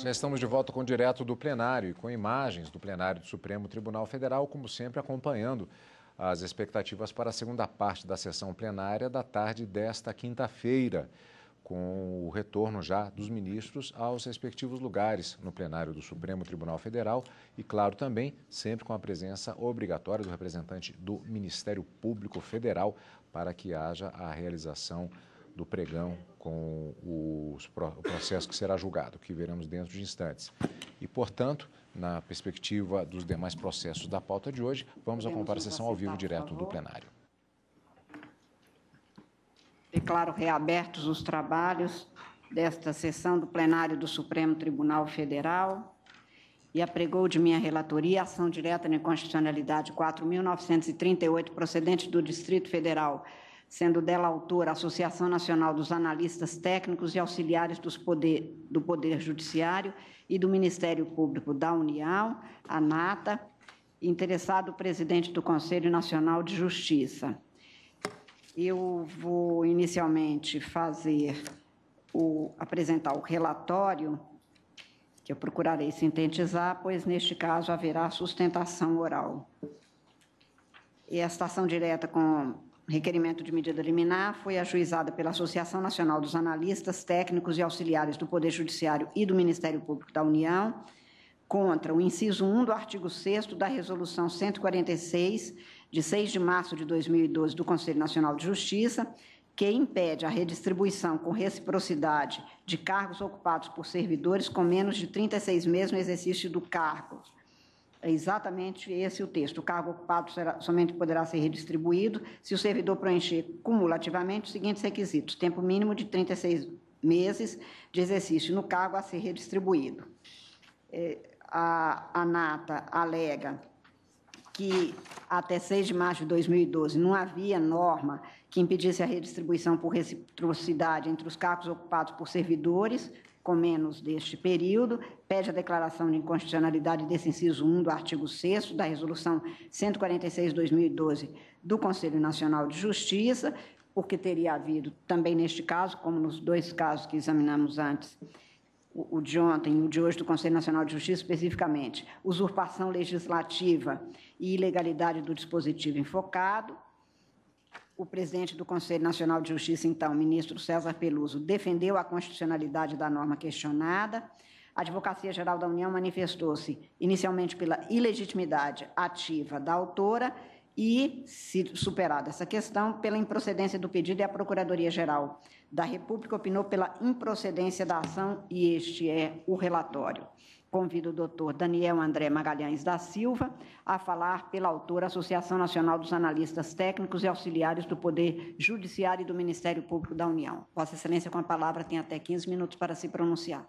Já estamos de volta com direto do plenário e com imagens do plenário do Supremo Tribunal Federal, como sempre, acompanhando as expectativas para a segunda parte da sessão plenária da tarde desta quinta-feira, com o retorno já dos ministros aos respectivos lugares no plenário do Supremo Tribunal Federal e, claro, também sempre com a presença obrigatória do representante do Ministério Público Federal para que haja a realização do pregão com os, o processo que será julgado, que veremos dentro de instantes. E, portanto, na perspectiva dos demais processos da pauta de hoje, vamos a sessão ao vivo direto do plenário. Declaro reabertos os trabalhos desta sessão do plenário do Supremo Tribunal Federal e apregou de minha relatoria a ação direta de inconstitucionalidade 4.938, procedente do Distrito Federal sendo dela autora a Associação Nacional dos Analistas Técnicos e Auxiliares poder, do Poder Judiciário e do Ministério Público da União, a NATA, interessado o presidente do Conselho Nacional de Justiça. Eu vou inicialmente fazer o apresentar o relatório que eu procurarei sintetizar, pois neste caso haverá sustentação oral. E esta ação direta com requerimento de medida liminar foi ajuizada pela Associação Nacional dos Analistas Técnicos e Auxiliares do Poder Judiciário e do Ministério Público da União contra o inciso 1 do artigo 6 da Resolução 146, de 6 de março de 2012, do Conselho Nacional de Justiça, que impede a redistribuição com reciprocidade de cargos ocupados por servidores com menos de 36 meses no exercício do cargo é exatamente esse o texto. O cargo ocupado será, somente poderá ser redistribuído se o servidor preencher cumulativamente os seguintes requisitos: tempo mínimo de 36 meses de exercício no cargo a ser redistribuído. É, a, a Nata alega que até 6 de março de 2012 não havia norma que impedisse a redistribuição por reciprocidade entre os cargos ocupados por servidores com menos deste período, pede a declaração de inconstitucionalidade desse inciso 1 do artigo 6 da Resolução 146-2012 do Conselho Nacional de Justiça, porque teria havido também neste caso, como nos dois casos que examinamos antes, o de ontem e o de hoje do Conselho Nacional de Justiça especificamente, usurpação legislativa e ilegalidade do dispositivo enfocado, o presidente do Conselho Nacional de Justiça, então, ministro César Peluso, defendeu a constitucionalidade da norma questionada. A Advocacia Geral da União manifestou-se inicialmente pela ilegitimidade ativa da autora e, se superada essa questão, pela improcedência do pedido e a Procuradoria-Geral da República opinou pela improcedência da ação e este é o relatório. Convido o doutor Daniel André Magalhães da Silva a falar pela autora Associação Nacional dos Analistas Técnicos e Auxiliares do Poder Judiciário e do Ministério Público da União. Vossa Excelência, com a palavra, tem até 15 minutos para se pronunciar.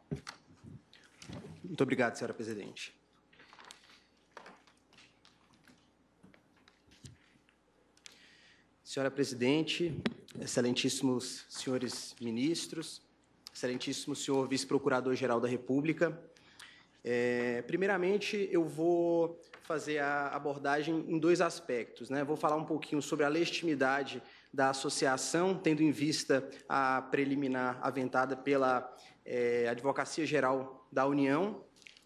Muito obrigado, senhora presidente. Senhora presidente, excelentíssimos senhores ministros, excelentíssimo senhor vice-procurador-geral da República, é, primeiramente, eu vou fazer a abordagem em dois aspectos. Né? Vou falar um pouquinho sobre a legitimidade da associação, tendo em vista a preliminar aventada pela é, Advocacia Geral da União,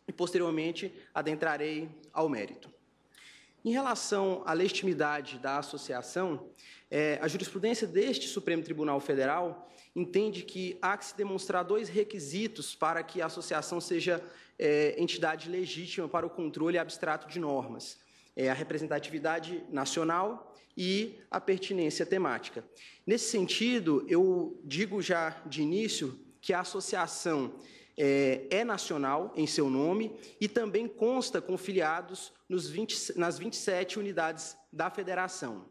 e posteriormente adentrarei ao mérito. Em relação à legitimidade da associação, é, a jurisprudência deste Supremo Tribunal Federal entende que há que se demonstrar dois requisitos para que a associação seja é, entidade legítima para o controle abstrato de normas, é, a representatividade nacional e a pertinência temática. Nesse sentido, eu digo já de início que a associação é, é, nacional em seu nome e também consta com filiados nos 20, nas 27 unidades da federação.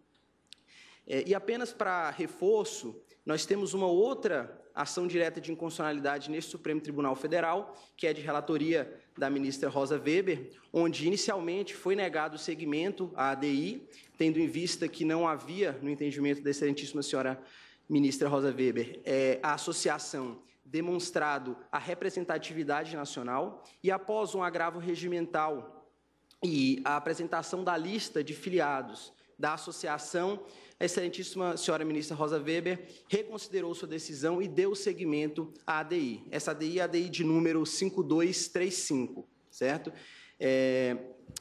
É, e apenas para reforço, nós temos uma outra ação direta de inconstitucionalidade neste Supremo Tribunal Federal, que é de relatoria da ministra Rosa Weber, onde inicialmente foi negado o segmento à ADI, tendo em vista que não havia, no entendimento da excelentíssima senhora ministra Rosa Weber, é, a associação demonstrado a representatividade nacional e após um agravo regimental e a apresentação da lista de filiados da associação a excelentíssima senhora ministra Rosa Weber reconsiderou sua decisão e deu seguimento à ADI. Essa ADI é a ADI de número 5235, certo? É,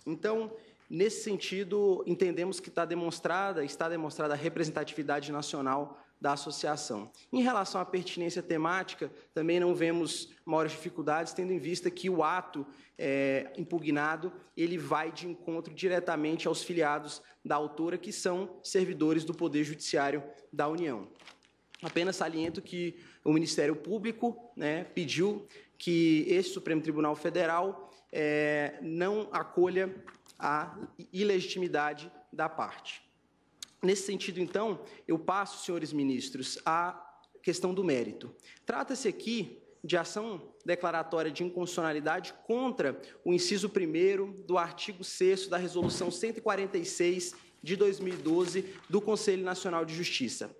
então, nesse sentido, entendemos que está demonstrada, está demonstrada a representatividade nacional da associação. Em relação à pertinência temática, também não vemos maiores dificuldades, tendo em vista que o ato é, impugnado ele vai de encontro diretamente aos filiados da autora, que são servidores do Poder Judiciário da União. Apenas saliento que o Ministério Público né, pediu que este Supremo Tribunal Federal é, não acolha a ilegitimidade da parte. Nesse sentido, então, eu passo, senhores ministros, à questão do mérito. Trata-se aqui de ação declaratória de inconstitucionalidade contra o inciso 1 do artigo 6 da Resolução 146 de 2012 do Conselho Nacional de Justiça.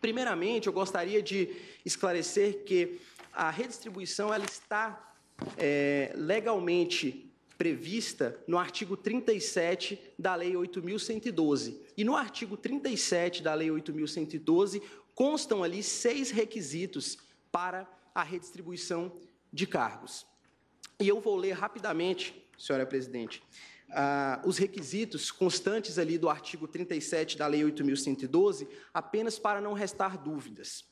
Primeiramente, eu gostaria de esclarecer que a redistribuição ela está é, legalmente prevista no artigo 37 da Lei 8.112 e no artigo 37 da Lei 8.112, constam ali seis requisitos para a redistribuição de cargos. E eu vou ler rapidamente, senhora presidente, uh, os requisitos constantes ali do artigo 37 da Lei 8.112, apenas para não restar dúvidas.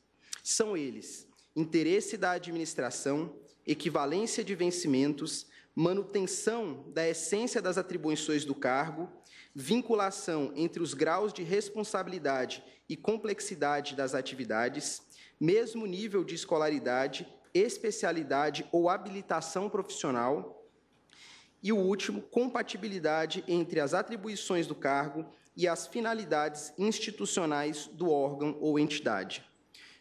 São eles: interesse da administração, equivalência de vencimentos, manutenção da essência das atribuições do cargo, vinculação entre os graus de responsabilidade e complexidade das atividades, mesmo nível de escolaridade, especialidade ou habilitação profissional, e o último, compatibilidade entre as atribuições do cargo e as finalidades institucionais do órgão ou entidade.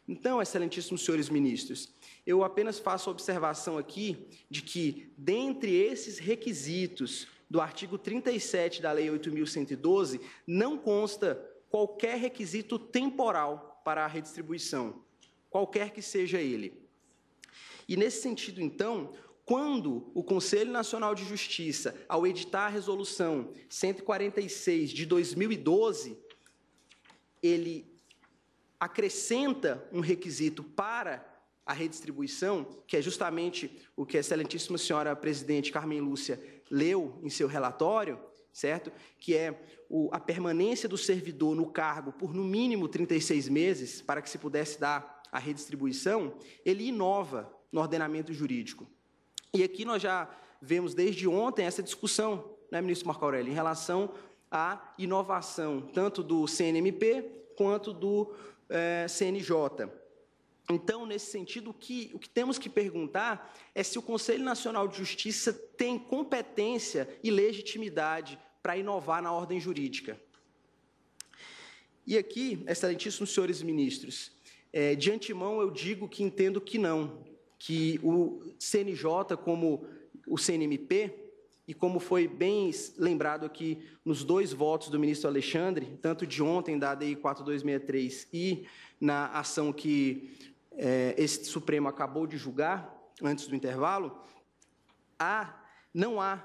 Então, excelentíssimos senhores ministros, eu apenas faço a observação aqui de que, dentre esses requisitos do artigo 37 da Lei 8.112, não consta qualquer requisito temporal para a redistribuição, qualquer que seja ele. E nesse sentido, então, quando o Conselho Nacional de Justiça, ao editar a resolução 146 de 2012, ele acrescenta um requisito para a redistribuição, que é justamente o que a excelentíssima senhora presidente Carmen Lúcia leu em seu relatório, certo? Que é o, a permanência do servidor no cargo por no mínimo 36 meses, para que se pudesse dar a redistribuição, ele inova no ordenamento jurídico. E aqui nós já vemos desde ontem essa discussão, né, ministro Marco Aurélio, em relação à inovação, tanto do CNMP quanto do eh, CNJ. Então, nesse sentido, o que, o que temos que perguntar é se o Conselho Nacional de Justiça tem competência e legitimidade para inovar na ordem jurídica. E aqui, excelentíssimos senhores ministros, é, de antemão eu digo que entendo que não, que o CNJ, como o CNMP, e como foi bem lembrado aqui nos dois votos do ministro Alexandre, tanto de ontem, da ADI 4263, e na ação que é, este Supremo acabou de julgar antes do intervalo, há, não há,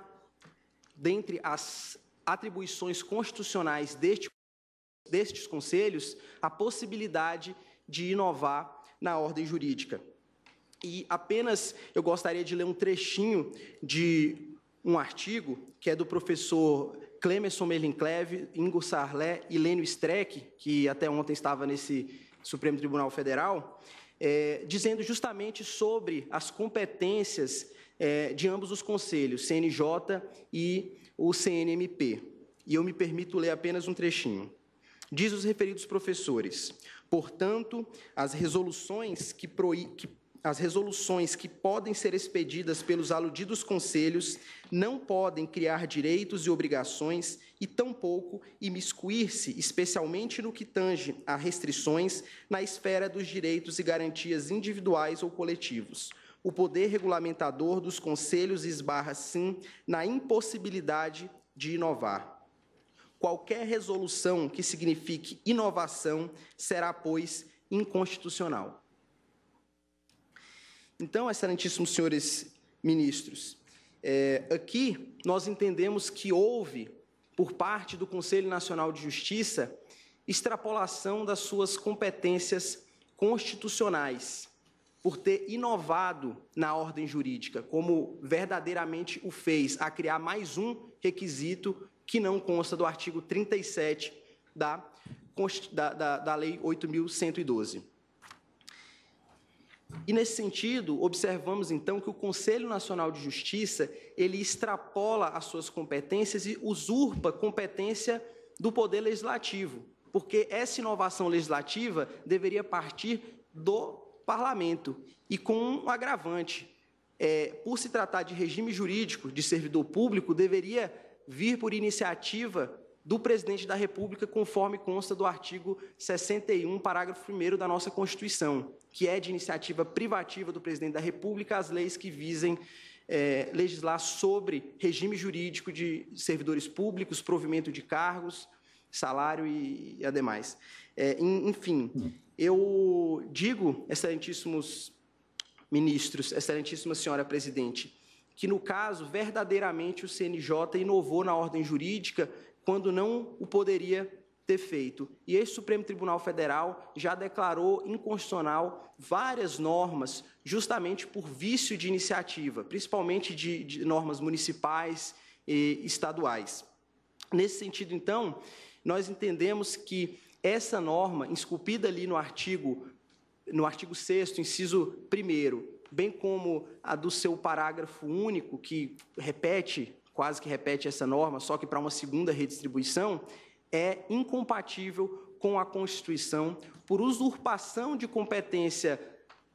dentre as atribuições constitucionais deste, destes conselhos, a possibilidade de inovar na ordem jurídica. E apenas eu gostaria de ler um trechinho de um artigo que é do professor Clemerson Melincleve, Ingo Sarlé e Lênio Streck, que até ontem estava nesse Supremo Tribunal Federal, é, dizendo justamente sobre as competências é, de ambos os conselhos, CNJ e o CNMP. E eu me permito ler apenas um trechinho. Diz os referidos professores, portanto, as resoluções que, que as resoluções que podem ser expedidas pelos aludidos conselhos não podem criar direitos e obrigações e tampouco imiscuir-se, especialmente no que tange a restrições na esfera dos direitos e garantias individuais ou coletivos. O poder regulamentador dos conselhos esbarra, sim, na impossibilidade de inovar. Qualquer resolução que signifique inovação será, pois, inconstitucional. Então, excelentíssimos senhores ministros, é, aqui nós entendemos que houve, por parte do Conselho Nacional de Justiça, extrapolação das suas competências constitucionais, por ter inovado na ordem jurídica, como verdadeiramente o fez, a criar mais um requisito que não consta do artigo 37 da, da, da, da Lei 8.112. E nesse sentido, observamos então que o Conselho Nacional de Justiça, ele extrapola as suas competências e usurpa competência do poder legislativo, porque essa inovação legislativa deveria partir do parlamento e com um agravante. É, por se tratar de regime jurídico de servidor público, deveria vir por iniciativa do presidente da República, conforme consta do artigo 61, parágrafo 1 da nossa Constituição, que é de iniciativa privativa do presidente da República as leis que visem é, legislar sobre regime jurídico de servidores públicos, provimento de cargos, salário e, e ademais. É, enfim, eu digo, excelentíssimos ministros, excelentíssima senhora presidente, que no caso, verdadeiramente, o CNJ inovou na ordem jurídica quando não o poderia ter feito. E esse Supremo Tribunal Federal já declarou inconstitucional várias normas, justamente por vício de iniciativa, principalmente de, de normas municipais e estaduais. Nesse sentido, então, nós entendemos que essa norma, esculpida ali no artigo no artigo 6 inciso 1 bem como a do seu parágrafo único, que repete quase que repete essa norma, só que para uma segunda redistribuição, é incompatível com a Constituição por usurpação de competência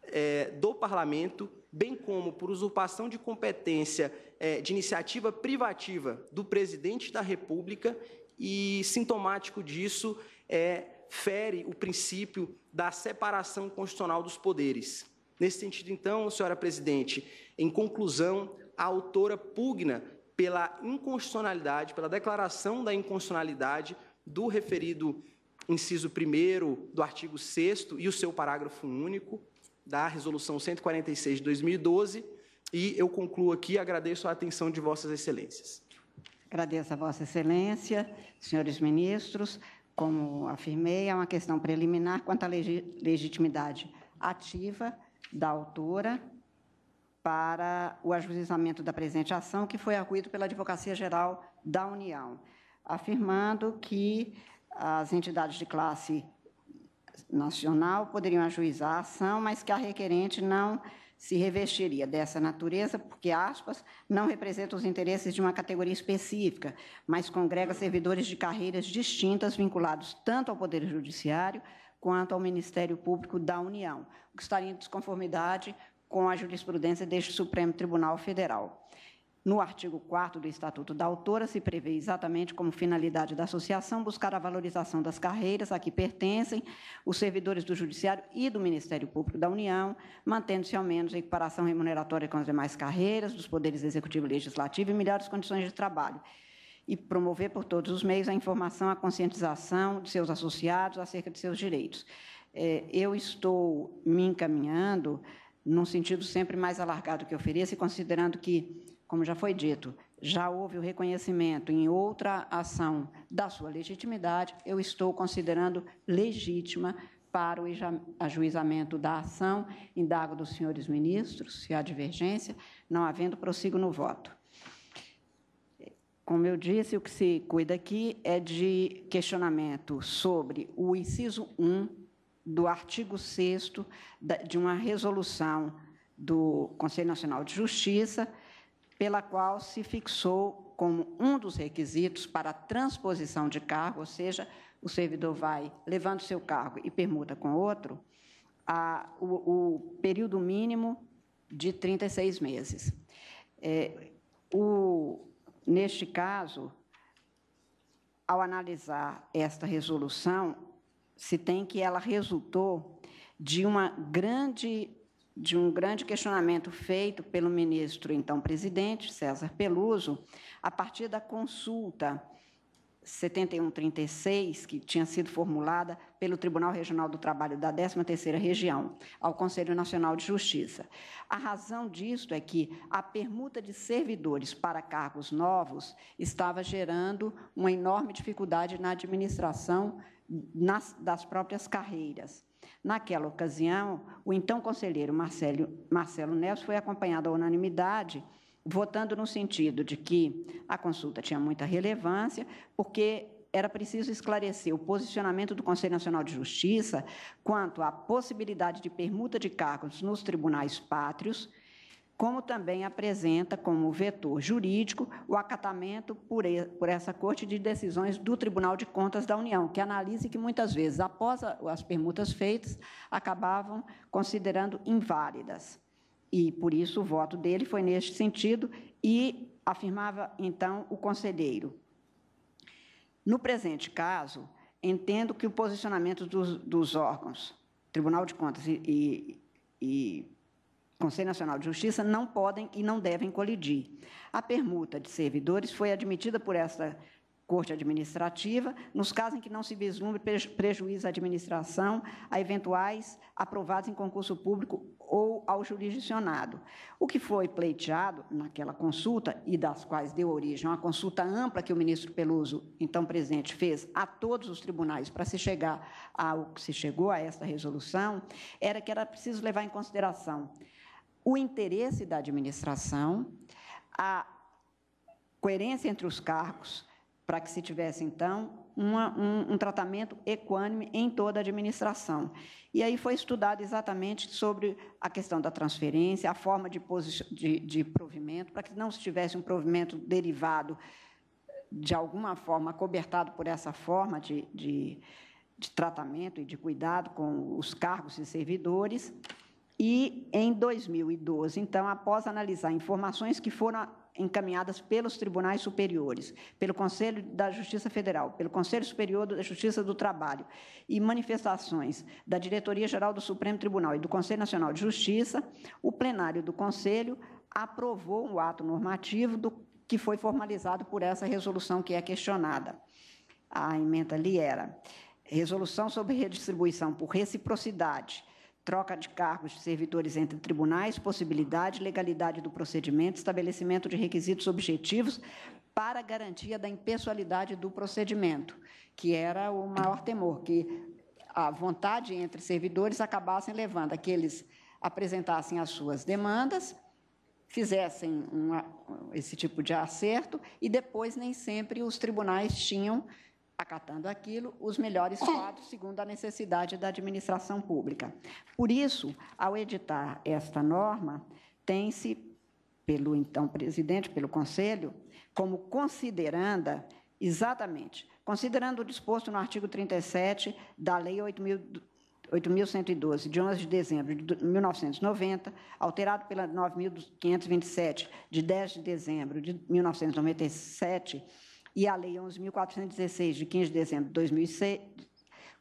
é, do Parlamento, bem como por usurpação de competência é, de iniciativa privativa do presidente da República, e sintomático disso é fere o princípio da separação constitucional dos poderes. Nesse sentido, então, senhora presidente, em conclusão, a autora pugna pela inconstitucionalidade, pela declaração da inconstitucionalidade do referido inciso 1 do artigo 6 e o seu parágrafo único da resolução 146 de 2012. E eu concluo aqui, agradeço a atenção de Vossas Excelências. Agradeço a Vossa Excelência, senhores ministros. Como afirmei, é uma questão preliminar quanto à legitimidade ativa da autora para o ajuizamento da presente ação, que foi arguído pela Advocacia Geral da União, afirmando que as entidades de classe nacional poderiam ajuizar a ação, mas que a requerente não se revestiria dessa natureza, porque, aspas, não representa os interesses de uma categoria específica, mas congrega servidores de carreiras distintas vinculados tanto ao Poder Judiciário quanto ao Ministério Público da União, o que estaria em desconformidade com a jurisprudência deste Supremo Tribunal Federal. No artigo 4 do Estatuto da Autora, se prevê exatamente como finalidade da associação buscar a valorização das carreiras a que pertencem os servidores do Judiciário e do Ministério Público da União, mantendo-se ao menos a equiparação remuneratória com as demais carreiras dos poderes executivo e legislativo e melhores condições de trabalho. E promover por todos os meios a informação, a conscientização de seus associados acerca de seus direitos. É, eu estou me encaminhando num sentido sempre mais alargado que ofereça, e considerando que, como já foi dito, já houve o reconhecimento em outra ação da sua legitimidade, eu estou considerando legítima para o ajuizamento da ação, indago dos senhores ministros se há divergência, não havendo, prossigo no voto. Como eu disse, o que se cuida aqui é de questionamento sobre o inciso 1 do artigo 6 de uma resolução do Conselho Nacional de Justiça, pela qual se fixou como um dos requisitos para a transposição de cargo, ou seja, o servidor vai levando seu cargo e permuta com outro, a, o, o, período mínimo de 36 meses. É, o, neste caso, ao analisar esta resolução, se tem que ela resultou de uma grande de um grande questionamento feito pelo ministro então presidente César Peluso a partir da consulta 7136 que tinha sido formulada pelo Tribunal Regional do Trabalho da 13ª Região ao Conselho Nacional de Justiça. A razão disto é que a permuta de servidores para cargos novos estava gerando uma enorme dificuldade na administração nas, das próprias carreiras. Naquela ocasião, o então conselheiro Marcelo, Marcelo Nelson foi acompanhado à unanimidade, votando no sentido de que a consulta tinha muita relevância, porque era preciso esclarecer o posicionamento do Conselho Nacional de Justiça quanto à possibilidade de permuta de cargos nos tribunais pátrios como também apresenta como vetor jurídico o acatamento por, essa Corte de decisões do Tribunal de Contas da União, que analisa que muitas vezes, após as permutas feitas, acabavam considerando inválidas. E por isso o voto dele foi neste sentido e afirmava então o conselheiro. No presente caso, entendo que o posicionamento dos, dos órgãos, Tribunal de Contas e, e, e Conselho Nacional de Justiça não podem e não devem colidir. A permuta de servidores foi admitida por esta Corte Administrativa, nos casos em que não se vislumbre prejuízo à administração, a eventuais aprovados em concurso público ou ao jurisdicionado. O que foi pleiteado naquela consulta, e das quais deu origem a consulta ampla que o ministro Peluso, então presidente, fez a todos os tribunais para se chegar ao que se chegou a esta resolução, era que era preciso levar em consideração o interesse da administração, a coerência entre os cargos, para que se tivesse, então, uma, um, um, tratamento equânime em toda a administração. E aí foi estudado exatamente sobre a questão da transferência, a forma de, de, de provimento, para que não se tivesse um provimento derivado, de alguma forma, cobertado por essa forma de, de, de tratamento e de cuidado com os cargos e servidores e em 2012. Então, após analisar informações que foram encaminhadas pelos tribunais superiores, pelo Conselho da Justiça Federal, pelo Conselho Superior da Justiça do Trabalho e manifestações da Diretoria-Geral do Supremo Tribunal e do Conselho Nacional de Justiça, o plenário do Conselho aprovou um ato normativo do, que foi formalizado por essa resolução que é questionada. A emenda ali era resolução sobre redistribuição por reciprocidade troca de cargos de servidores entre tribunais, possibilidade, legalidade do procedimento, estabelecimento de requisitos objetivos para garantia da impessoalidade do procedimento, que era o maior temor, que a vontade entre servidores acabassem levando a que eles apresentassem as suas demandas, fizessem uma, esse tipo de acerto e depois nem sempre os tribunais tinham acatando aquilo, os melhores quadros, segundo a necessidade da administração pública. Por isso, ao editar esta norma, tem-se, pelo então presidente, pelo conselho, como consideranda, exatamente, considerando o disposto no artigo 37 da Lei 8.000. 8.112, de 11 de dezembro de 1990, alterado pela 9.527, de 10 de dezembro de 1997, e a Lei 11.416, de 15 de dezembro de 2006,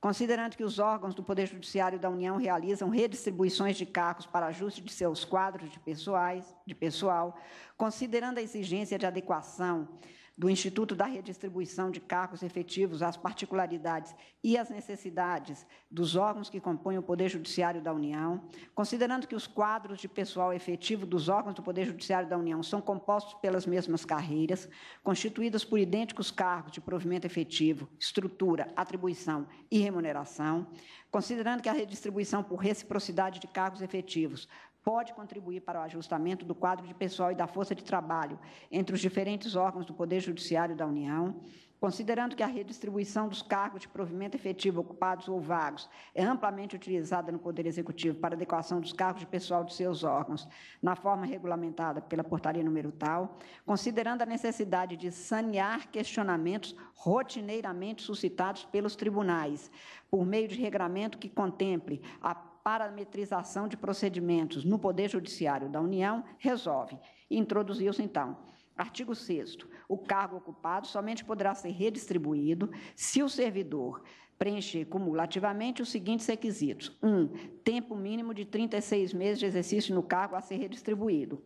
considerando que os órgãos do Poder Judiciário da União realizam redistribuições de cargos para ajuste de seus quadros de, pessoais, de pessoal, considerando a exigência de adequação do Instituto da Redistribuição de Cargos Efetivos às particularidades e às necessidades dos órgãos que compõem o Poder Judiciário da União, considerando que os quadros de pessoal efetivo dos órgãos do Poder Judiciário da União são compostos pelas mesmas carreiras, constituídas por idênticos cargos de provimento efetivo, estrutura, atribuição e remuneração, considerando que a redistribuição por reciprocidade de cargos efetivos pode contribuir para o ajustamento do quadro de pessoal e da força de trabalho entre os diferentes órgãos do Poder Judiciário da União, considerando que a redistribuição dos cargos de provimento efetivo ocupados ou vagos é amplamente utilizada no Poder Executivo para adequação dos cargos de pessoal de seus órgãos na forma regulamentada pela portaria número tal, considerando a necessidade de sanear questionamentos rotineiramente suscitados pelos tribunais, por meio de regramento que contemple a parametrização de procedimentos no Poder Judiciário da União resolve. Introduziu-se, então, Artigo 6. O cargo ocupado somente poderá ser redistribuído se o servidor preencher cumulativamente os seguintes requisitos: 1. Um, tempo mínimo de 36 meses de exercício no cargo a ser redistribuído.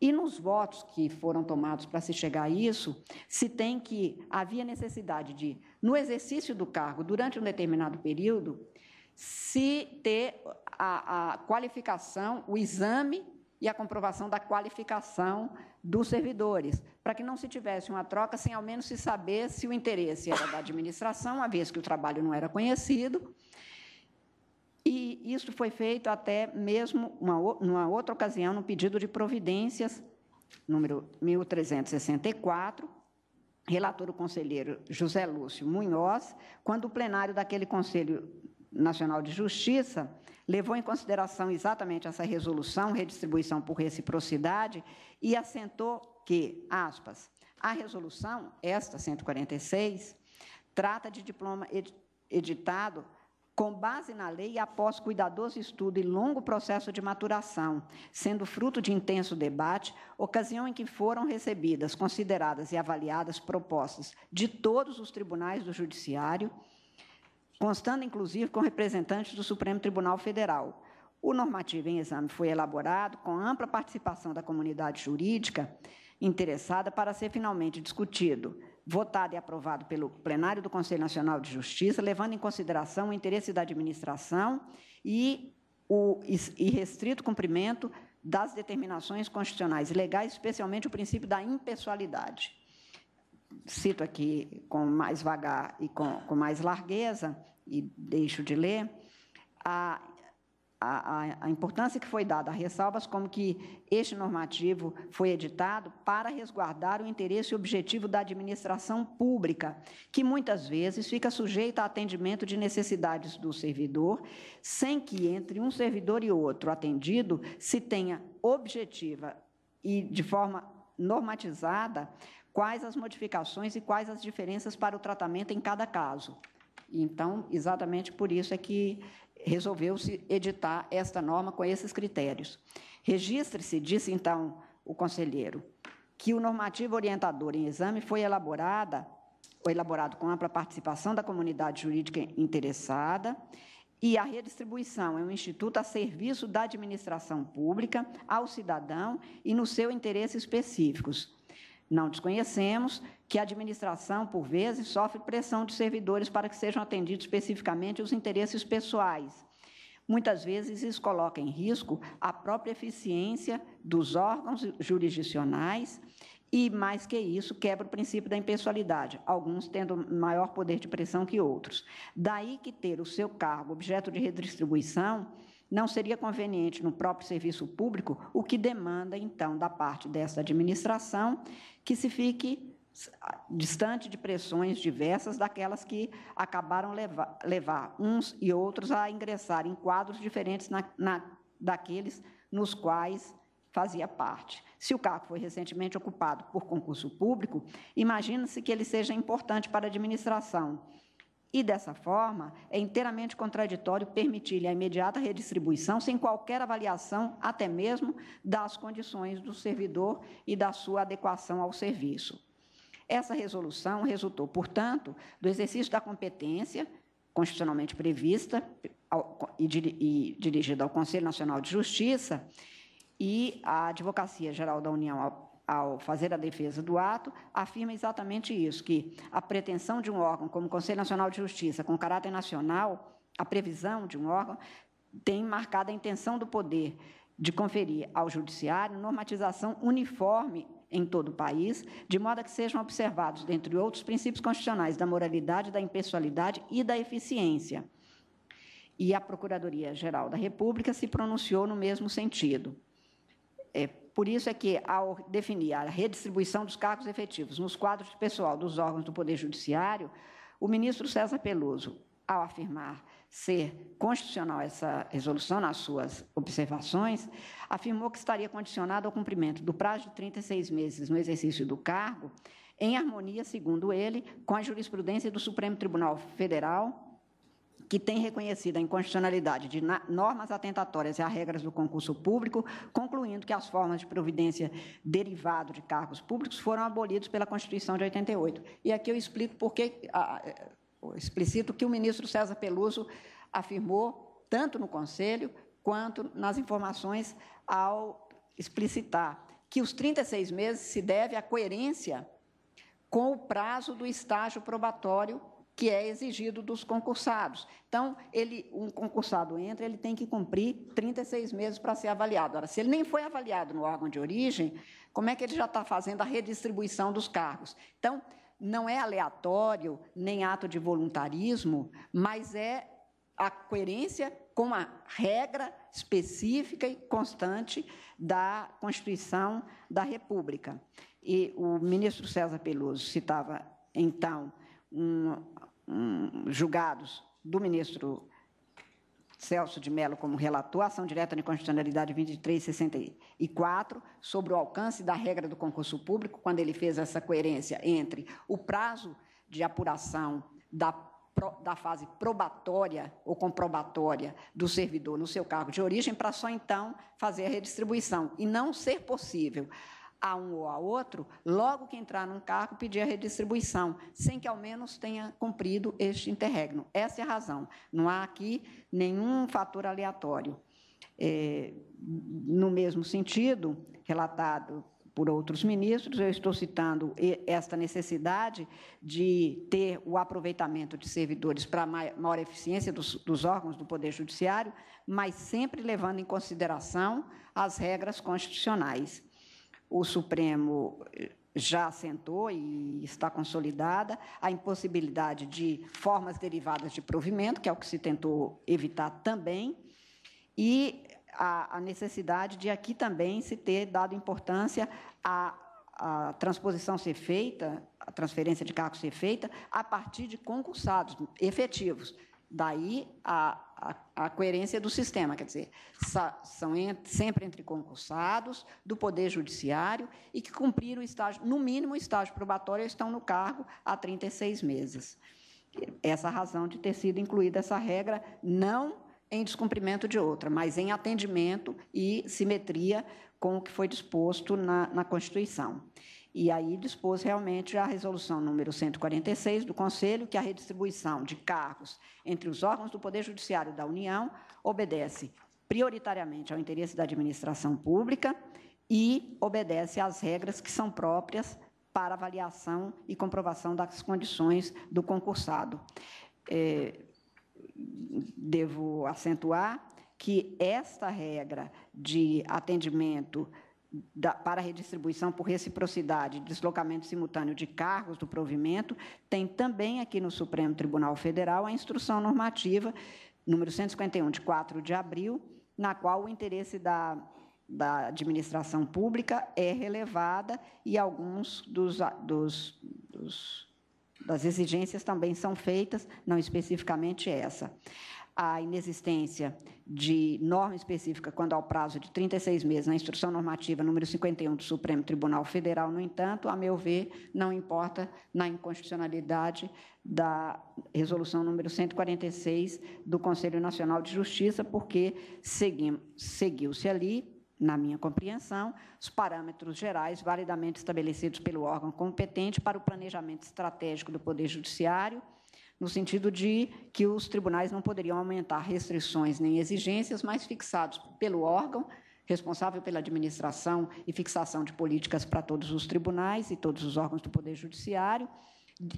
E nos votos que foram tomados para se chegar a isso, se tem que havia necessidade de, no exercício do cargo durante um determinado período, se ter a, a qualificação, o exame e a comprovação da qualificação dos servidores, para que não se tivesse uma troca sem ao menos se saber se o interesse era da administração, uma vez que o trabalho não era conhecido. E isso foi feito até mesmo uma, numa outra ocasião, no pedido de providências, número 1364, relator o conselheiro José Lúcio Munhoz, quando o plenário daquele conselho Nacional de Justiça levou em consideração exatamente essa resolução, redistribuição por reciprocidade, e assentou que, aspas, a resolução, esta 146, trata de diploma editado com base na lei após cuidadoso estudo e longo processo de maturação, sendo fruto de intenso debate, ocasião em que foram recebidas, consideradas e avaliadas propostas de todos os tribunais do Judiciário, constando inclusive com representantes do Supremo Tribunal Federal. O normativo em exame foi elaborado com ampla participação da comunidade jurídica interessada para ser finalmente discutido, votado e aprovado pelo plenário do Conselho Nacional de Justiça, levando em consideração o interesse da administração e o e restrito cumprimento das determinações constitucionais e legais, especialmente o princípio da impessoalidade cito aqui com mais vagar e com, com mais largueza, e deixo de ler, a, a, a, importância que foi dada a ressalvas como que este normativo foi editado para resguardar o interesse e objetivo da administração pública, que muitas vezes fica sujeita a atendimento de necessidades do servidor, sem que entre um servidor e outro atendido se tenha objetiva e de forma normatizada quais as modificações e quais as diferenças para o tratamento em cada caso. Então, exatamente por isso é que resolveu-se editar esta norma com esses critérios. Registre-se, disse então o conselheiro, que o normativo orientador em exame foi elaborada, foi elaborado com ampla participação da comunidade jurídica interessada e a redistribuição é um instituto a serviço da administração pública, ao cidadão e no seu interesse específicos. Não desconhecemos que a administração, por vezes, sofre pressão de servidores para que sejam atendidos especificamente os interesses pessoais. Muitas vezes isso coloca em risco a própria eficiência dos órgãos jurisdicionais e, mais que isso, quebra o princípio da impessoalidade, alguns tendo maior poder de pressão que outros. Daí que ter o seu cargo objeto de redistribuição não seria conveniente no próprio serviço público o que demanda, então, da parte dessa administração, que se fique ah, distante de pressões diversas daquelas que acabaram levar, levar uns e outros a ingressar em quadros diferentes na, na, daqueles nos quais fazia parte. Se o cargo foi recentemente ocupado por concurso público, imagina-se que ele seja importante para a administração e, dessa forma, é inteiramente contraditório permitir-lhe a imediata redistribuição sem qualquer avaliação, até mesmo das condições do servidor e da sua adequação ao serviço. Essa resolução resultou, portanto, do exercício da competência constitucionalmente prevista e dirigida ao Conselho Nacional de Justiça e à Advocacia Geral da União ao fazer a defesa do ato, afirma exatamente isso, que a pretensão de um órgão como o Conselho Nacional de Justiça com caráter nacional, a previsão de um órgão tem marcada a intenção do poder de conferir ao judiciário normatização uniforme em todo o país, de modo a que sejam observados, dentre outros, princípios constitucionais da moralidade, da impessoalidade e da eficiência. E a Procuradoria-Geral da República se pronunciou no mesmo sentido. É, por isso é que, ao definir a redistribuição dos cargos efetivos nos quadros de pessoal dos órgãos do Poder Judiciário, o ministro César Peloso, ao afirmar ser constitucional essa resolução nas suas observações, afirmou que estaria condicionado ao cumprimento do prazo de 36 meses no exercício do cargo, em harmonia, segundo ele, com a jurisprudência do Supremo Tribunal Federal, que tem reconhecido a inconstitucionalidade de normas atentatórias e as regras do concurso público, concluindo que as formas de providência derivado de cargos públicos foram abolidos pela Constituição de 88. E aqui eu explico porque ah, explicito que o ministro César Peluso afirmou tanto no conselho quanto nas informações ao explicitar que os 36 meses se deve à coerência com o prazo do estágio probatório que é exigido dos concursados. Então, ele, um concursado entra, ele tem que cumprir 36 meses para ser avaliado. Agora, se ele nem foi avaliado no órgão de origem, como é que ele já está fazendo a redistribuição dos cargos? Então, não é aleatório, nem ato de voluntarismo, mas é a coerência com a regra específica e constante da Constituição da República. E o ministro César Peloso citava, então, um Hum, julgados do ministro Celso de Mello como relator, ação direta de constitucionalidade 2364, sobre o alcance da regra do concurso público, quando ele fez essa coerência entre o prazo de apuração da, da fase probatória ou comprobatória do servidor no seu cargo de origem, para só então fazer a redistribuição. E não ser possível a um ou a outro, logo que entrar num cargo, pedir a redistribuição, sem que ao menos tenha cumprido este interregno. Essa é a razão. Não há aqui nenhum fator aleatório. É, no mesmo sentido, relatado por outros ministros, eu estou citando esta necessidade de ter o aproveitamento de servidores para maior eficiência dos, dos órgãos do Poder Judiciário, mas sempre levando em consideração as regras constitucionais o Supremo eh, já assentou e está consolidada a impossibilidade de formas derivadas de provimento, que é o que se tentou evitar também, e a, a necessidade de aqui também se ter dado importância à a transposição ser feita, a transferência de cargos ser feita, a partir de concursados efetivos, Daí a, a, a, coerência do sistema, quer dizer, são sempre entre concursados do Poder Judiciário e que cumpriram o estágio, no mínimo o estágio probatório, estão no cargo há 36 meses. Essa razão de ter sido incluída essa regra, não em descumprimento de outra, mas em atendimento e simetria com o que foi disposto na, na Constituição. E aí dispôs realmente a resolução número 146 do Conselho, que a redistribuição de cargos entre os órgãos do Poder Judiciário da União obedece prioritariamente ao interesse da administração pública e obedece às regras que são próprias para avaliação e comprovação das condições do concursado. É, devo acentuar que esta regra de atendimento da, para redistribuição por reciprocidade, deslocamento simultâneo de cargos do provimento, tem também aqui no Supremo Tribunal Federal a instrução normativa número 151 de 4 de abril, na qual o interesse da, da administração pública é relevada e alguns dos, dos, dos das exigências também são feitas, não especificamente essa. A inexistência de norma específica quando ao prazo de 36 meses na instrução normativa número 51 do Supremo Tribunal Federal, no entanto, a meu ver, não importa na inconstitucionalidade da resolução número 146 do Conselho Nacional de Justiça, porque seguiu-se ali, na minha compreensão, os parâmetros gerais validamente estabelecidos pelo órgão competente para o planejamento estratégico do Poder Judiciário no sentido de que os tribunais não poderiam aumentar restrições nem exigências, mas fixados pelo órgão responsável pela administração e fixação de políticas para todos os tribunais e todos os órgãos do Poder Judiciário,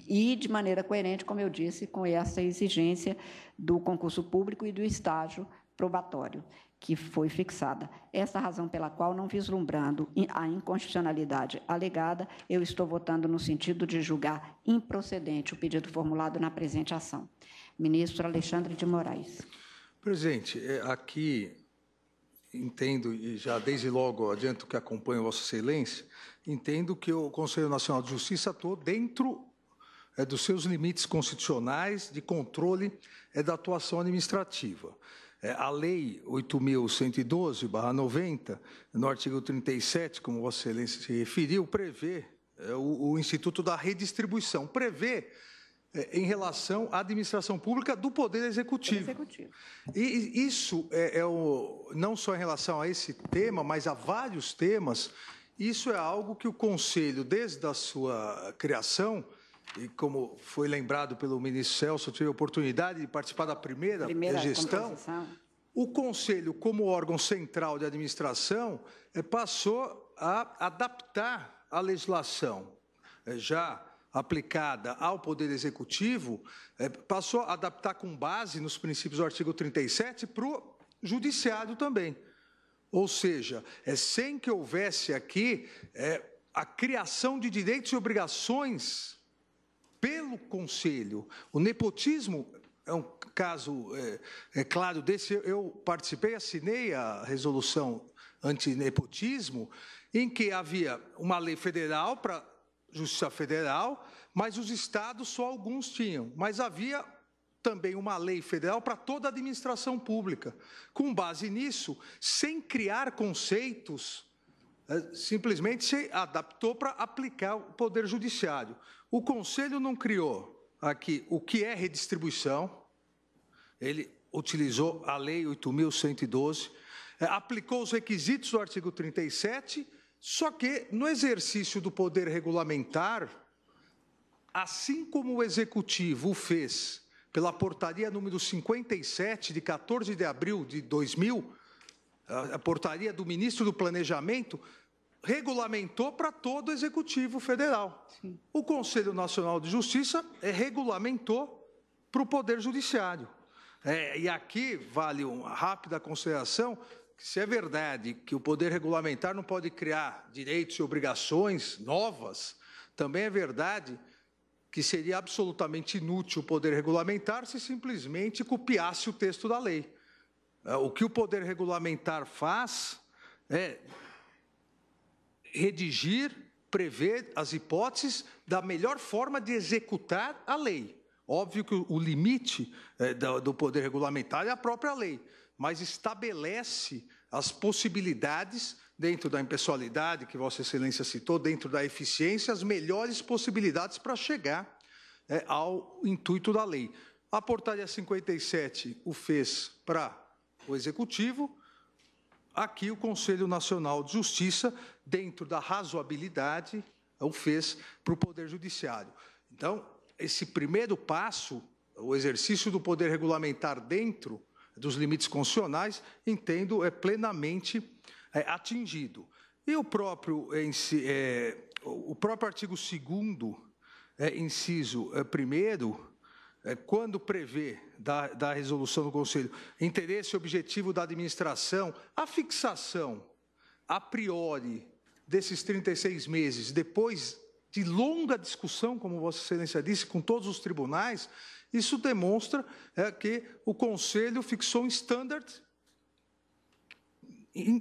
e de maneira coerente, como eu disse, com essa exigência do concurso público e do estágio probatório que foi fixada. Esta razão pela qual, não vislumbrando a inconstitucionalidade alegada, eu estou votando no sentido de julgar improcedente o pedido formulado na presente ação. Ministro Alexandre de Moraes. Presidente, é, aqui entendo, e já desde logo adianto que acompanho Vossa Excelência, entendo que o Conselho Nacional de Justiça atuou dentro é, dos seus limites constitucionais de controle é, da atuação administrativa. É, a Lei 8.112-90, no artigo 37, como Vossa Excelência se referiu, prevê é, o, Instituto da Redistribuição, prevê é, em relação à administração pública do Poder Executivo. Executivo. E isso é, é o, não só em relação a esse tema, mas a vários temas, isso é algo que o Conselho, desde a sua criação, e como foi lembrado pelo ministro Celso, tive a oportunidade de participar da primeira, primeira gestão. O Conselho, como órgão central de administração, eh, passou a adaptar a legislação eh, já aplicada ao Poder Executivo, eh, passou a adaptar com base nos princípios do artigo 37 para o Judiciário também. Ou seja, é sem que houvesse aqui é, a criação de direitos e obrigações pelo Conselho. O nepotismo é um caso é, é claro desse. Eu participei, assinei a resolução anti-nepotismo, em que havia uma lei federal para Justiça Federal, mas os estados só alguns tinham. Mas havia também uma lei federal para toda a administração pública. Com base nisso, sem criar conceitos, é, simplesmente se adaptou para aplicar o Poder Judiciário. O Conselho não criou aqui o que é redistribuição, ele utilizou a Lei 8.112, é, aplicou os requisitos do artigo 37, só que no exercício do poder regulamentar, assim como o Executivo fez pela portaria número 57, de 14 de abril de 2000, a portaria do ministro do Planejamento, regulamentou para todo o Executivo Federal. Sim. O Conselho Nacional de Justiça é, regulamentou para o Poder Judiciário. É, e aqui vale uma rápida consideração que se é verdade que o poder regulamentar não pode criar direitos e obrigações novas, também é verdade que seria absolutamente inútil o poder regulamentar se simplesmente copiasse o texto da lei. É, o que o poder regulamentar faz é redigir, prever as hipóteses da melhor forma de executar a lei. Óbvio que o limite é, do poder regulamentar é a própria lei, mas estabelece as possibilidades dentro da impessoalidade que Vossa Excelência citou, dentro da eficiência, as melhores possibilidades para chegar é, ao intuito da lei. A portaria 57 o fez para o executivo, Aqui, o Conselho Nacional de Justiça, dentro da razoabilidade, é o fez para o Poder Judiciário. Então, esse primeiro passo, o exercício do poder regulamentar dentro dos limites constitucionais, entendo, é plenamente é, atingido. E o próprio, é, é o próprio artigo 2 é, inciso 1 é, é, quando prevê da, da resolução do Conselho interesse e objetivo da administração, a fixação a priori desses 36 meses, depois de longa discussão, como Vossa Excelência disse, com todos os tribunais, isso demonstra é, que o Conselho fixou um standard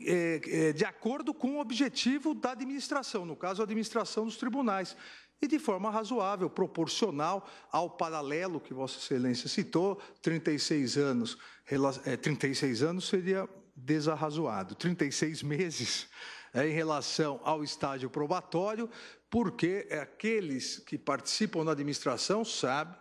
é, é, de acordo com o objetivo da administração, no caso, a administração dos tribunais e de forma razoável, proporcional ao paralelo que Vossa Excelência citou, 36 anos, 36 eh, anos seria desarrazoado, 36 meses eh, em relação ao estágio probatório, porque aqueles que participam da administração sabem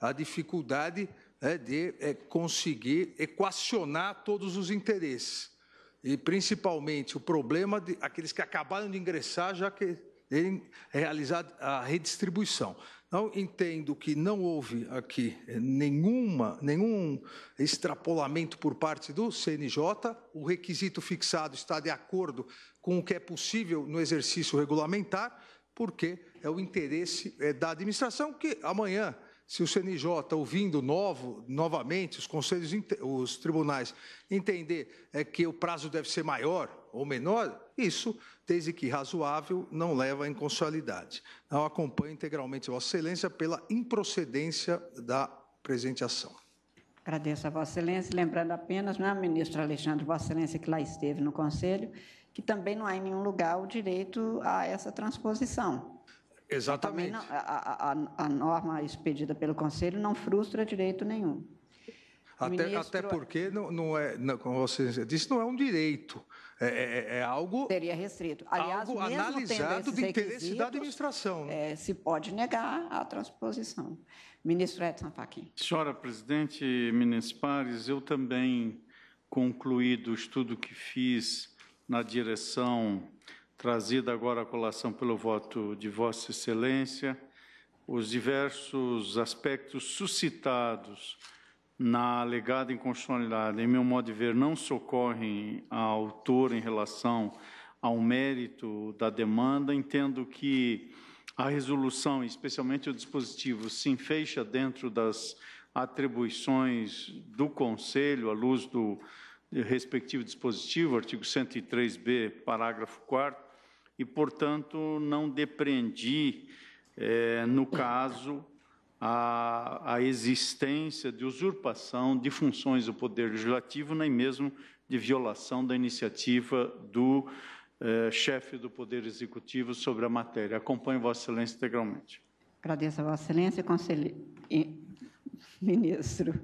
a dificuldade né, de eh, conseguir equacionar todos os interesses. E, principalmente, o problema de aqueles que acabaram de ingressar, já que é realizar a redistribuição. Então, entendo que não houve aqui eh, nenhuma, nenhum extrapolamento por parte do CNJ. O requisito fixado está de acordo com o que é possível no exercício regulamentar, porque é o interesse eh, da administração que amanhã se o CNJ, tá ouvindo novo, novamente, os conselhos, os tribunais, entender é que o prazo deve ser maior ou menor, isso, desde que razoável, não leva à inconstitucionalidade. Eu acompanho integralmente Vossa Excelência pela improcedência da presente ação. Agradeço a Vossa Excelência, lembrando apenas, não é, ministro Alexandre, Vossa Excelência, que lá esteve no Conselho, que também não há em nenhum lugar o direito a essa transposição. Exatamente. Não, a, a, a, norma expedida pelo Conselho não frustra direito nenhum. Até, ministro... até porque, não, não é, não, como você disse, não é um direito. É, é, é, é algo. Seria restrito. Aliás, algo analisado de interesse da administração. Né? É, se pode negar a transposição. Ministro Edson Fachin. Senhora presidente, ministro Pares, eu também concluí do estudo que fiz na direção trazida agora à colação pelo voto de Vossa Excelência, os diversos aspectos suscitados na alegada inconstitucionalidade, em meu modo de ver, não socorrem ao autor em relação ao mérito da demanda. Entendo que a resolução, especialmente o dispositivo, se enfeixa dentro das atribuições do Conselho, à luz do respectivo dispositivo, artigo 103b, parágrafo 4 e, portanto, não depreendi, é, no caso, a, a existência de usurpação de funções do Poder Legislativo, nem mesmo de violação da iniciativa do é, chefe do Poder Executivo sobre a matéria. Acompanho Vossa Excelência integralmente. Agradeço a Vossa Excelência, conselheiro. Ministro.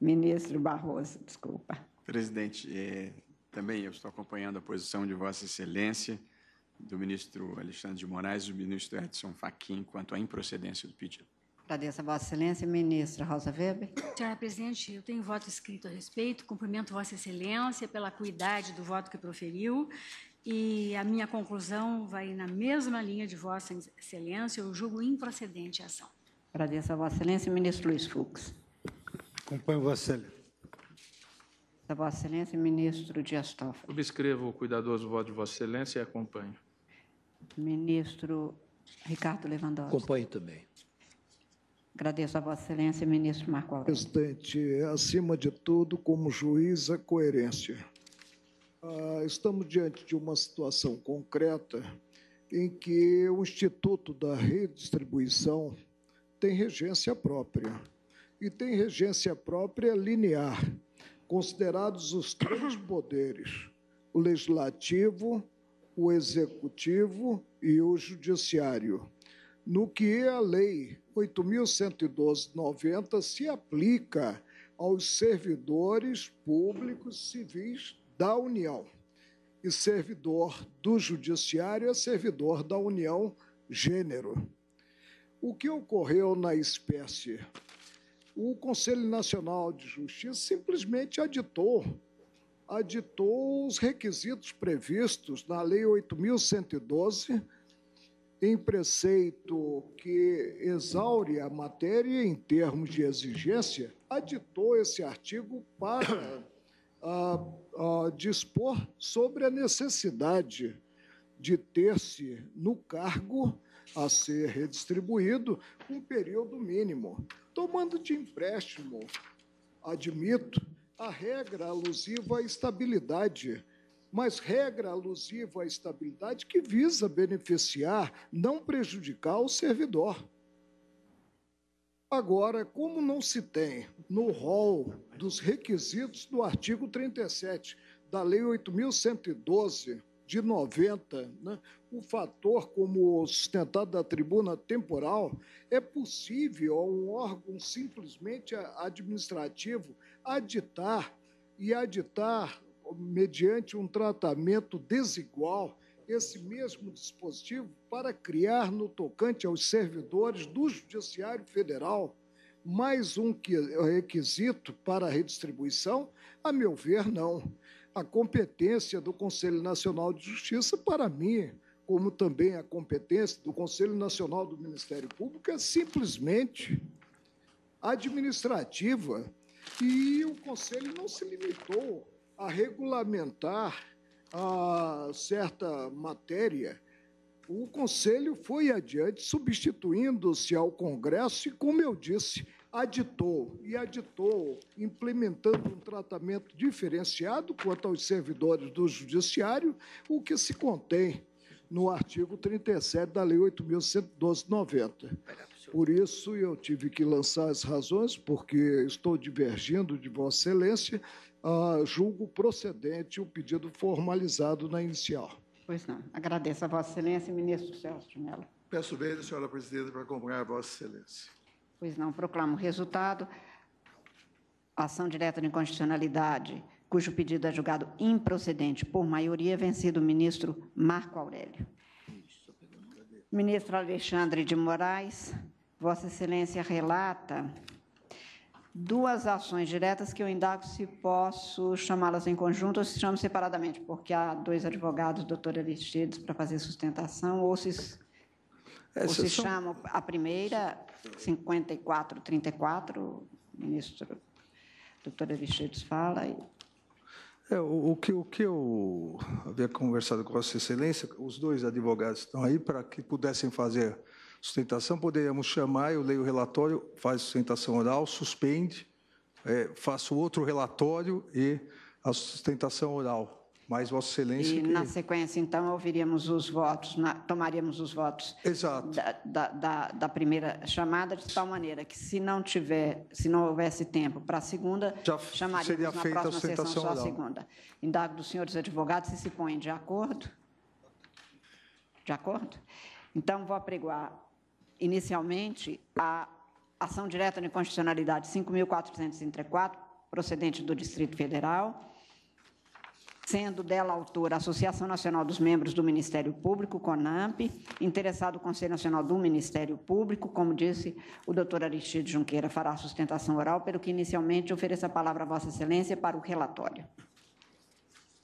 Ministro Barroso, desculpa. Presidente, é, também eu estou acompanhando a posição de Vossa Excelência, do ministro Alexandre de Moraes e do ministro Edson Fachin quanto à improcedência do pedido. Agradeço a Vossa Excelência. Ministra Rosa Weber. Senhora Presidente, eu tenho voto escrito a respeito. Cumprimento Vossa Excelência pela cuidade do voto que proferiu. E a minha conclusão vai na mesma linha de Vossa Excelência. Eu julgo improcedente a ação. Agradeço a Vossa Excelência. Ministro Luiz Fux. Acompanho Vossa Excelência da Vossa Excelência, ministro Dias Toffoli. Subscrevo o cuidadoso voto de Vossa Excelência e acompanho. Ministro Ricardo Lewandowski. Acompanho também. Agradeço a Vossa Excelência, ministro Marco Aurélio. Presidente, acima de tudo, como juiz, a coerência. Ah, estamos diante de uma situação concreta em que o Instituto da Redistribuição tem regência própria. E tem regência própria linear considerados os três poderes, o legislativo, o executivo e o judiciário. No que a lei 8112/90 se aplica aos servidores públicos civis da União. E servidor do judiciário é servidor da União gênero. O que ocorreu na espécie o Conselho Nacional de Justiça simplesmente aditou, aditou os requisitos previstos na Lei 8.112, em preceito que exaure a matéria em termos de exigência, aditou esse artigo para a, ah, a ah, dispor sobre a necessidade de ter-se no cargo a ser redistribuído um período mínimo Tomando de empréstimo, admito, a regra alusiva à estabilidade, mas regra alusiva à estabilidade que visa beneficiar, não prejudicar o servidor. Agora, como não se tem no rol dos requisitos do artigo 37 da Lei 8.112 de 90, né? o fator, como sustentado da tribuna temporal, é possível a um órgão simplesmente administrativo aditar e aditar mediante um tratamento desigual esse mesmo dispositivo para criar no tocante aos servidores do Judiciário Federal mais um requisito para a redistribuição? A meu ver, não a competência do Conselho Nacional de Justiça, para mim, como também a competência do Conselho Nacional do Ministério Público, é simplesmente administrativa. E o Conselho não se limitou a regulamentar a certa matéria. O Conselho foi adiante, substituindo-se ao Congresso, e, como eu disse, aditou e aditou implementando um tratamento diferenciado quanto aos servidores do Judiciário, o que se contém no artigo 37 da Lei 8.112.90. Por isso eu tive que lançar as razões, porque estou divergindo de Vossa Excelência, ah, julgo procedente o pedido formalizado na inicial. Pois não. Agradeço a Vossa Excelência, ministro Celso de Mello. Peço bem, senhora presidente para acompanhar a Vossa Excelência. Pois não, proclamo o resultado. Ação direta de inconstitucionalidade, cujo pedido é julgado improcedente por maioria, vencido o ministro Marco Aurélio. Ministro Alexandre de Moraes, Vossa Excelência relata duas ações diretas que eu indago se posso chamá-las em conjunto ou se chamo separadamente, porque há dois advogados, doutor Aristides, para fazer sustentação, ou se essas é, Ou se são... chama a primeira 5434, o ministro doutora Bichetes fala. E... É, o, o, que, o que eu havia conversado com Vossa Excelência, os dois advogados estão aí para que pudessem fazer sustentação, poderíamos chamar, eu leio o relatório, faz sustentação oral, suspende, é, faço outro relatório e a sustentação oral. Mas Vossa Excelência. E que... na sequência, então, ouviríamos os votos, na, tomaríamos os votos da, da, da, da, primeira chamada, de tal maneira que, se não tiver, se não houvesse tempo para a segunda, Já chamaríamos seria na feita próxima a sessão só a segunda. Indago dos senhores advogados se se põem de acordo. De acordo? Então, vou apregoar inicialmente a ação direta de constitucionalidade 5.434, procedente do Distrito Federal sendo dela autora a Associação Nacional dos Membros do Ministério Público, CONAMP, interessado o Conselho Nacional do Ministério Público, como disse o doutor Aristide Junqueira, fará sustentação oral, pelo que inicialmente ofereça a palavra a Vossa Excelência para o relatório.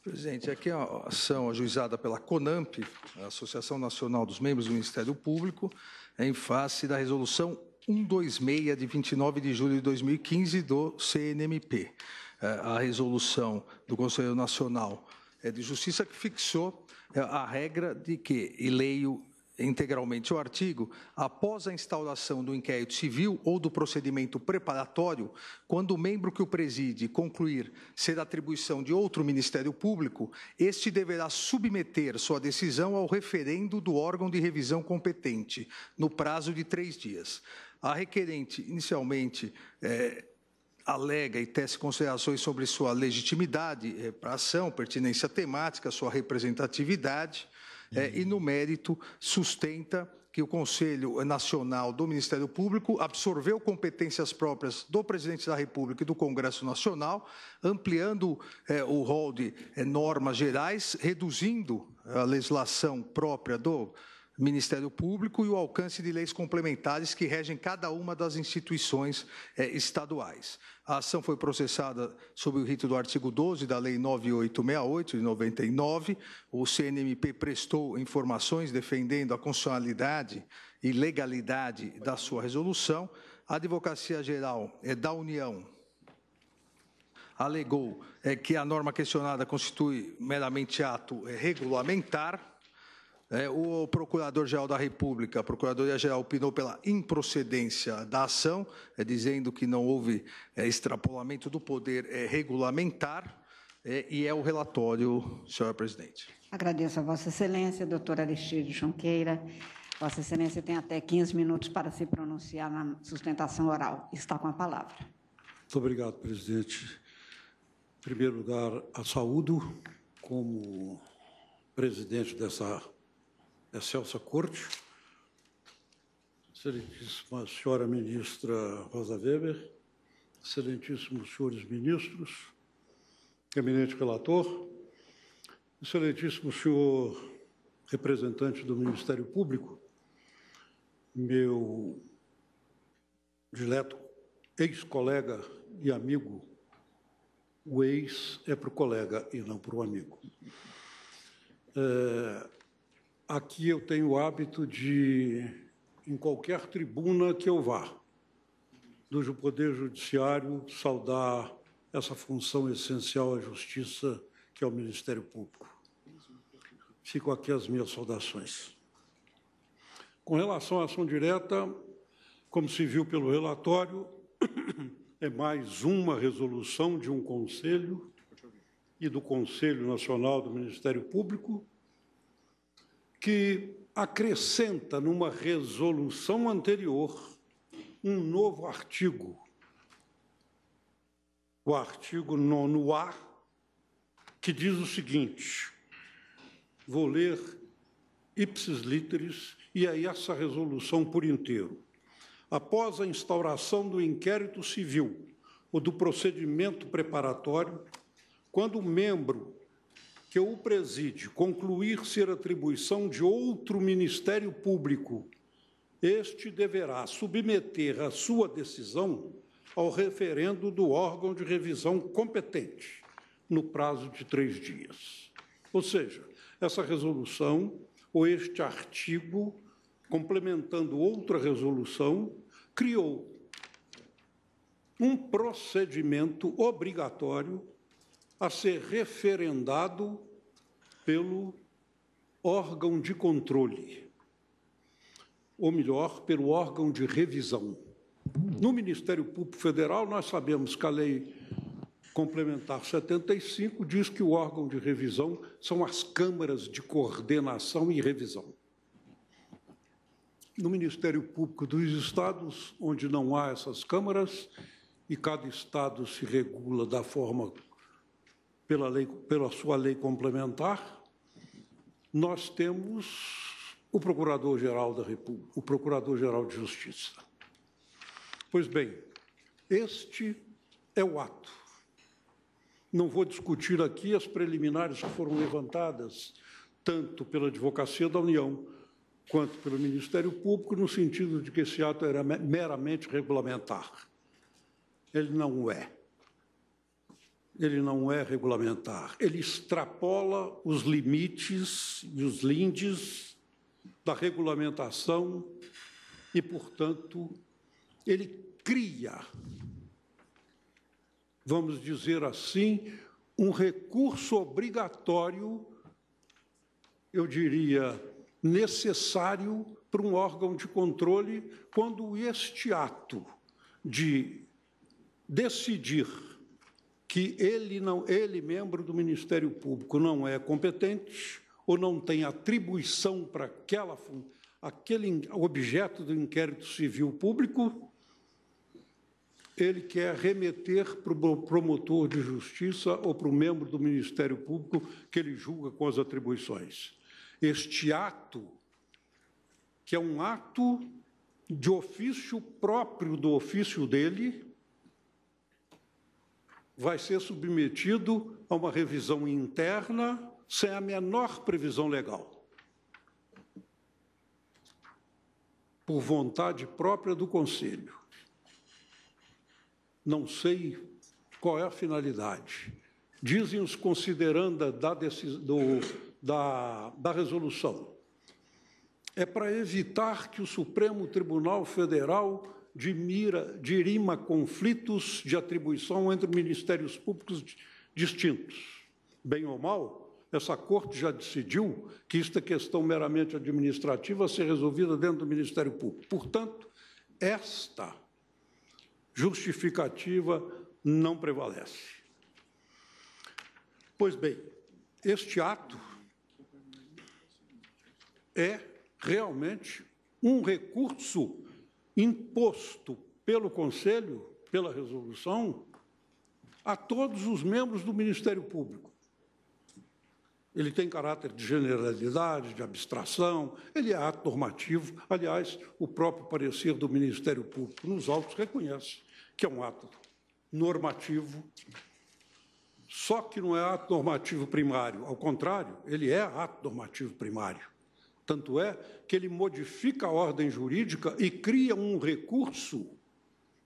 Presidente, aqui é a ação ajuizada pela CONAMP, a Associação Nacional dos Membros do Ministério Público, em face da resolução 126 de 29 de julho de 2015 do CNMP. É, a resolução do Conselho Nacional é, de Justiça que fixou é, a regra de que, e leio integralmente o artigo, após a instauração do inquérito civil ou do procedimento preparatório, quando o membro que o preside concluir ser atribuição de outro Ministério Público, este deverá submeter sua decisão ao referendo do órgão de revisão competente, no prazo de três dias. A requerente, inicialmente, é, alega e tece considerações sobre sua legitimidade é, para a ação, pertinência temática, sua representatividade, uhum. e no mérito sustenta que o Conselho Nacional do Ministério Público absorveu competências próprias do Presidente da República e do Congresso Nacional, ampliando é, o rol de normas gerais, reduzindo a legislação própria do Ministério Público e o alcance de leis complementares que regem cada uma das instituições eh, estaduais. A ação foi processada sob o rito do artigo 12 da Lei 9868, de 99. O CNMP prestou informações defendendo a constitucionalidade e legalidade da sua resolução. A Advocacia Geral eh, da União alegou eh, que a norma questionada constitui meramente ato regulamentar é, o Procurador-Geral da República, a Procuradoria-Geral, opinou pela improcedência da ação, é, dizendo que não houve é, extrapolamento do poder regulamentar, e é o relatório, senhor presidente. Agradeço a Vossa Excelência, doutora Aristide Junqueira. Vossa Excelência tem até 15 minutos para se pronunciar na sustentação oral. Está com a palavra. Muito obrigado, presidente. Em primeiro lugar, a saúdo como presidente dessa é Celso Excelentíssima senhora ministra Rosa Weber, excelentíssimos senhores ministros, eminente relator, excelentíssimo senhor representante do Ministério Público, meu dileto ex-colega e amigo, o ex é para o colega e não para o amigo. É, Aqui eu tenho o hábito de, em qualquer tribuna que eu vá, do Poder Judiciário, saudar essa função essencial à justiça, que é o Ministério Público. Fico aqui as minhas saudações. Com relação à ação direta, como se viu pelo relatório, é mais uma resolução de um conselho e do Conselho Nacional do Ministério Público que acrescenta numa resolução anterior um novo artigo, o artigo 9A, que diz o seguinte: vou ler ipsis literis e aí essa resolução por inteiro. Após a instauração do inquérito civil ou do procedimento preparatório, quando o membro que o preside concluir ser atribuição de outro Ministério Público, este deverá submeter a sua decisão ao referendo do órgão de revisão competente, no prazo de três dias. Ou seja, essa resolução ou este artigo, complementando outra resolução, criou um procedimento obrigatório a ser referendado pelo órgão de controle, ou melhor, pelo órgão de revisão. No Ministério Público Federal, nós sabemos que a Lei Complementar 75 diz que o órgão de revisão são as câmaras de coordenação e revisão. No Ministério Público dos Estados, onde não há essas câmaras, e cada Estado se regula da forma pela, lei, pela sua lei complementar, nós temos o Procurador-Geral da República, o Procurador-Geral de Justiça. Pois bem, este é o ato. Não vou discutir aqui as preliminares que foram levantadas, tanto pela Advocacia da União quanto pelo Ministério Público, no sentido de que esse ato era meramente regulamentar. Ele não é ele não é regulamentar, ele extrapola os limites e os lindes da regulamentação e, portanto, ele cria, vamos dizer assim, um recurso obrigatório, eu diria necessário para um órgão de controle quando este ato de decidir que ele, não, ele, membro do Ministério Público, não é competente ou não tem atribuição para aquela, aquele objeto do inquérito civil público, ele quer remeter para o promotor de justiça ou para o membro do Ministério Público que ele julga com as atribuições. Este ato, que é um ato de ofício próprio do ofício dele, vai ser submetido a uma revisão interna sem a menor previsão legal. Por vontade própria do Conselho. Não sei qual é a finalidade. Dizem os consideranda da, do, da, da resolução. É para evitar que o Supremo Tribunal Federal de mira, dirima conflitos de atribuição entre ministérios públicos distintos. Bem ou mal, essa corte já decidiu que esta questão meramente administrativa ser resolvida dentro do Ministério Público. Portanto, esta justificativa não prevalece. Pois bem, este ato é realmente um recurso imposto pelo Conselho, pela resolução, a todos os membros do Ministério Público. Ele tem caráter de generalidade, de abstração, ele é ato normativo. Aliás, o próprio parecer do Ministério Público nos autos reconhece que é um ato normativo, só que não é ato normativo primário. Ao contrário, ele é ato normativo primário. Tanto é que ele modifica a ordem jurídica e cria um recurso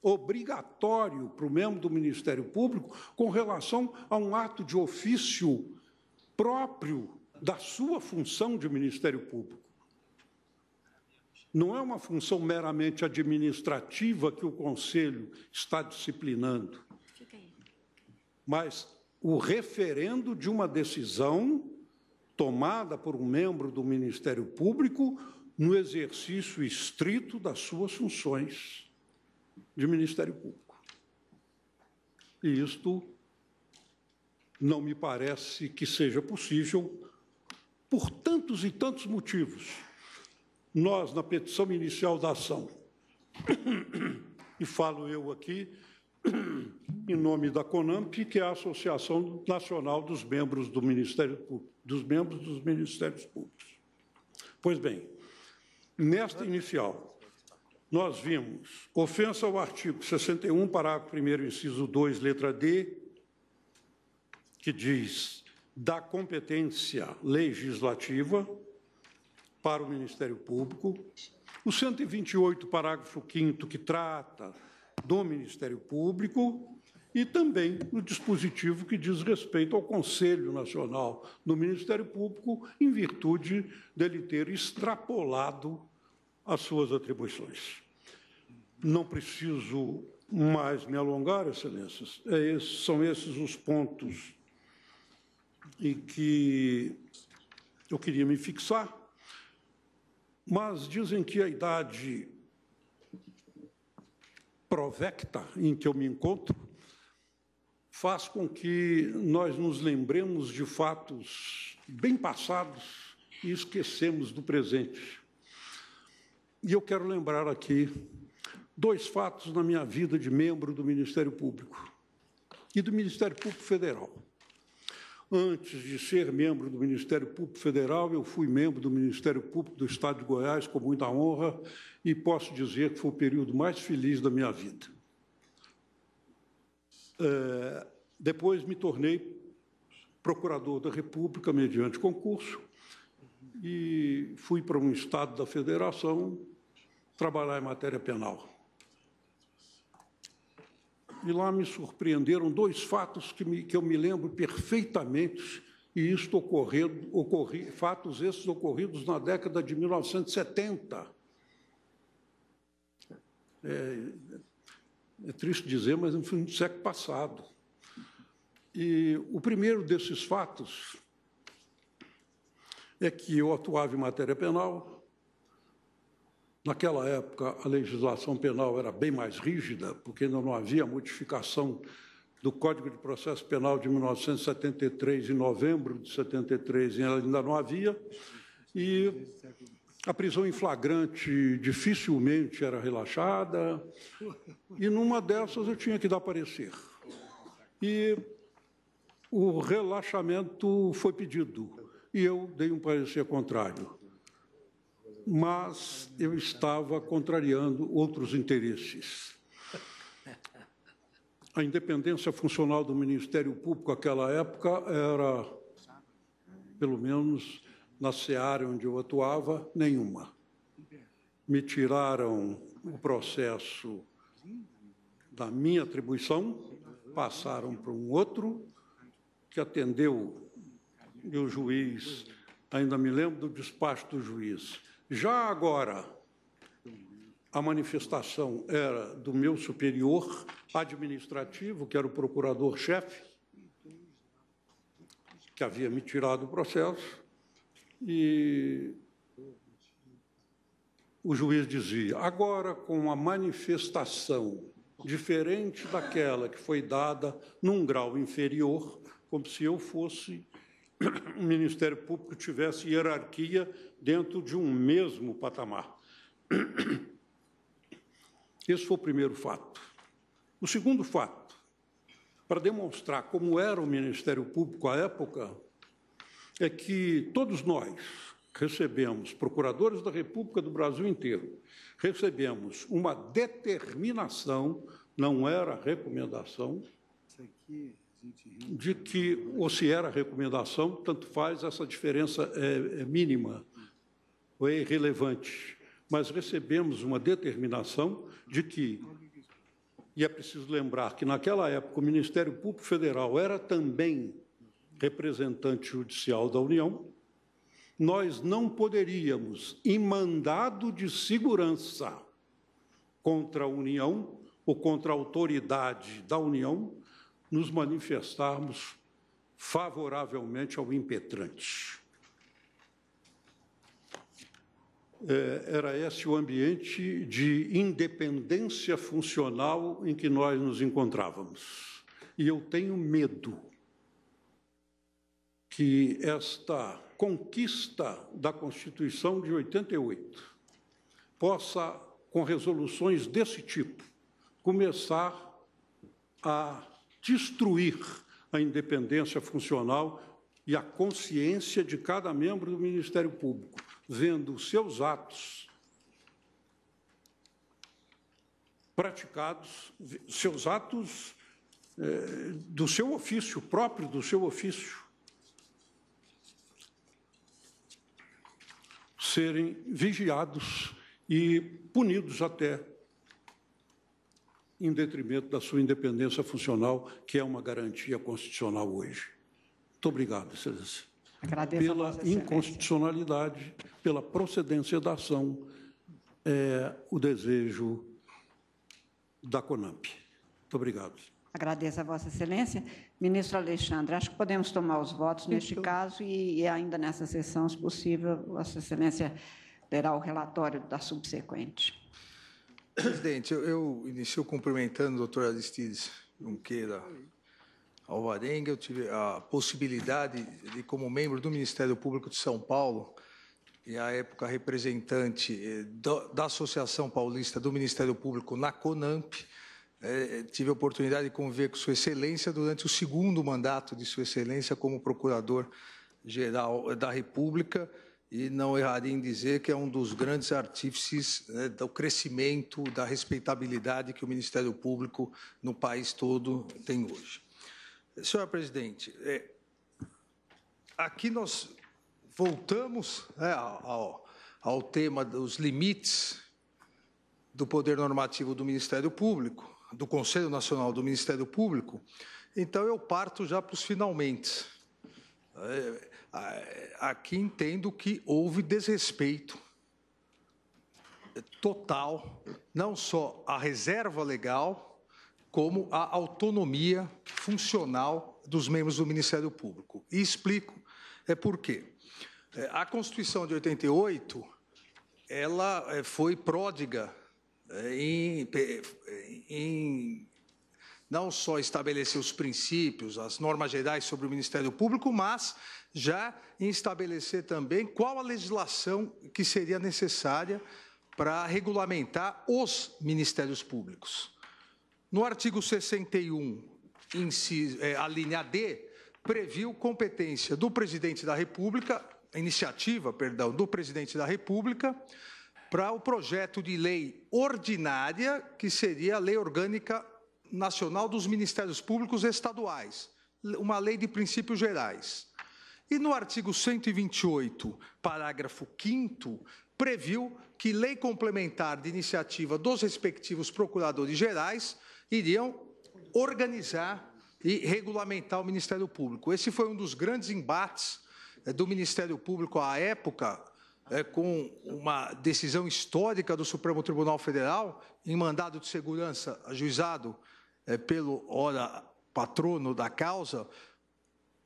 obrigatório para o membro do Ministério Público com relação a um ato de ofício próprio da sua função de Ministério Público. Não é uma função meramente administrativa que o Conselho está disciplinando, mas o referendo de uma decisão tomada por um membro do Ministério Público no exercício estrito das suas funções de Ministério Público. E isto não me parece que seja possível por tantos e tantos motivos. Nós, na petição inicial da ação, e falo eu aqui em nome da CONAMP, que é a Associação Nacional dos Membros do Ministério Público, dos membros dos Ministérios Públicos. Pois bem, nesta inicial, nós vimos ofensa ao artigo 61, parágrafo 1 inciso 2, letra D, que diz da competência legislativa para o Ministério Público, o 128, parágrafo 5 que trata do Ministério Público e também no dispositivo que diz respeito ao Conselho Nacional do Ministério Público, em virtude dele ter extrapolado as suas atribuições. Não preciso mais me alongar, Excelências. É esse, são esses os pontos em que eu queria me fixar. Mas dizem que a idade provecta em que eu me encontro faz com que nós nos lembremos de fatos bem passados e esquecemos do presente. E eu quero lembrar aqui dois fatos na minha vida de membro do Ministério Público e do Ministério Público Federal. Antes de ser membro do Ministério Público Federal, eu fui membro do Ministério Público do Estado de Goiás com muita honra e posso dizer que foi o período mais feliz da minha vida. É, depois me tornei procurador da República mediante concurso e fui para um estado da federação trabalhar em matéria penal. E lá me surpreenderam dois fatos que, me, que eu me lembro perfeitamente, e isto ocorrendo, ocorri, fatos esses ocorridos na década de 1970 é, é triste dizer, mas no fim do século passado. E o primeiro desses fatos é que eu atuava em matéria penal. Naquela época, a legislação penal era bem mais rígida, porque ainda não havia modificação do Código de Processo Penal de 1973, em novembro de 73, ainda não havia. E a prisão em flagrante dificilmente era relaxada, e numa dessas eu tinha que dar parecer. E o relaxamento foi pedido, e eu dei um parecer contrário. Mas eu estava contrariando outros interesses. A independência funcional do Ministério Público naquela época era, pelo menos, na seara onde eu atuava, nenhuma. Me tiraram o processo da minha atribuição, passaram para um outro que atendeu e o juiz, ainda me lembro do despacho do juiz. Já agora, a manifestação era do meu superior administrativo, que era o procurador-chefe, que havia me tirado o processo, e o juiz dizia: agora, com uma manifestação diferente daquela que foi dada num grau inferior, como se eu fosse o Ministério Público tivesse hierarquia dentro de um mesmo patamar. Esse foi o primeiro fato. O segundo fato, para demonstrar como era o Ministério Público à época, é que todos nós recebemos, procuradores da República do Brasil inteiro, recebemos uma determinação, não era recomendação, de que, ou se era recomendação, tanto faz, essa diferença é, é mínima ou é irrelevante. Mas recebemos uma determinação de que e é preciso lembrar que, naquela época, o Ministério Público Federal era também representante judicial da União, nós não poderíamos, em mandado de segurança contra a União ou contra a autoridade da União, nos manifestarmos favoravelmente ao impetrante. É, era esse o ambiente de independência funcional em que nós nos encontrávamos. E eu tenho medo que esta conquista da Constituição de 88 possa, com resoluções desse tipo, começar a destruir a independência funcional e a consciência de cada membro do Ministério Público, vendo seus atos praticados, seus atos eh, do seu ofício, próprio do seu ofício, serem vigiados e punidos até em detrimento da sua independência funcional, que é uma garantia constitucional hoje. Muito obrigado, Excelência. Agradeço pela inconstitucionalidade, pela procedência da ação, é o desejo da CONAMP. Muito obrigado. Agradeço a Vossa Excelência. Ministro Alexandre, acho que podemos tomar os votos neste caso e, e, ainda nessa sessão, se possível, Vossa Excelência terá o relatório da subsequente. Presidente, eu, eu inicio cumprimentando o doutor Aristides Junqueira Alvarenga. Eu tive a possibilidade de, como membro do Ministério Público de São Paulo, e à época representante eh, do, da Associação Paulista do Ministério Público na CONAMP, é, é, tive a oportunidade de conviver com Sua Excelência durante o segundo mandato de Sua Excelência como Procurador-Geral eh, da República e não erraria em dizer que é um dos grandes artífices né, do crescimento, da respeitabilidade que o Ministério Público no país todo tem hoje. Senhora Presidente, é, aqui nós voltamos né, ao, ao tema dos limites do poder normativo do Ministério Público do Conselho Nacional do Ministério Público, então eu parto já para os finalmente. É, aqui entendo que houve desrespeito total, não só à reserva legal, como à autonomia funcional dos membros do Ministério Público. E explico é por quê. É, a Constituição de 88 ela é, foi pródiga em, em não só estabelecer os princípios, as normas gerais sobre o Ministério Público, mas já em estabelecer também qual a legislação que seria necessária para regulamentar os ministérios públicos. No artigo 61, é, a linha D, previu competência do presidente da República, iniciativa, perdão, do presidente da República, para o projeto de lei ordinária, que seria a Lei Orgânica Nacional dos Ministérios Públicos Estaduais, uma lei de princípios gerais. E no artigo 128, parágrafo 5 previu que lei complementar de iniciativa dos respectivos procuradores gerais iriam organizar e regulamentar o Ministério Público. Esse foi um dos grandes embates eh, do Ministério Público à época, é, com uma decisão histórica do Supremo Tribunal Federal, em mandado de segurança ajuizado é, pelo ora patrono da causa,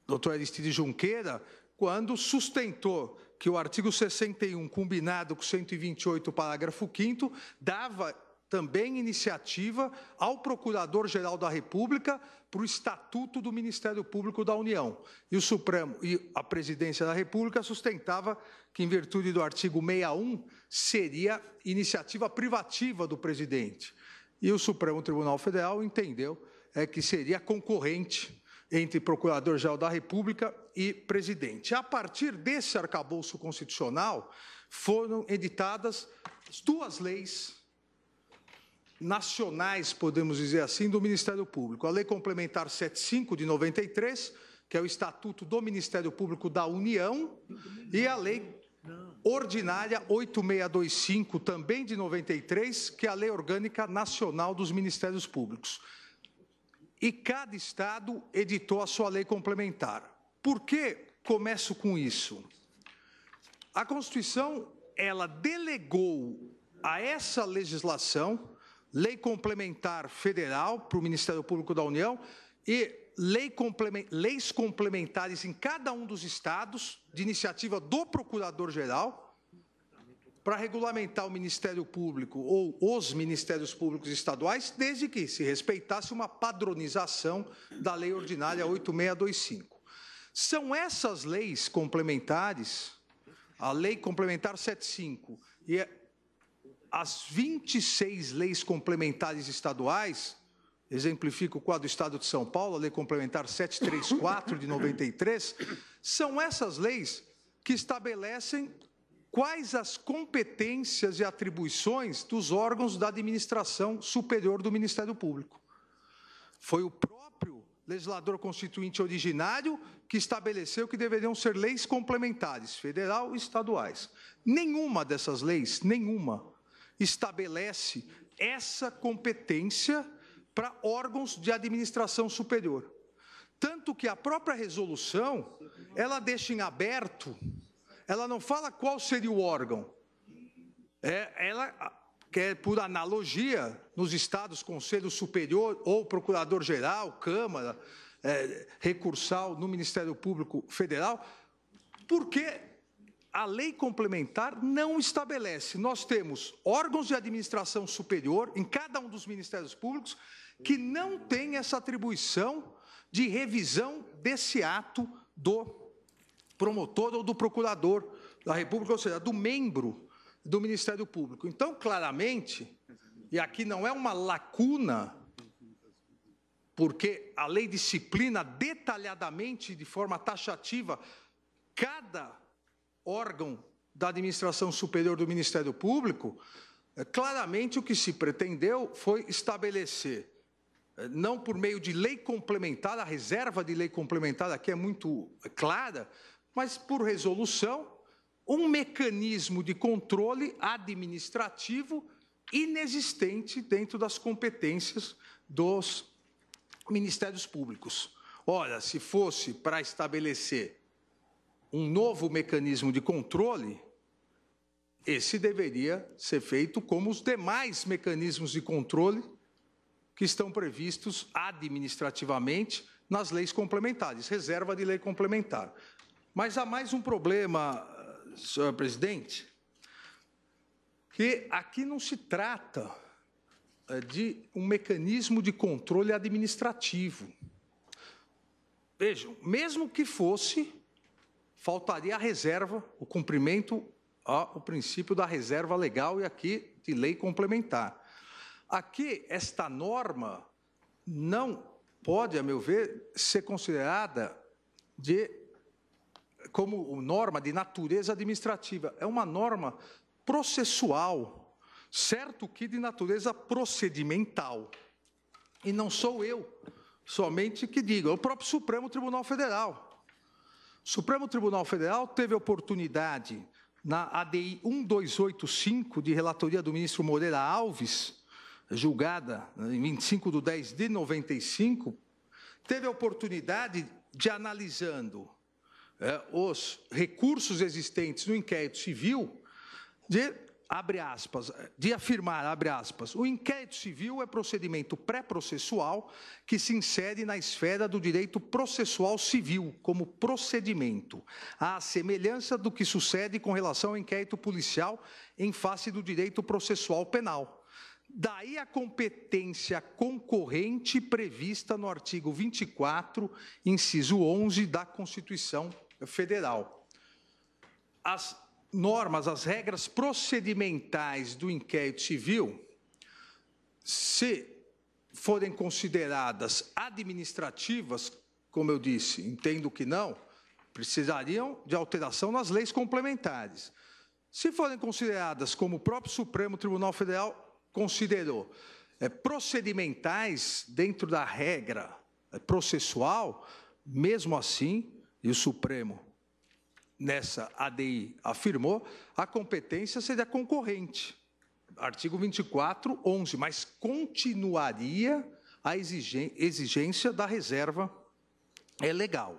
doutor Aristide Junqueira, quando sustentou que o artigo 61, combinado com 128, parágrafo 5 dava também iniciativa ao Procurador-Geral da República para o Estatuto do Ministério Público da União. E o Supremo e a Presidência da República sustentava que, em virtude do artigo 61, seria iniciativa privativa do presidente. E o Supremo Tribunal Federal entendeu é, que seria concorrente entre Procurador-Geral da República e presidente. A partir desse arcabouço constitucional, foram editadas duas leis nacionais, podemos dizer assim, do Ministério Público. A Lei Complementar 75 de 93, que é o Estatuto do Ministério Público da União, e a Lei Ordinária 8625, também de 93, que é a Lei Orgânica Nacional dos Ministérios Públicos. E cada estado editou a sua lei complementar. Por que começo com isso? A Constituição, ela delegou a essa legislação lei complementar federal para o Ministério Público da União e lei complement, leis complementares em cada um dos estados, de iniciativa do Procurador-Geral, para regulamentar o Ministério Público ou os Ministérios Públicos estaduais, desde que se respeitasse uma padronização da Lei Ordinária 8625. São essas leis complementares, a Lei Complementar 75 e as 26 leis complementares estaduais, exemplifico com a do Estado de São Paulo, a Lei Complementar 734 de 93, são essas leis que estabelecem quais as competências e atribuições dos órgãos da administração superior do Ministério Público. Foi o próprio legislador constituinte originário que estabeleceu que deveriam ser leis complementares, federal e estaduais. Nenhuma dessas leis, nenhuma, estabelece essa competência para órgãos de administração superior. Tanto que a própria resolução, ela deixa em aberto, ela não fala qual seria o órgão. É, ela quer, é por analogia, nos estados, Conselho Superior ou Procurador-Geral, Câmara, é, Recursal no Ministério Público Federal, porque a lei complementar não estabelece. Nós temos órgãos de administração superior em cada um dos ministérios públicos que não tem essa atribuição de revisão desse ato do promotor ou do procurador da República, ou seja, do membro do Ministério Público. Então, claramente, e aqui não é uma lacuna, porque a lei disciplina detalhadamente, de forma taxativa, cada órgão da administração superior do Ministério Público, eh, claramente o que se pretendeu foi estabelecer, eh, não por meio de lei complementar, a reserva de lei complementar aqui é muito eh, clara, mas por resolução, um mecanismo de controle administrativo inexistente dentro das competências dos ministérios públicos. Olha, se fosse para estabelecer um novo mecanismo de controle, esse deveria ser feito como os demais mecanismos de controle que estão previstos administrativamente nas leis complementares, reserva de lei complementar. Mas há mais um problema, senhor presidente, que aqui não se trata eh, de um mecanismo de controle administrativo. Vejam, mesmo que fosse faltaria a reserva, o cumprimento ao princípio da reserva legal e aqui de lei complementar. Aqui, esta norma não pode, a meu ver, ser considerada de, como norma de natureza administrativa. É uma norma processual, certo que de natureza procedimental. E não sou eu somente que digo, é o próprio Supremo Tribunal Federal. O Supremo Tribunal Federal teve oportunidade, na ADI 1285, de relatoria do ministro Moreira Alves, julgada né, em 25 de 10 de 95, teve a oportunidade de, analisando é, os recursos existentes no inquérito civil, de abre aspas, de afirmar, abre aspas, o inquérito civil é procedimento pré-processual que se insere na esfera do direito processual civil, como procedimento, à semelhança do que sucede com relação ao inquérito policial em face do direito processual penal. Daí a competência concorrente prevista no artigo 24, inciso 11 da Constituição Federal. As normas, as regras procedimentais do inquérito civil, se forem consideradas administrativas, como eu disse, entendo que não, precisariam de alteração nas leis complementares. Se forem consideradas, como o próprio Supremo Tribunal Federal considerou, é, procedimentais dentro da regra é, processual, mesmo assim, e o Supremo nessa ADI afirmou, a competência seria concorrente. Artigo 24, 11, mas continuaria a exigência da reserva é legal.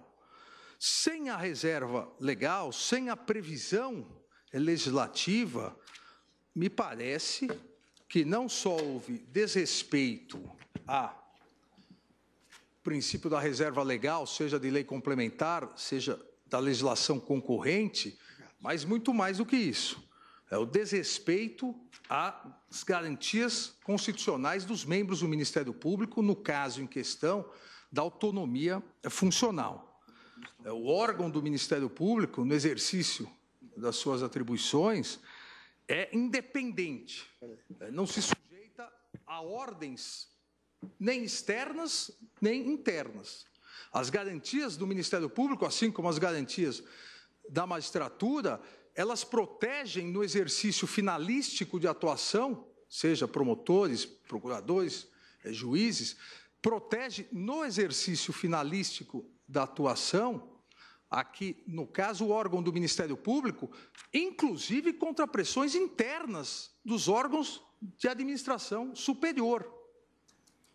Sem a reserva legal, sem a previsão legislativa, me parece que não só houve desrespeito a princípio da reserva legal, seja de lei complementar, seja da legislação concorrente, mas muito mais do que isso. É o desrespeito às garantias constitucionais dos membros do Ministério Público, no caso em questão, da autonomia funcional. É o órgão do Ministério Público, no exercício das suas atribuições, é independente, é, não se sujeita a ordens nem externas nem internas. As garantias do Ministério Público, assim como as garantias da magistratura, elas protegem no exercício finalístico de atuação, seja promotores, procuradores, eh, juízes, protege no exercício finalístico da atuação, aqui, no caso, o órgão do Ministério Público, inclusive contra pressões internas dos órgãos de administração superior.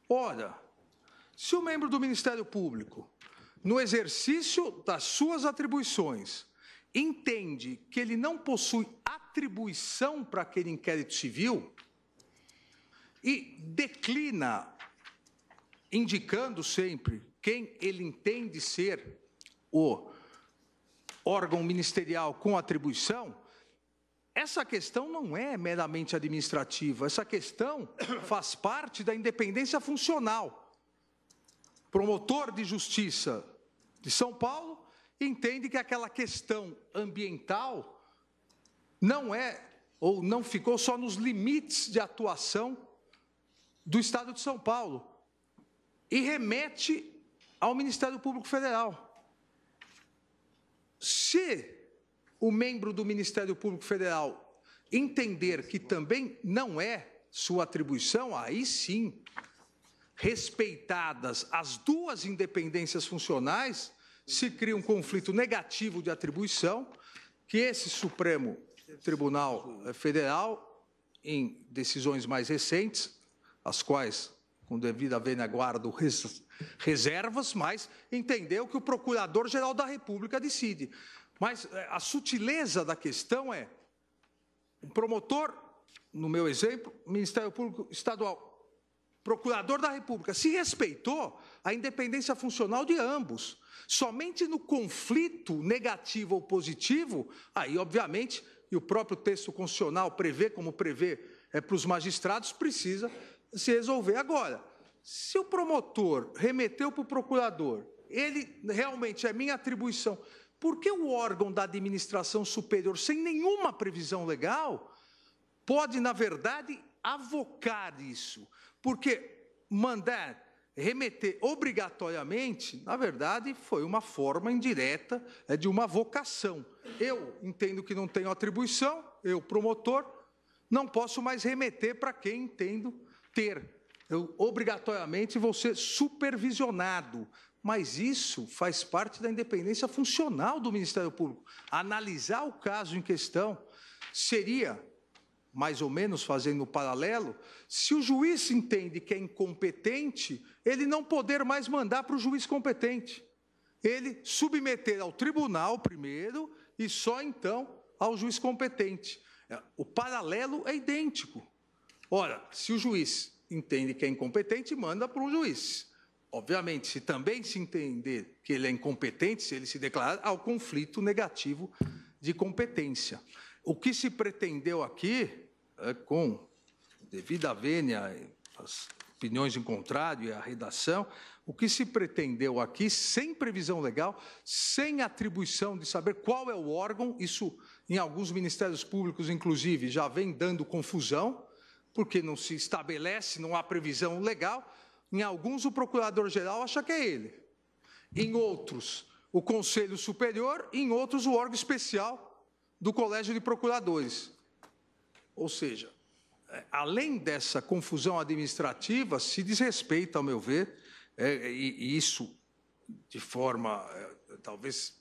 Ora, se o membro do Ministério Público, no exercício das suas atribuições, entende que ele não possui atribuição para aquele inquérito civil e declina, indicando sempre quem ele entende ser o órgão ministerial com atribuição, essa questão não é meramente administrativa, essa questão faz parte da independência funcional promotor de justiça de São Paulo, entende que aquela questão ambiental não é ou não ficou só nos limites de atuação do Estado de São Paulo e remete ao Ministério Público Federal. Se o membro do Ministério Público Federal entender que também não é sua atribuição, aí sim respeitadas as duas independências funcionais, se cria um conflito negativo de atribuição, que esse Supremo Tribunal eh, Federal, em decisões mais recentes, as quais, com devida aguardo res, reservas, mas entendeu que o Procurador-Geral da República decide. Mas eh, a sutileza da questão é, o promotor, no meu exemplo, Ministério Público Estadual, procurador da República, se respeitou a independência funcional de ambos. Somente no conflito negativo ou positivo, aí, obviamente, e o próprio texto constitucional prevê, como prevê é, para os magistrados, precisa se resolver. Agora, se o promotor remeteu para o procurador, ele realmente é minha atribuição, por que o órgão da administração superior, sem nenhuma previsão legal, pode, na verdade, avocar isso, porque mandar remeter obrigatoriamente, na verdade, foi uma forma indireta é, de uma vocação. Eu entendo que não tenho atribuição, eu, promotor, não posso mais remeter para quem entendo ter. Eu, obrigatoriamente, vou ser supervisionado. Mas isso faz parte da independência funcional do Ministério Público. Analisar o caso em questão seria mais ou menos fazendo o um paralelo, se o juiz entende que é incompetente, ele não poder mais mandar para o juiz competente. Ele submeter ao tribunal primeiro e só então ao juiz competente. É, o paralelo é idêntico. Ora, se o juiz entende que é incompetente, manda para o juiz. Obviamente, se também se entender que ele é incompetente, se ele se declarar, há o conflito negativo de competência. O que se pretendeu aqui, é, com devida vênia, as opiniões em contrário e a redação, o que se pretendeu aqui, sem previsão legal, sem atribuição de saber qual é o órgão, isso em alguns ministérios públicos, inclusive, já vem dando confusão, porque não se estabelece, não há previsão legal. Em alguns, o procurador-geral acha que é ele. Em outros, o Conselho Superior, em outros, o órgão especial do Colégio de Procuradores. Ou seja, é, além dessa confusão administrativa, se desrespeita, ao meu ver, é, e, e, isso de forma, é, talvez,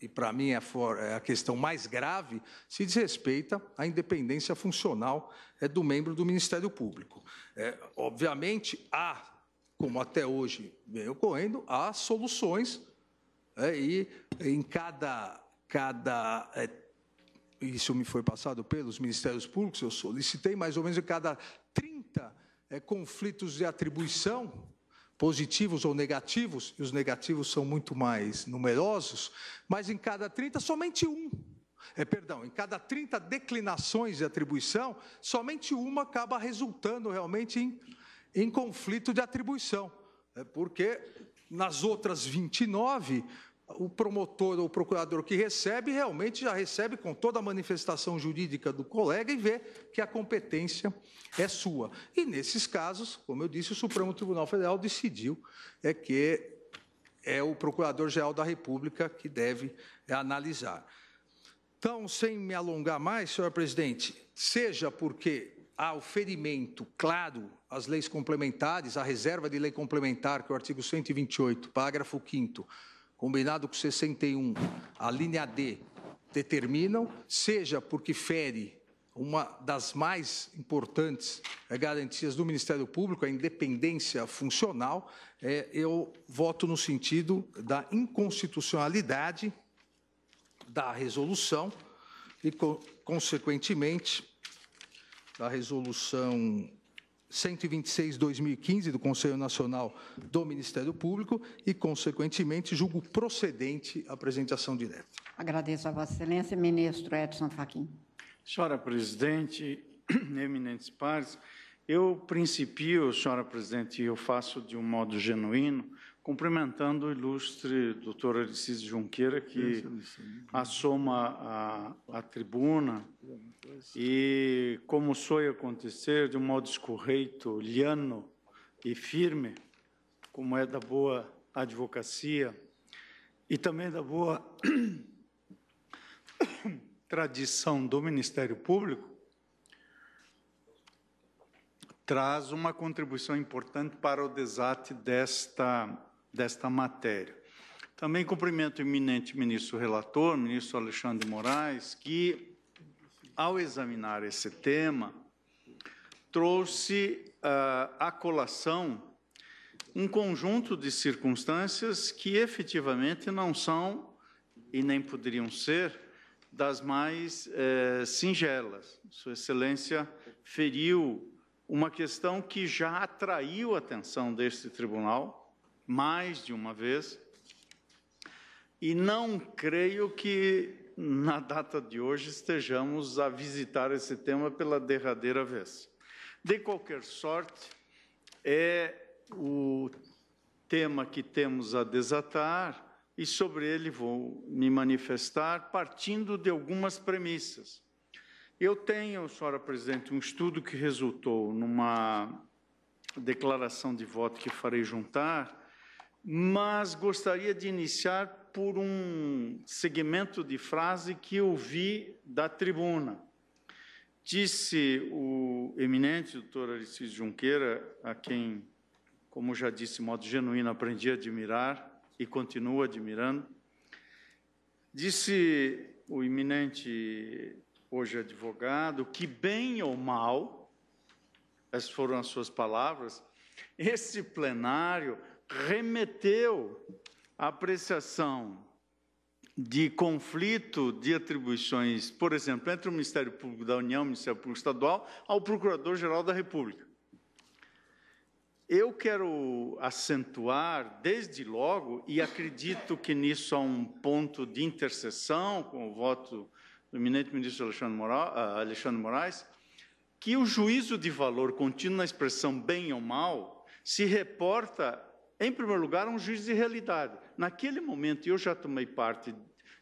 e para mim é a, for, é a, questão mais grave, se desrespeita a independência funcional é, do membro do Ministério Público. É, obviamente, há, como até hoje vem ocorrendo, há soluções, e em cada cada isso me foi passado pelos ministérios públicos, eu solicitei mais ou menos em cada 30 é, conflitos de atribuição, positivos ou negativos, e os negativos são muito mais numerosos, mas em cada 30, somente um. É, perdão, em cada 30 declinações de atribuição, somente uma acaba resultando realmente em, em conflito de atribuição, é, porque nas outras 29, o promotor ou o procurador que recebe realmente já recebe com toda a manifestação jurídica do colega e vê que a competência é sua. E nesses casos, como eu disse, o Supremo Tribunal Federal decidiu é que é o Procurador-Geral da República que deve analisar. Então, sem me alongar mais, senhor presidente, seja porque há o ferimento claro às leis complementares, à reserva de lei complementar que é o artigo 128, parágrafo 5 combinado com 61, a linha D, determinam, seja porque fere uma das mais importantes é, garantias do Ministério Público, a independência funcional, é, eu voto no sentido da inconstitucionalidade da resolução e, consequentemente, da resolução 126/2015 do Conselho Nacional do Ministério Público e, consequentemente, julgo procedente a apresentação direta. Agradeço a Vossa Excelência, ministro Edson Fachin. Senhora presidente, eminentes pares, eu principio, senhora presidente, e eu faço de um modo genuíno, cumprimentando o ilustre doutor Aristides Junqueira, que assoma a, a tribuna e, como soe acontecer, de um modo escorreito, liano e firme, como é da boa advocacia e também da boa tradição do Ministério Público, traz uma contribuição importante para o desate desta desta matéria. Também cumprimento o eminente ministro relator, ministro Alexandre Moraes, que, ao examinar esse tema, trouxe uh, à colação um conjunto de circunstâncias que efetivamente não são e nem poderiam ser das mais eh, singelas. Sua Excelência feriu uma questão que já atraiu a atenção deste tribunal mais de uma vez. E não creio que na data de hoje estejamos a visitar esse tema pela derradeira vez. De qualquer sorte, é o tema que temos a desatar e sobre ele vou me manifestar partindo de algumas premissas. Eu tenho, senhora presidente, um estudo que resultou numa declaração de voto que farei juntar mas gostaria de iniciar por um segmento de frase que eu vi da tribuna. Disse o eminente doutor Aristides Junqueira, a quem, como já disse, modo genuíno aprendi a admirar e continuo admirando, disse o eminente, hoje advogado, que bem ou mal, essas foram as suas palavras, esse plenário remeteu à apreciação de conflito de atribuições, por exemplo, entre o Ministério Público da União e o Ministério Público Estadual, ao Procurador-Geral da República. Eu quero acentuar desde logo, e acredito que nisso há um ponto de interseção com o voto do eminente ministro Alexandre ah, Moraes, que o juízo de valor contínuo na expressão bem ou mal se reporta em primeiro lugar, um juiz de realidade. Naquele momento, eu já tomei parte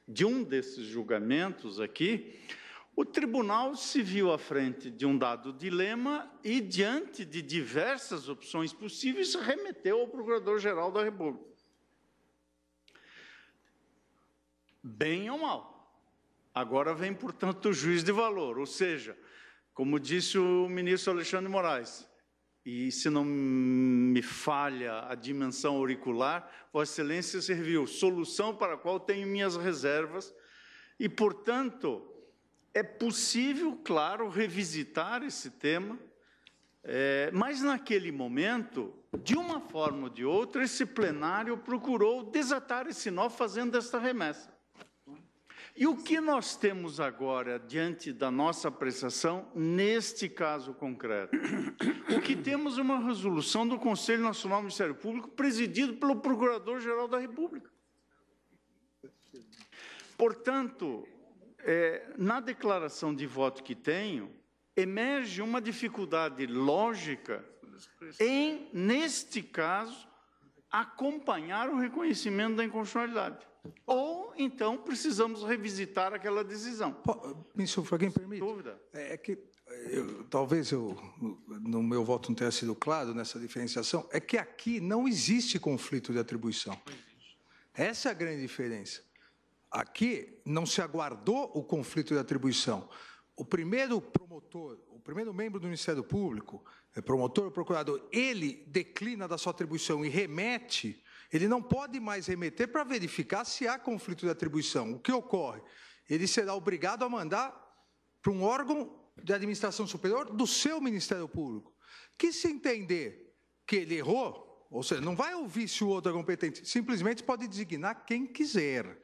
de um desses julgamentos aqui, o tribunal se viu à frente de um dado dilema e, diante de diversas opções possíveis, remeteu ao Procurador-Geral da República. Bem ou mal. Agora vem, portanto, o juiz de valor, ou seja, como disse o ministro Alexandre Moraes, e se não me falha a dimensão auricular, Vossa Excelência serviu solução para a qual tenho minhas reservas. E, portanto, é possível, claro, revisitar esse tema, é, mas naquele momento, de uma forma ou de outra, esse plenário procurou desatar esse nó fazendo esta remessa. E o que nós temos agora diante da nossa apreciação neste caso concreto? O que temos é uma resolução do Conselho Nacional do Ministério Público presidido pelo Procurador-Geral da República. Portanto, é, na declaração de voto que tenho, emerge uma dificuldade lógica em, neste caso, acompanhar o reconhecimento da inconstitucionalidade ou então precisamos revisitar aquela decisão. Ministro, alguém permite? Sem dúvida. É, é que eu, talvez eu, no meu voto não tenha sido claro nessa diferenciação, é que aqui não existe conflito de atribuição. Essa é a grande diferença. Aqui não se aguardou o conflito de atribuição. O primeiro promotor, o primeiro membro do Ministério Público, é promotor ou procurador, ele declina da sua atribuição e remete ele não pode mais remeter para verificar se há conflito de atribuição. O que ocorre? Ele será obrigado a mandar para um órgão de administração superior do seu Ministério Público, que se entender que ele errou, ou seja, não vai ouvir se o outro é competente, simplesmente pode designar quem quiser.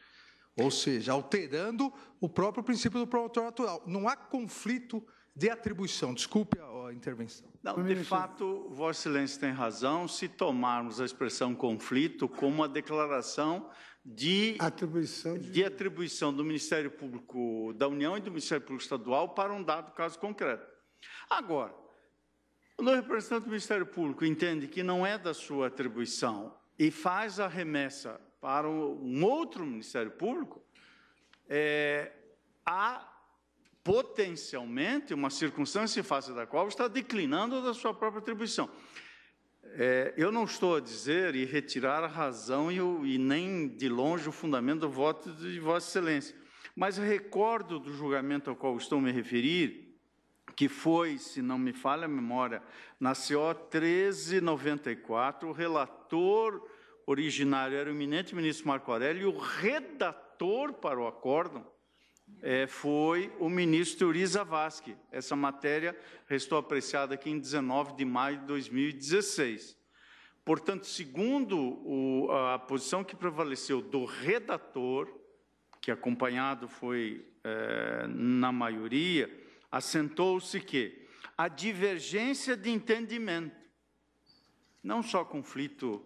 Ou seja, alterando o próprio princípio do promotor natural. Não há conflito de de atribuição. Desculpe a, a intervenção. Não, de fato, Vossa Excelência tem razão se tomarmos a expressão conflito como a declaração de atribuição, de... de atribuição do Ministério Público da União e do Ministério Público Estadual para um dado caso concreto. Agora, o representante do Ministério Público entende que não é da sua atribuição e faz a remessa para um outro Ministério Público, é, há potencialmente uma circunstância em face da qual está declinando da sua própria atribuição. É, eu não estou a dizer e retirar a razão e, o, e nem de longe o fundamento do voto de Vossa Excelência, mas recordo do julgamento ao qual estou me referir, que foi, se não me falha a memória, na CO 1394, o relator originário era o eminente ministro Marco Aurélio, e o redator para o acórdão é, foi o ministro Uriza Vasque. Essa matéria restou apreciada aqui em 19 de maio de 2016. Portanto, segundo o, a posição que prevaleceu do redator, que acompanhado foi é, na maioria, assentou-se que a divergência de entendimento, não só conflito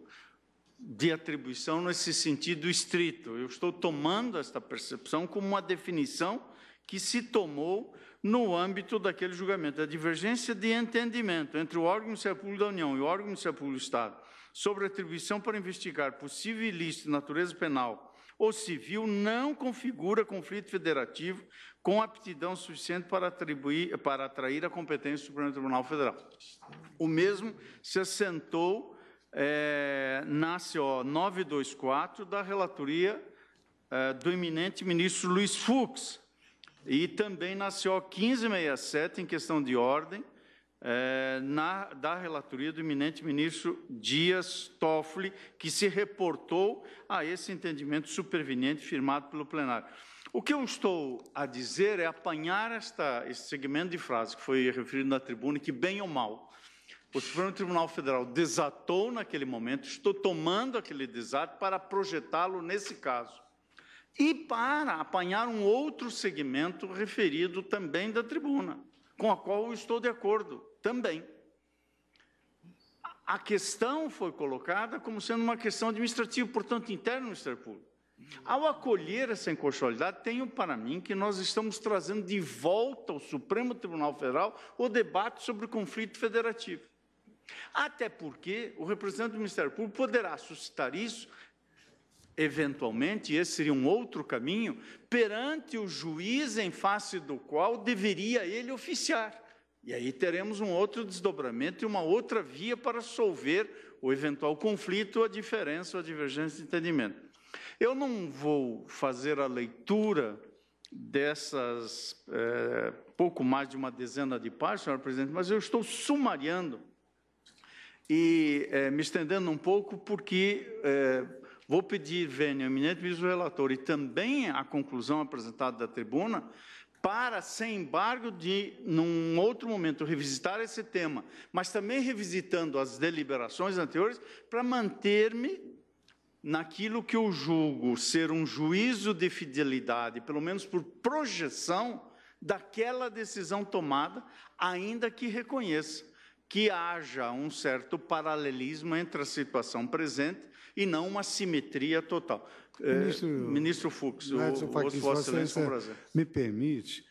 de atribuição nesse sentido estrito. Eu estou tomando esta percepção como uma definição que se tomou no âmbito daquele julgamento. A divergência de entendimento entre o órgão do Ministério Público da União e o órgão do Ministério Público do Estado sobre atribuição para investigar possível ilícito de natureza penal ou civil não configura conflito federativo com aptidão suficiente para atribuir para atrair a competência do Supremo Tribunal Federal. O mesmo se assentou é, nasce ó, 924 da relatoria é, do eminente ministro Luiz Fux. E também nasceu 1567, em questão de ordem, é, na, da relatoria do eminente ministro Dias Toffoli, que se reportou a esse entendimento superveniente firmado pelo plenário. O que eu estou a dizer é apanhar esta, este segmento de frase que foi referido na tribuna, que bem ou mal o Supremo Tribunal Federal desatou naquele momento, estou tomando aquele desato para projetá-lo nesse caso. E para apanhar um outro segmento referido também da tribuna, com a qual eu estou de acordo também. A questão foi colocada como sendo uma questão administrativa, portanto, interna no Ministério Público. Ao acolher essa inconstitucionalidade, tenho para mim que nós estamos trazendo de volta ao Supremo Tribunal Federal o debate sobre o conflito federativo. Até porque o representante do Ministério Público poderá suscitar isso, eventualmente, e esse seria um outro caminho, perante o juiz em face do qual deveria ele oficiar. E aí teremos um outro desdobramento e uma outra via para solver o eventual conflito, a diferença ou a divergência de entendimento. Eu não vou fazer a leitura dessas é, pouco mais de uma dezena de páginas, senhor presidente, mas eu estou sumariando e eh, me estendendo um pouco, porque eh, vou pedir vênia eminente vice-relator e também a conclusão apresentada da tribuna para, sem embargo, de, num outro momento, revisitar esse tema, mas também revisitando as deliberações anteriores, para manter-me naquilo que eu julgo ser um juízo de fidelidade, pelo menos por projeção daquela decisão tomada, ainda que reconheça que haja um certo paralelismo entre a situação presente e não uma simetria total. É, ministro, é, ministro Fux, o, o Vossa Excelência, um prazer. me permite.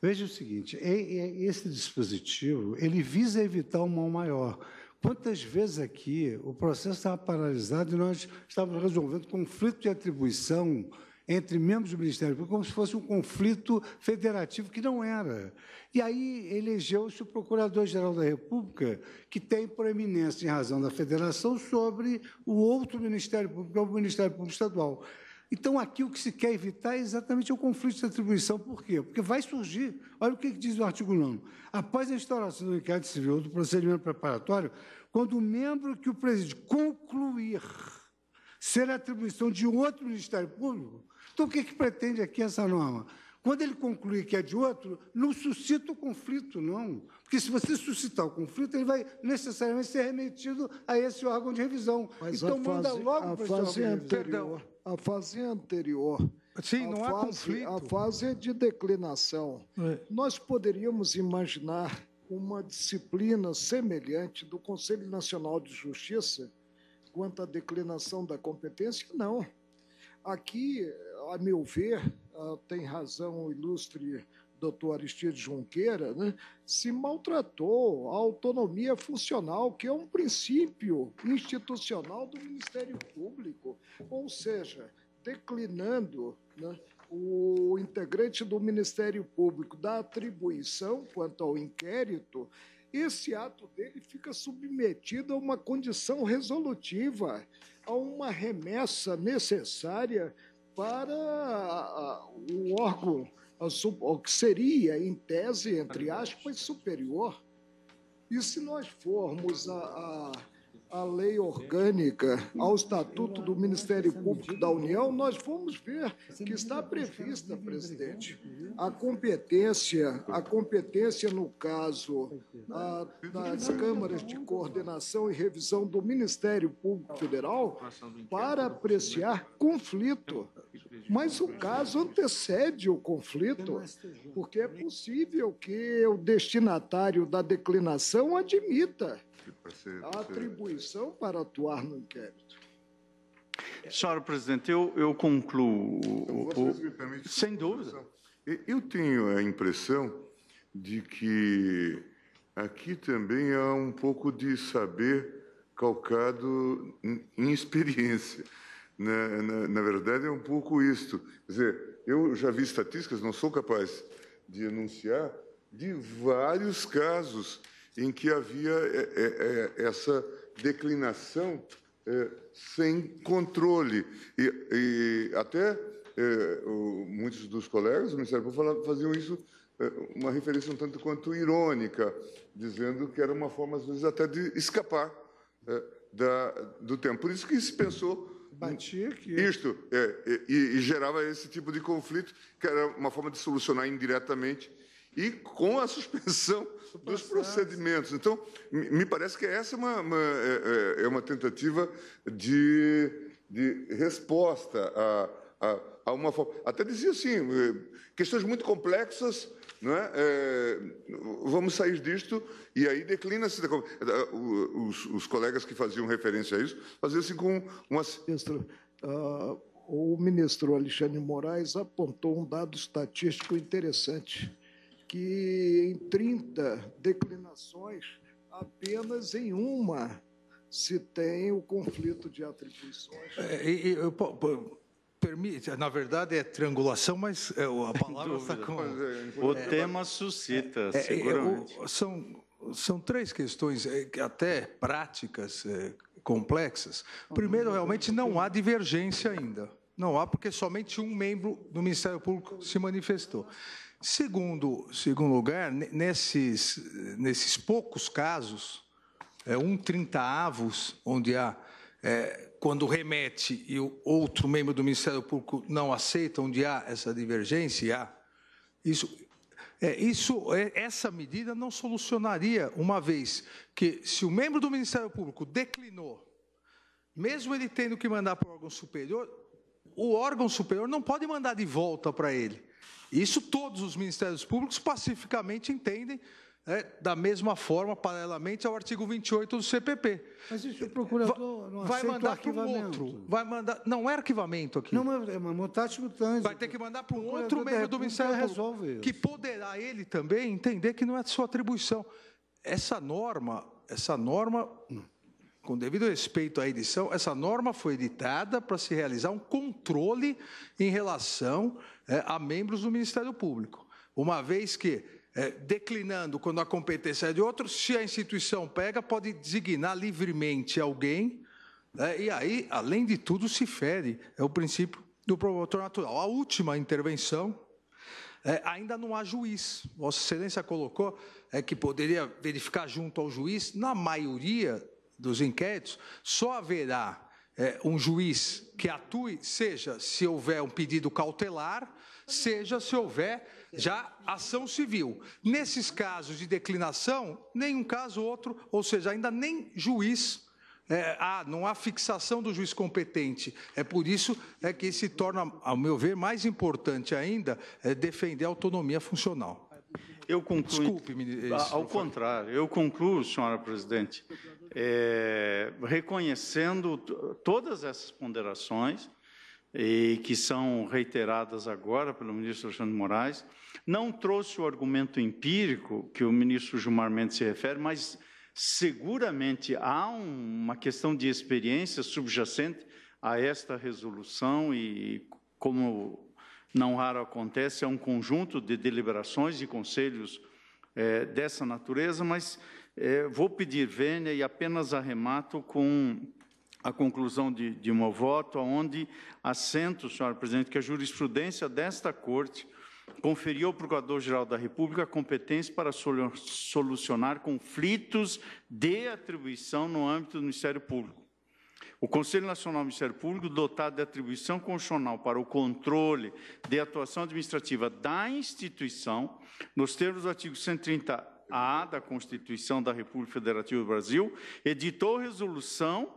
Veja o seguinte, esse dispositivo, ele visa evitar o um mal maior. Quantas vezes aqui o processo estava paralisado e nós estávamos resolvendo conflito de atribuição entre membros do Ministério Público, como se fosse um conflito federativo, que não era. E aí elegeu-se o Procurador-Geral da República, que tem proeminência em razão da federação sobre o outro Ministério Público, que é o Ministério Público Estadual. Então, aqui o que se quer evitar é exatamente o conflito de atribuição. Por quê? Porque vai surgir. Olha o que diz o artigo 9. Após a instauração do inquérito civil do procedimento preparatório, quando o membro que o preside concluir ser atribuição de outro Ministério Público, então, o que, é que pretende aqui essa norma? Quando ele concluir que é de outro, não suscita o conflito, não. Porque se você suscitar o conflito, ele vai necessariamente ser remetido a esse órgão de revisão. Mas então manda fase, logo para esse órgão anterior, de revisão. A fase anterior. Sim, não fase, há conflito. A fase é de declinação. É. Nós poderíamos imaginar uma disciplina semelhante do Conselho Nacional de Justiça quanto à declinação da competência? Não. Aqui a meu ver, ah, tem razão o ilustre doutor Aristides Junqueira, né, se maltratou a autonomia funcional, que é um princípio institucional do Ministério Público. Ou seja, declinando né, o integrante do Ministério Público da atribuição quanto ao inquérito, esse ato dele fica submetido a uma condição resolutiva, a uma remessa necessária para o ah, órgão o que seria, em tese, entre aspas, superior. E se nós formos a, a à lei orgânica, ao Estatuto do Ministério Público da União, nós vamos ver que está prevista, presidente, a competência, a competência no caso a, das câmaras de coordenação e revisão do Ministério Público Federal para apreciar conflito. Mas o caso antecede o conflito, porque é possível que o destinatário da declinação admita a atribuição para atuar no inquérito. Senhora Presidente, eu, eu concluo. Então, o, permitem, sem dúvida. Eu tenho a impressão de que aqui também há um pouco de saber calcado em experiência. Na, né? na, na verdade, é um pouco isto. Quer dizer, eu já vi estatísticas, não sou capaz de enunciar, de vários casos em que havia é, é, é, essa declinação sem controle. E, e até muitos dos colegas do Ministério Público faziam isso uma referência um tanto quanto irônica, dizendo que era uma forma, às vezes, até de escapar é, da, do tempo. Por isso que se pensou. Batia aqui. Isto, é, e, e, gerava esse tipo de conflito, que era uma forma de solucionar indiretamente e com a suspensão dos procedimentos. Então, me parece que essa é uma, uma é, é, é, uma tentativa de, de resposta a, a, a uma forma. Até dizia assim: eh, questões muito complexas. Não é? é vamos sair disto e aí declina-se. Os, os, colegas que faziam referência a isso faziam assim com uma. Uh, ah, o ministro Alexandre Moraes apontou um dado estatístico interessante que em 30 declinações, apenas em uma se tem o conflito de atribuições. É, permite, na verdade é triangulação, mas é, a palavra está com. É, é, o é, tema suscita, é, seguramente. O, são, são três questões, até práticas complexas. Primeiro, uhum. realmente não há divergência ainda. Não há, porque somente um membro do Ministério Público se manifestou. Segundo, segundo lugar, nesses, nesses poucos casos, é, um trintaavos, onde há, é, quando remete e o outro membro do Ministério Público não aceita, onde há essa divergência, há, isso, é, isso, é, essa medida não solucionaria, uma vez que se o membro do Ministério Público declinou, mesmo ele tendo que mandar para o órgão superior, o órgão superior não pode mandar de volta para ele isso todos os ministérios públicos pacificamente entendem, né, da mesma forma, paralelamente ao artigo 28 do CPP. Mas isso o procurador não vai mandar para um outro. Vai mandar, não é arquivamento aqui. Não, uma mas é, do trânsito. Vai ter que mandar para um outro membro do Ministério Público, que poderá ele também entender que não é de sua atribuição. Essa norma, essa norma com devido respeito à edição, essa norma foi editada para se realizar um controle em relação é, a membros do Ministério Público. Uma vez que, é, declinando quando a competência é de outro, se a instituição pega, pode designar livremente alguém, é, e aí, além de tudo, se fere é o princípio do promotor natural. A última intervenção, é, ainda não há juiz. Vossa Excelência colocou é, que poderia verificar junto ao juiz. Na maioria dos inquéritos, só haverá é, um juiz que atue, seja se houver um pedido cautelar, seja se houver já ação civil. Nesses casos de declinação, nenhum caso outro, ou seja, ainda nem juiz. É, ah, não há fixação do juiz competente. É por isso é que se torna, ao meu ver, mais importante ainda é defender a autonomia funcional. Eu concluo. Desculpe, ministro. Ah, ao contrário, eu concluo, senhora presidente, é, reconhecendo todas essas ponderações e que são reiteradas agora pelo ministro Alexandre Moraes, não trouxe o argumento empírico que o ministro Gilmar Mendes se refere, mas seguramente há uma questão de experiência subjacente a esta resolução e como não raro acontece, é um conjunto de deliberações e conselhos é, dessa natureza, mas é, vou pedir vênia e apenas arremato com a conclusão de, de um voto, onde assento, senhor presidente, que a jurisprudência desta Corte conferiu ao Procurador-Geral da República a competência para solucionar conflitos de atribuição no âmbito do Ministério Público. O Conselho Nacional do Ministério Público, dotado de atribuição constitucional para o controle de atuação administrativa da instituição, nos termos do artigo 130 a da Constituição da República Federativa do Brasil, editou resolução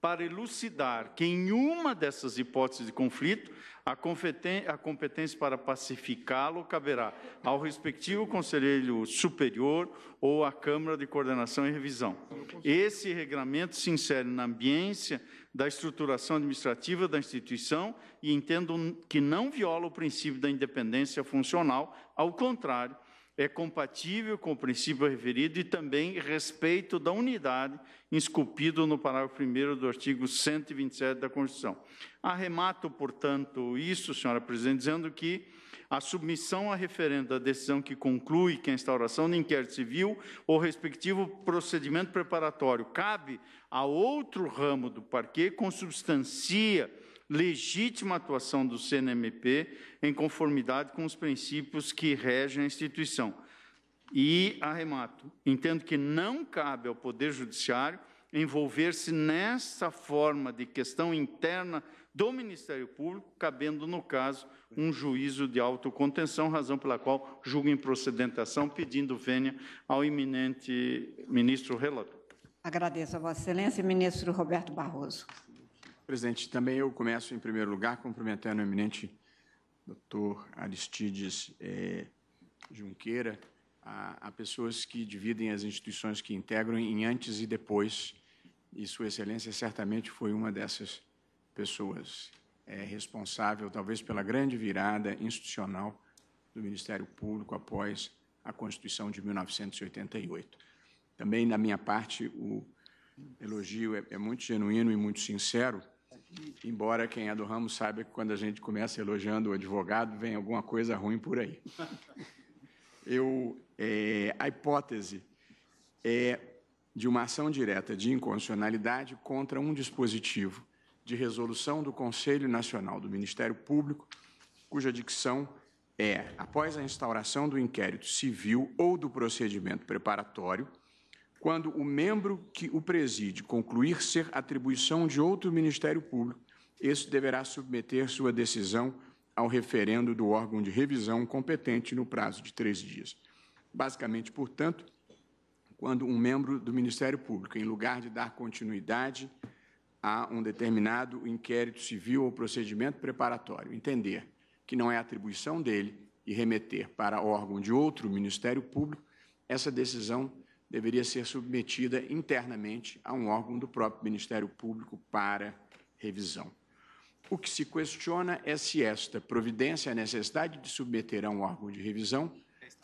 para elucidar que, em uma dessas hipóteses de conflito, a competência para pacificá-lo caberá ao respectivo Conselho Superior ou à Câmara de Coordenação e Revisão. Esse regramento se insere na ambiência da estruturação administrativa da instituição e entendo que não viola o princípio da independência funcional, ao contrário, é compatível com o princípio referido e também respeito da unidade, esculpido no parágrafo 1 do artigo 127 da Constituição. Arremato, portanto, isso, senhora presidente, dizendo que a submissão a referendo da decisão que conclui que a instauração de inquérito civil ou respectivo procedimento preparatório cabe a outro ramo do parquê, consubstancia substância legítima atuação do CNMP em conformidade com os princípios que regem a instituição. E arremato, entendo que não cabe ao Poder Judiciário envolver-se nessa forma de questão interna do Ministério Público, cabendo, no caso, um juízo de autocontenção, razão pela qual julgo improcedentação pedindo vênia ao iminente ministro relator. Agradeço a Vossa Excelência, ministro Roberto Barroso. Presidente, também eu começo em primeiro lugar cumprimentando o eminente doutor Aristides eh, Junqueira, a, a, pessoas que dividem as instituições que integram em antes e depois, e Sua Excelência certamente foi uma dessas pessoas eh, responsável, talvez, pela grande virada institucional do Ministério Público após a Constituição de 1988. Também, da minha parte, o elogio é, é muito genuíno e muito sincero Embora quem é do ramo saiba que quando a gente começa elogiando o advogado, vem alguma coisa ruim por aí. Eu, é, a hipótese é de uma ação direta de inconstitucionalidade contra um dispositivo de resolução do Conselho Nacional do Ministério Público, cuja dicção é: após a instauração do inquérito civil ou do procedimento preparatório, quando o membro que o preside concluir ser atribuição de outro Ministério Público, esse deverá submeter sua decisão ao referendo do órgão de revisão competente no prazo de três dias. Basicamente, portanto, quando um membro do Ministério Público, em lugar de dar continuidade a um determinado inquérito civil ou procedimento preparatório, entender que não é atribuição dele e remeter para órgão de outro Ministério Público, essa decisão deveria ser submetida internamente a um órgão do próprio Ministério Público para revisão. O que se questiona é se esta providência, a necessidade de submeter a um órgão de revisão,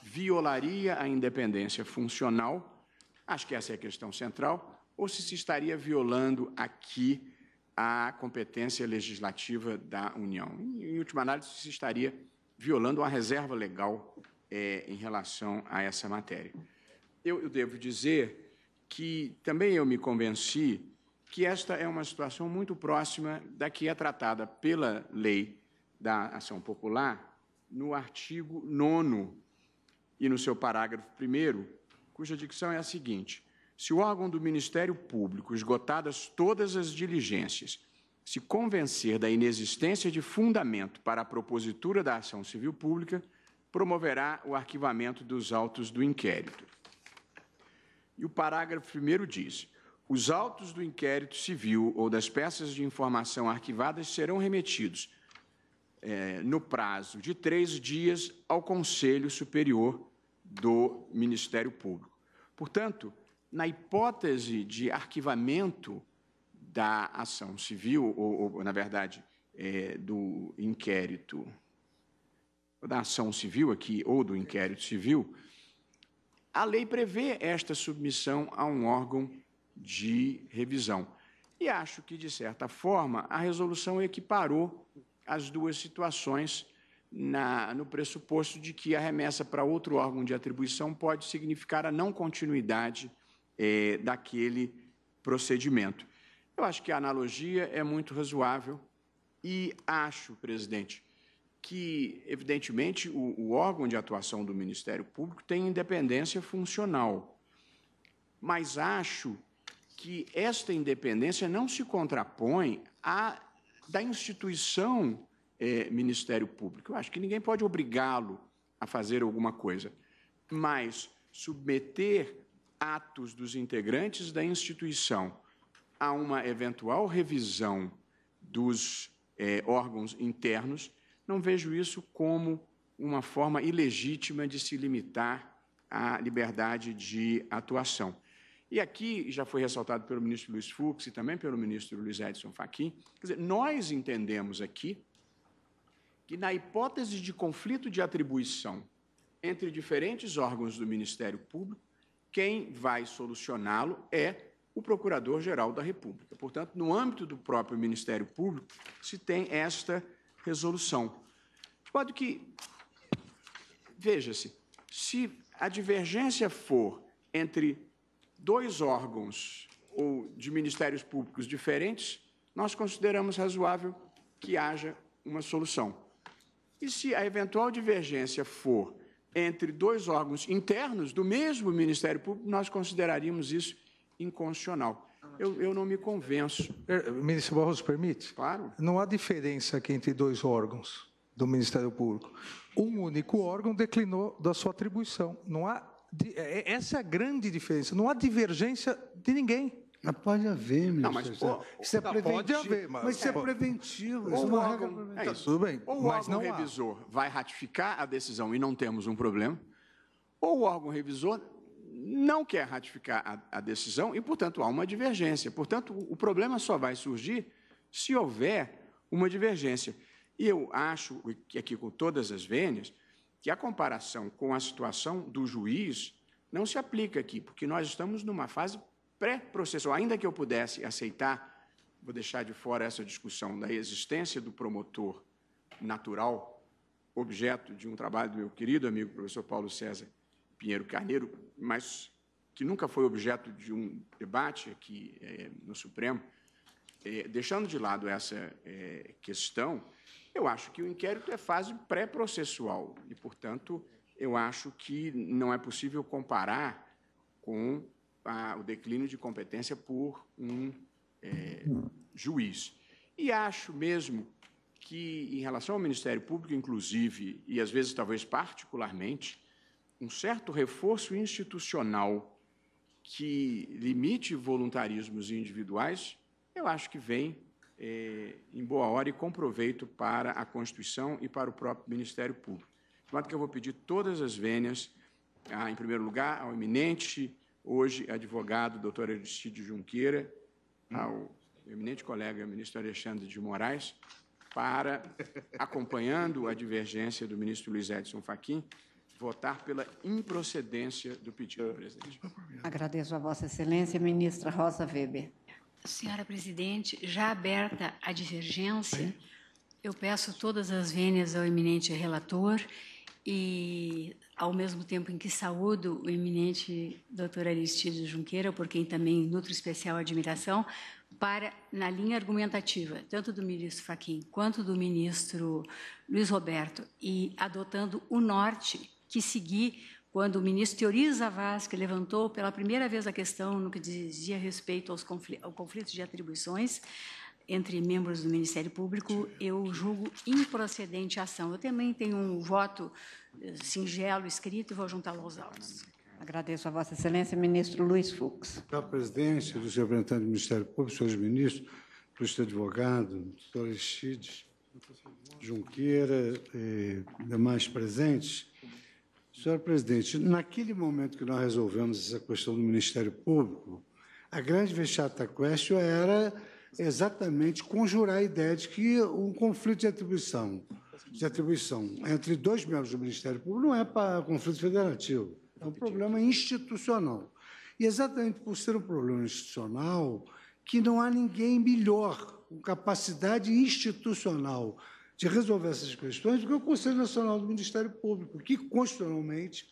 violaria a independência funcional, acho que essa é a questão central, ou se se estaria violando aqui a competência legislativa da União. Em última análise, se estaria violando a reserva legal é, em relação a essa matéria eu, eu devo dizer que também eu me convenci que esta é uma situação muito próxima da que é tratada pela lei da ação popular no artigo 9 e no seu parágrafo 1, cuja dicção é a seguinte: se o órgão do Ministério Público, esgotadas todas as diligências, se convencer da inexistência de fundamento para a propositura da ação civil pública, promoverá o arquivamento dos autos do inquérito. E o parágrafo 1 diz: os autos do inquérito civil ou das peças de informação arquivadas serão remetidos é, no prazo de três dias ao Conselho Superior do Ministério Público. Portanto, na hipótese de arquivamento da ação civil, ou, ou na verdade, é, do inquérito, da ação civil aqui, ou do inquérito civil, a lei prevê esta submissão a um órgão de revisão. E acho que, de certa forma, a resolução equiparou as duas situações na, no pressuposto de que a remessa para outro órgão de atribuição pode significar a não continuidade é, daquele procedimento. Eu acho que a analogia é muito razoável e acho, presidente, que, evidentemente, o, o, órgão de atuação do Ministério Público tem independência funcional. Mas acho que esta independência não se contrapõe à da instituição eh, Ministério Público. Eu acho que ninguém pode obrigá-lo a fazer alguma coisa, mas submeter atos dos integrantes da instituição a uma eventual revisão dos eh, órgãos internos não vejo isso como uma forma ilegítima de se limitar à liberdade de atuação. E aqui já foi ressaltado pelo ministro Luiz Fux e também pelo ministro Luiz Edson Fachin, quer dizer, nós entendemos aqui que na hipótese de conflito de atribuição entre diferentes órgãos do Ministério Público, quem vai solucioná-lo é o Procurador-Geral da República. Portanto, no âmbito do próprio Ministério Público, se tem esta resolução. De modo que, veja-se, se a divergência for entre dois órgãos ou de ministérios públicos diferentes, nós consideramos razoável que haja uma solução. E se a eventual divergência for entre dois órgãos internos do mesmo Ministério Público, nós consideraríamos isso inconstitucional eu, eu não me convenço. É, ministro Barroso, permite? Claro. Não há diferença aqui entre dois órgãos do Ministério Público. Um único órgão declinou da sua atribuição. Não há é, é, essa é a grande diferença. Não há divergência de ninguém. Mas pode haver, meu não, mas, pô, isso é preventivo. Pode haver, mas, mas isso é, é preventivo. Ou isso o órgão, é isso. Tudo bem, ou o órgão não revisor há. vai ratificar a decisão e não temos um problema, ou o órgão revisor não quer ratificar a, a decisão e, portanto, há uma divergência. Portanto, o, o problema só vai surgir se houver uma divergência. E eu acho, que aqui com todas as vênias, que a comparação com a situação do juiz não se aplica aqui, porque nós estamos numa fase pré-processual. Ainda que eu pudesse aceitar, vou deixar de fora essa discussão da existência do promotor natural, objeto de um trabalho do meu querido amigo professor Paulo César Pinheiro Carneiro, mas que nunca foi objeto de um debate aqui é, no Supremo, é, deixando de lado essa é, questão, eu acho que o inquérito é fase pré-processual e, portanto, eu acho que não é possível comparar com a, o declínio de competência por um juiz. E acho mesmo que, em relação ao Ministério Público, inclusive, e às vezes talvez particularmente, um certo reforço institucional que limite voluntarismos individuais, eu acho que vem é, em boa hora e com proveito para a Constituição e para o próprio Ministério Público. De modo que eu vou pedir todas as vênias, a, em primeiro lugar, ao eminente, hoje advogado, doutor Aristide Junqueira, ao eminente colega ministro Alexandre de Moraes, para, acompanhando a divergência do ministro Luiz Edson Fachin, votar pela improcedência do pedido, presidente. Agradeço a Vossa Excelência, ministra Rosa Weber. Senhora presidente, já aberta a divergência, eu peço todas as vênias ao eminente relator e, ao mesmo tempo em que saúdo o eminente doutor Aristides Junqueira, por quem também nutro especial admiração, para na linha argumentativa, tanto do ministro Faquim quanto do ministro Luiz Roberto, e adotando o norte que seguir quando o ministro Teoriza Zavascki levantou pela primeira vez a questão no que dizia respeito aos conflitos, ao conflito de atribuições entre membros do Ministério Público, eu julgo improcedente a ação. Eu também tenho um voto eh, singelo escrito e vou juntá-lo aos autos. Agradeço a Vossa Excelência, ministro Luiz Fux. Da presidência, dos representantes do Ministério Público, senhores ministros, ilustre advogado, doutor Exides, Junqueira e eh, demais presentes, Senhor presidente, naquele momento que nós resolvemos essa questão do Ministério Público, a grande vexata question era exatamente conjurar a ideia de que um conflito de atribuição, de atribuição entre dois membros do Ministério Público não é para conflito federativo, é um problema institucional. E exatamente por ser um problema institucional, que não há ninguém melhor, com capacidade institucional de resolver essas questões do que o Conselho Nacional do Ministério Público, que constitucionalmente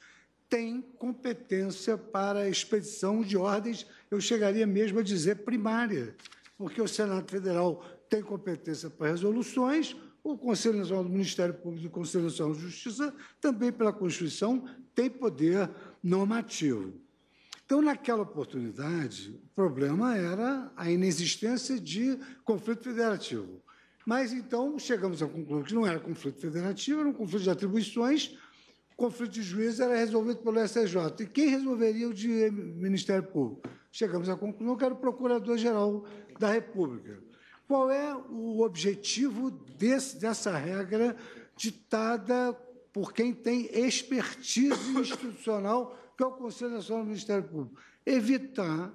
tem competência para a expedição de ordens, eu chegaria mesmo a dizer primária, porque o Senado Federal tem competência para resoluções, o Conselho Nacional do Ministério Público e o Conselho Nacional de Justiça, também pela Constituição, tem poder normativo. Então, naquela oportunidade, o problema era a inexistência de conflito federativo. Mas então chegamos à conclusão que não era conflito federativo, era um conflito de atribuições, o conflito de juízes era resolvido pelo STJ. E quem resolveria o de Ministério Público? Chegamos à conclusão que era o Procurador-Geral da República. Qual é o objetivo desse, dessa regra ditada por quem tem expertise institucional, que é o Conselho Nacional do Ministério Público? Evitar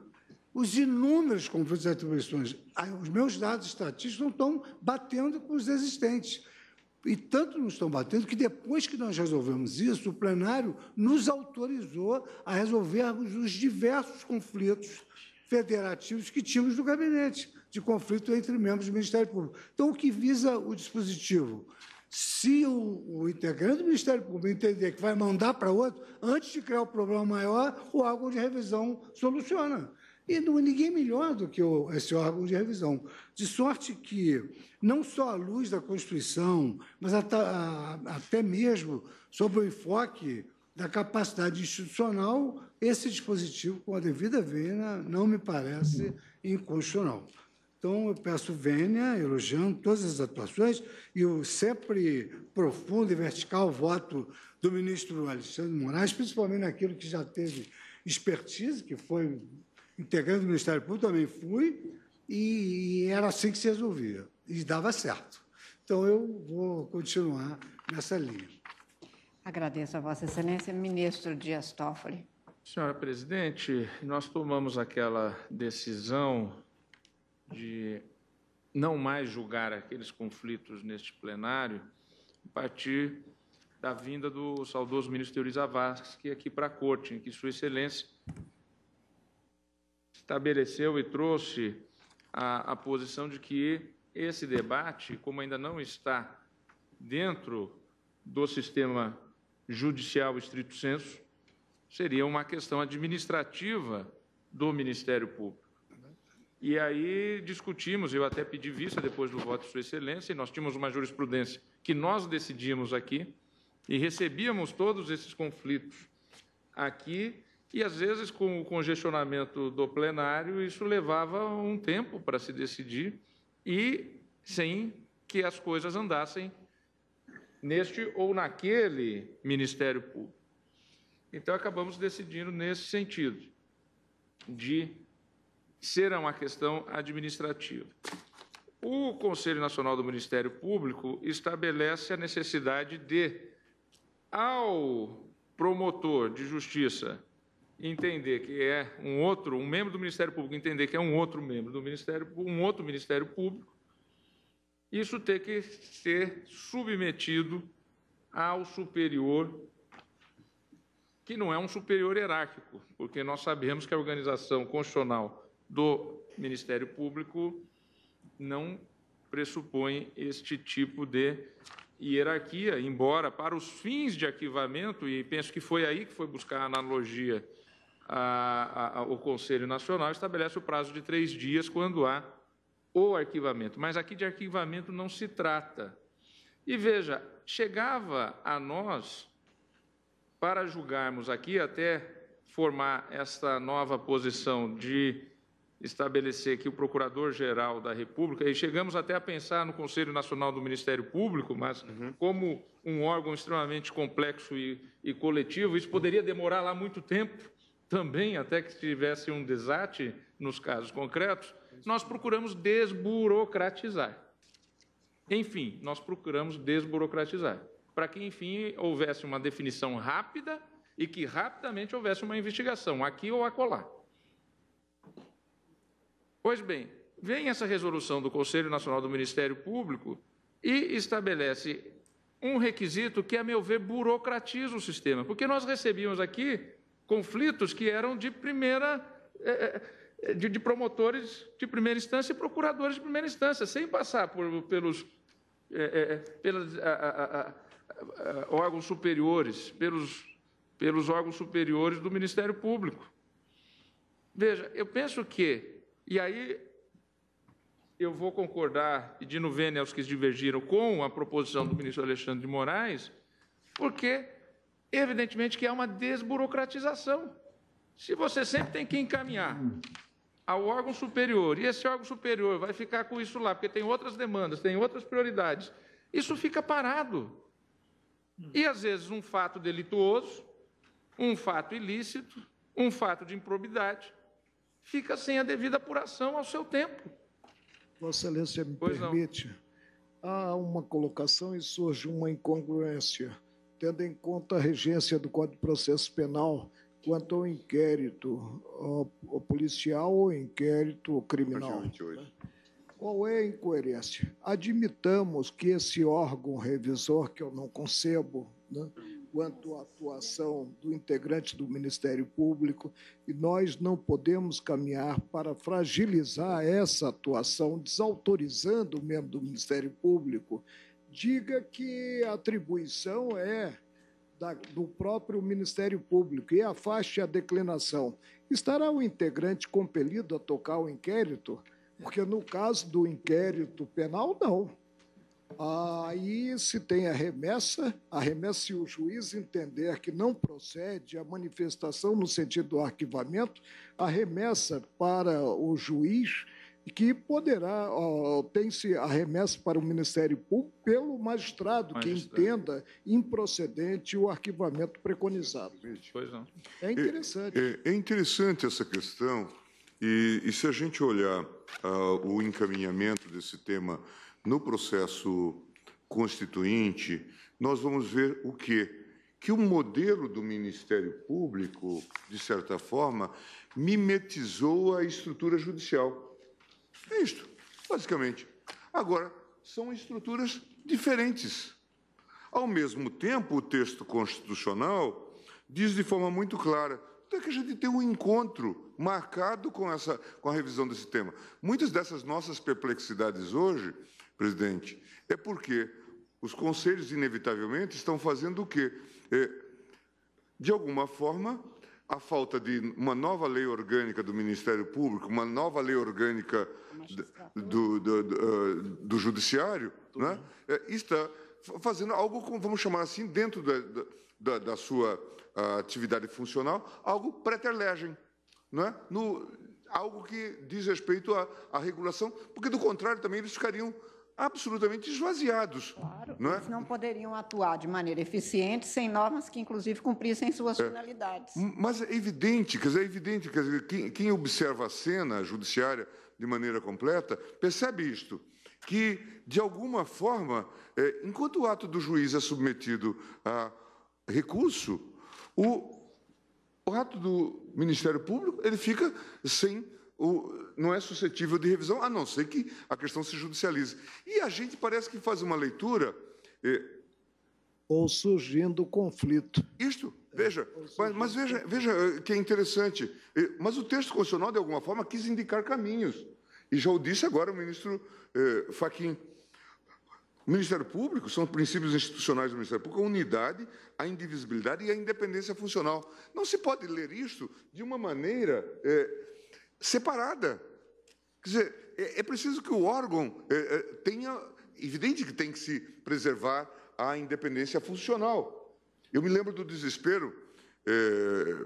os inúmeros conflitos de atribuições. Ah, os meus dados estatísticos não estão batendo com os existentes. E tanto não estão batendo que depois que nós resolvemos isso, o plenário nos autorizou a resolvermos os diversos conflitos federativos que tínhamos no gabinete, de conflito entre membros do Ministério Público. Então, o que visa o dispositivo? Se o, o, integrante do Ministério Público entender que vai mandar para outro, antes de criar o um problema maior, o órgão de revisão soluciona. E não, ninguém melhor do que o, esse órgão de revisão. De sorte que, não só à luz da Constituição, mas até, até mesmo sobre o enfoque da capacidade institucional, esse dispositivo, com a devida vênia, não me parece inconstitucional. Então, eu peço vênia, elogiando todas as atuações e o sempre profundo e vertical voto do ministro Alexandre Moraes, principalmente naquilo que já teve expertise, que foi integrante do Ministério Público, também fui, e, era assim que se resolvia. E dava certo. Então, eu vou continuar nessa linha. Agradeço a Vossa Excelência, ministro Dias Toffoli. Senhora presidente, nós tomamos aquela decisão de não mais julgar aqueles conflitos neste plenário a partir da vinda do saudoso ministro Teori Zavascki é aqui para a corte, em que Sua Excelência estabeleceu e trouxe a, a posição de que esse debate, como ainda não está dentro do sistema judicial estrito senso, seria uma questão administrativa do Ministério Público. E aí discutimos, eu até pedi vista depois do voto de Sua Excelência, e nós tínhamos uma jurisprudência que nós decidimos aqui, e recebíamos todos esses conflitos aqui, e às vezes, com o congestionamento do plenário, isso levava um tempo para se decidir e sem que as coisas andassem neste ou naquele Ministério Público. Então, acabamos decidindo nesse sentido, de ser uma questão administrativa. O Conselho Nacional do Ministério Público estabelece a necessidade de, ao promotor de justiça entender que é um outro, um membro do Ministério Público entender que é um outro membro do Ministério, um outro Ministério Público, isso ter que ser submetido ao superior, que não é um superior hierárquico, porque nós sabemos que a organização constitucional do Ministério Público não pressupõe este tipo de hierarquia, embora para os fins de arquivamento, e penso que foi aí que foi buscar a analogia a, a, o Conselho Nacional estabelece o prazo de três dias quando há o arquivamento. Mas aqui de arquivamento não se trata. E veja, chegava a nós, para julgarmos aqui, até formar esta nova posição de estabelecer que o Procurador-Geral da República, e chegamos até a pensar no Conselho Nacional do Ministério Público, mas uhum. como um órgão extremamente complexo e, e coletivo, isso poderia demorar lá muito tempo também até que tivesse um desate nos casos concretos, nós procuramos desburocratizar. Enfim, nós procuramos desburocratizar, para que, enfim, houvesse uma definição rápida e que rapidamente houvesse uma investigação, aqui ou acolá. Pois bem, vem essa resolução do Conselho Nacional do Ministério Público e estabelece um requisito que, a meu ver, burocratiza o sistema, porque nós recebíamos aqui conflitos que eram de primeira. É, é, é, de, de promotores de primeira instância e procuradores de primeira instância, sem passar por, pelos, pelas, a, a, a, órgãos superiores, pelos, pelos órgãos superiores do Ministério Público. Veja, eu penso que, e aí eu vou concordar, e de novena aos que divergiram com a proposição do ministro Alexandre de Moraes, porque Evidentemente que é uma desburocratização. Se você sempre tem que encaminhar ao órgão superior, e esse órgão superior vai ficar com isso lá, porque tem outras demandas, tem outras prioridades, isso fica parado. E às vezes um fato delituoso, um fato ilícito, um fato de improbidade, fica sem a devida apuração ao seu tempo. Vossa Excelência, me pois permite? Não. Há uma colocação e surge uma incongruência tendo em conta a regência do Código de Processo Penal quanto ao inquérito ao policial ou inquérito criminal. Qual é a incoerência? Admitamos que esse órgão revisor, que eu não concebo, né, quanto à atuação do integrante do Ministério Público, e nós não podemos caminhar para fragilizar essa atuação, desautorizando o membro do Ministério Público diga que a atribuição é da, do próprio Ministério Público e afaste a declinação, estará o integrante compelido a tocar o inquérito? Porque no caso do inquérito penal, não. Aí, se tem a remessa, a remessa, se o juiz entender que não procede a manifestação no sentido do arquivamento, a remessa para o juiz e que poderá, ó, tem-se arremesso para o Ministério Público pelo magistrado, magistrado. que entenda improcedente o arquivamento preconizado. Pois não. É, é interessante. É, é, é interessante essa questão, e, e se a gente olhar uh, o encaminhamento desse tema no processo constituinte, nós vamos ver o quê? Que o modelo do Ministério Público, de certa forma, mimetizou a estrutura judicial. É isto, basicamente. Agora, são estruturas diferentes. Ao mesmo tempo, o texto constitucional diz de forma muito clara até que a gente tem um encontro marcado com, essa, com a revisão desse tema. Muitas dessas nossas perplexidades hoje, presidente, é porque os conselhos, inevitavelmente, estão fazendo o quê? É, de alguma forma, a falta de uma nova lei orgânica do Ministério Público, uma nova lei orgânica do, do, do, eh, do Judiciário, né? É, está fazendo algo, vamos chamar assim, dentro da, da, da sua ah, atividade funcional, algo preterlegem, né? no, algo que diz respeito à, à regulação, porque, do contrário, também eles ficariam absolutamente esvaziados. Claro, não é? eles não poderiam atuar de maneira eficiente sem normas que, inclusive, cumprissem suas é, finalidades. Mas é evidente, quer dizer, é evidente, quer dizer, quem, quem, observa a cena judiciária de maneira completa percebe isto, que, de alguma forma, é, enquanto o ato do juiz é submetido a recurso, o, o ato do Ministério Público ele fica sem o, não é suscetível de revisão, a não ser que a questão se judicialize. E a gente parece que faz uma leitura. Eh, ou surgindo conflito. Isto, é, veja, é, mas, mas, veja, veja eh, que é interessante. Eh, mas o texto constitucional, de alguma forma, quis indicar caminhos. E já o disse agora o ministro eh, Fachin. O Ministério Público são princípios institucionais do Ministério Público, a unidade, a indivisibilidade e a independência funcional. Não se pode ler isto de uma maneira separada. Quer dizer, é, é preciso que o órgão é, é, tenha. Evidente que tem que se preservar a independência funcional. Eu me lembro do desespero, é,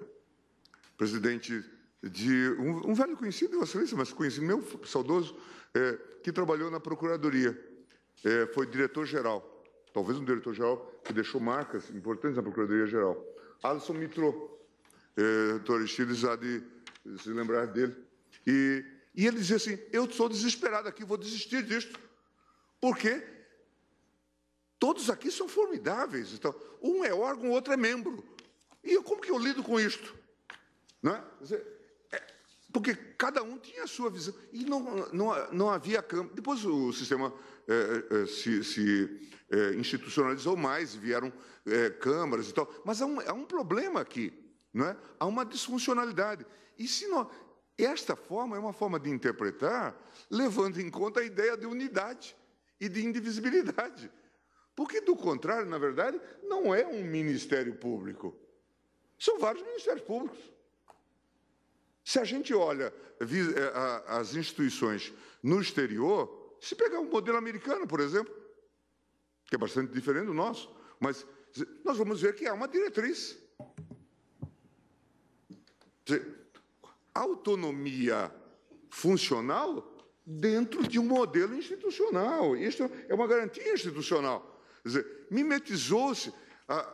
presidente, de um, um, velho conhecido de Vossa Excelência, mas conhecido meu, saudoso, é, que trabalhou na Procuradoria. foi diretor-geral talvez um diretor-geral que deixou marcas importantes na Procuradoria-Geral. Alisson Mitro, eh, doutor Estiles, de se lembrar dele. E, e ele dizia assim: Eu sou desesperado aqui, vou desistir disto. Porque todos aqui são formidáveis. Então, um é órgão, o outro é membro. E eu, como que eu lido com isto? Não é? é? Porque cada um tinha a sua visão. E não, não, não havia campo. Depois o sistema é, é, se, se é, institucionalizou mais, vieram é, câmaras e tal. Mas há um, há um problema aqui. Não é? Há uma disfuncionalidade. E se não, esta forma é uma forma de interpretar, levando em conta a ideia de unidade e de indivisibilidade. Porque, do contrário, na verdade, não é um ministério público. São vários ministérios públicos. Se a gente olha eh, as instituições no exterior, se pegar o um modelo americano, por exemplo, que é bastante diferente do nosso, mas nós vamos ver que há uma diretriz autonomia funcional dentro de um modelo institucional. Isto é uma garantia institucional. Quer dizer, mimetizou-se, ah,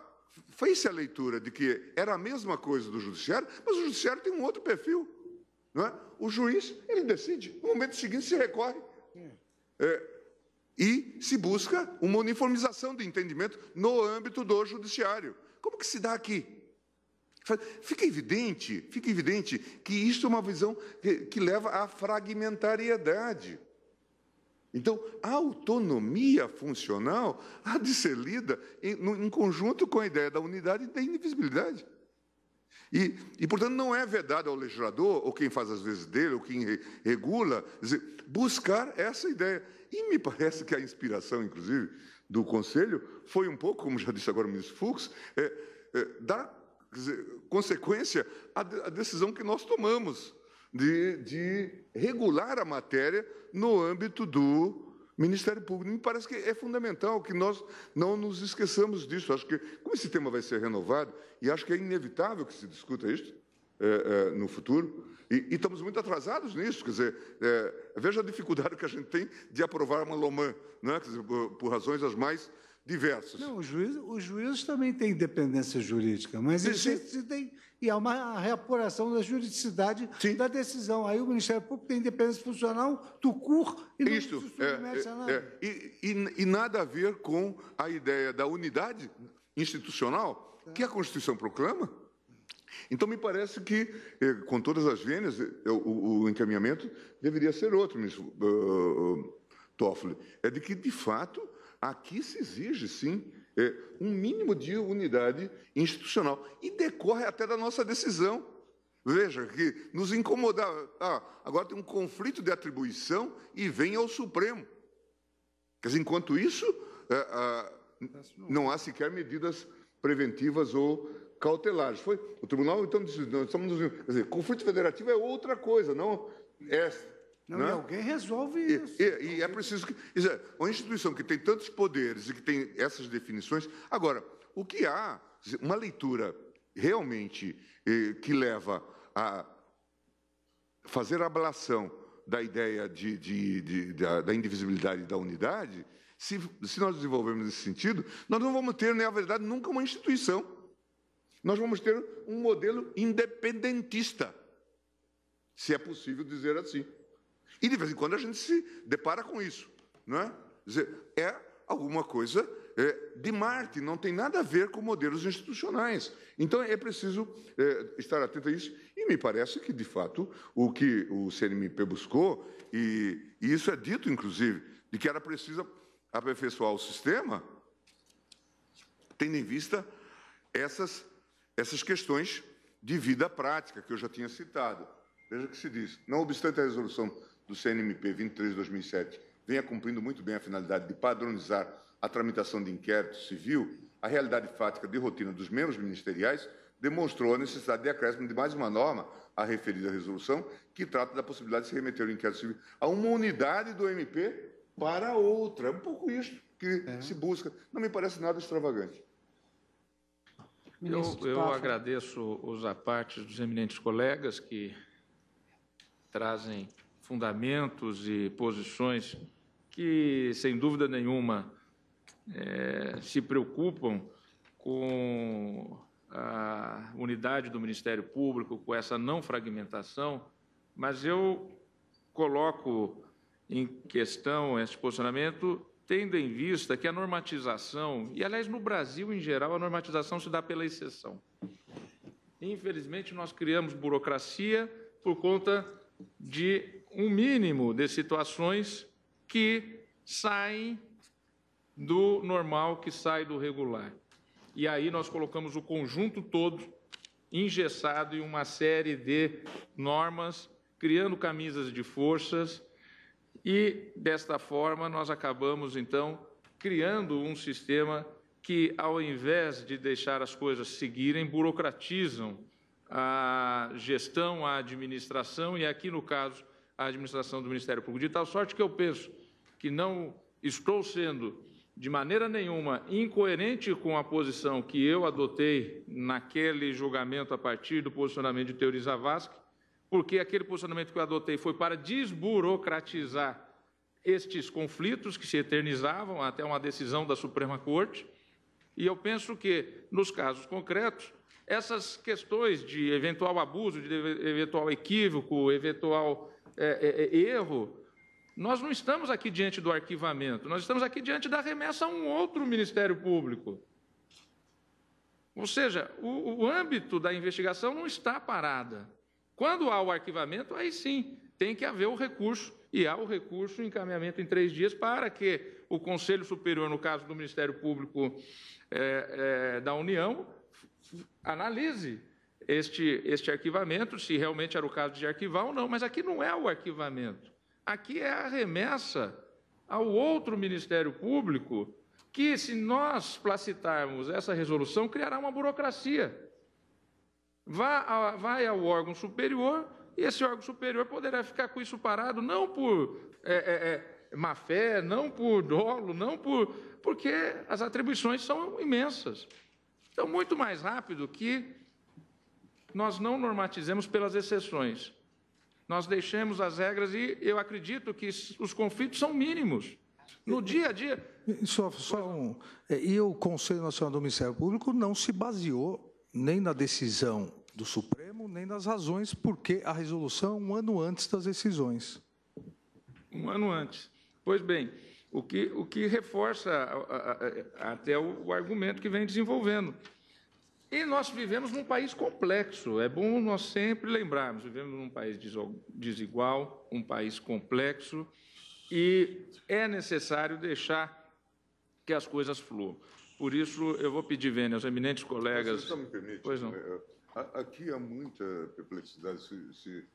fez-se a leitura de que era a mesma coisa do judiciário, mas o judiciário tem um outro perfil. Não é? O juiz, ele decide, no momento seguinte se recorre. É, e se busca uma uniformização de entendimento no âmbito do judiciário. Como que se dá aqui? Fica evidente, fica evidente que isso é uma visão que, que leva à fragmentariedade. Então, a autonomia funcional há de ser lida em, em, conjunto com a ideia da unidade e da indivisibilidade. E, e, portanto, não é vedado ao legislador, ou quem faz as vezes dele, ou quem re, regula, dizer, buscar essa ideia. E me parece que a inspiração, inclusive, do Conselho foi um pouco, como já disse agora o ministro Fux, é, é, dar dizer, consequência a, a decisão que nós tomamos de, de regular a matéria no âmbito do Ministério Público. Me parece que é fundamental que nós não nos esqueçamos disso. Acho que, como esse tema vai ser renovado, e acho que é inevitável que se discuta isso é, é, no futuro, e, e, estamos muito atrasados nisso. Quer dizer, é, veja a dificuldade que a gente tem de aprovar uma lomã né? Dizer, por, por razões as mais diversos. Não, o juiz, os juízes também têm independência jurídica, mas existem e há uma reapuração da juridicidade sim. da decisão. Aí o Ministério Público tem independência funcional do CUR e do Isto, se é, é, é, e, e, e, nada a ver com a ideia da unidade institucional que a Constituição proclama. Então, me parece que, eh, com todas as vênias, eh, o, o encaminhamento deveria ser outro, ministro uh, Toffoli. É de que, de fato, Aqui se exige, sim, é, um mínimo de unidade institucional. E decorre até da nossa decisão. Veja, que nos incomodava. Ah, agora tem um conflito de atribuição e vem ao Supremo. dizer, enquanto isso, é, não há sequer medidas preventivas ou cautelares. Foi o tribunal, então, disse, nós estamos... Quer dizer, conflito federativo é outra coisa, não esta. É não, né? E alguém resolve isso. E, e, é preciso que. uma instituição que tem tantos poderes e que tem essas definições. Agora, o que há, uma leitura realmente eh, que leva a fazer ablação da ideia de, de, de, da, da indivisibilidade da unidade, se, se nós desenvolvermos esse sentido, nós não vamos ter, na verdade, nunca uma instituição. Nós vamos ter um modelo independentista, se é possível dizer assim. E de vez em quando a gente se depara com isso. Não é? Dizer, é alguma coisa é, de Marte, não tem nada a ver com modelos institucionais. Então é preciso é, estar atento a isso. E me parece que, de fato, o que o CNMP buscou, e, e isso é dito, inclusive, de que era preciso aperfeiçoar o sistema, tendo em vista essas, essas questões de vida prática que eu já tinha citado. Veja o que se diz. Não obstante a resolução do CNMP 23 de 2007 venha cumprindo muito bem a finalidade de padronizar a tramitação de inquérito civil, a realidade fática de rotina dos membros ministeriais demonstrou a necessidade de acréscimo de mais uma norma à referida resolução, que trata da possibilidade de se remeter o inquérito civil a uma unidade do MP para outra. É um pouco isso que é. se busca. Não me parece nada extravagante. Eu, eu agradeço os apartes dos eminentes colegas que trazem fundamentos e posições que, sem dúvida nenhuma, é, se preocupam com a unidade do Ministério Público, com essa não fragmentação, mas eu coloco em questão esse posicionamento tendo em vista que a normatização, e aliás no Brasil em geral, a normatização se dá pela exceção. Infelizmente, nós criamos burocracia por conta de um mínimo de situações que saem do normal, que saem do regular. E aí nós colocamos o conjunto todo engessado em uma série de normas, criando camisas de forças, e desta forma nós acabamos então criando um sistema que, ao invés de deixar as coisas seguirem, burocratizam a gestão, a administração e, aqui no caso a administração do Ministério Público, de tal sorte que eu penso que não estou sendo de maneira nenhuma incoerente com a posição que eu adotei naquele julgamento a partir do posicionamento de Teori Zavascki, porque aquele posicionamento que eu adotei foi para desburocratizar estes conflitos que se eternizavam até uma decisão da Suprema Corte. E eu penso que, nos casos concretos, essas questões de eventual abuso, de eventual equívoco, eventual é, é, é, erro, nós não estamos aqui diante do arquivamento, nós estamos aqui diante da remessa a um outro Ministério Público. Ou seja, o, o âmbito da investigação não está parada. Quando há o arquivamento, aí sim tem que haver o recurso, e há o recurso em encaminhamento em três dias para que o Conselho Superior, no caso do Ministério Público é, é da União, analise este, este arquivamento, se realmente era o caso de arquivar ou não, mas aqui não é o arquivamento. Aqui é a remessa ao outro Ministério Público, que, se nós placitarmos essa resolução, criará uma burocracia. Vai, vai ao órgão superior e esse órgão superior poderá ficar com isso parado, não por é, é, é, má fé, não por dolo, não por. porque as atribuições são imensas. Então, muito mais rápido que nós não normatizemos pelas exceções. Nós deixamos as regras e eu acredito que os conflitos são mínimos. No dia a dia. Só, só um. É, e o Conselho Nacional do Ministério Público não se baseou nem na decisão do Supremo, nem nas razões, porque a resolução é um ano antes das decisões. Um ano antes. Pois bem, o que, o que reforça até o, o argumento que vem desenvolvendo. E nós vivemos num país complexo, é bom nós sempre lembrarmos: vivemos num país desigual, um país complexo, e é necessário deixar que as coisas fluam. Por isso, eu vou pedir, Vênia, aos eminentes colegas. Você me permite? Pois não. É, aqui há muita perplexidade. Se, se,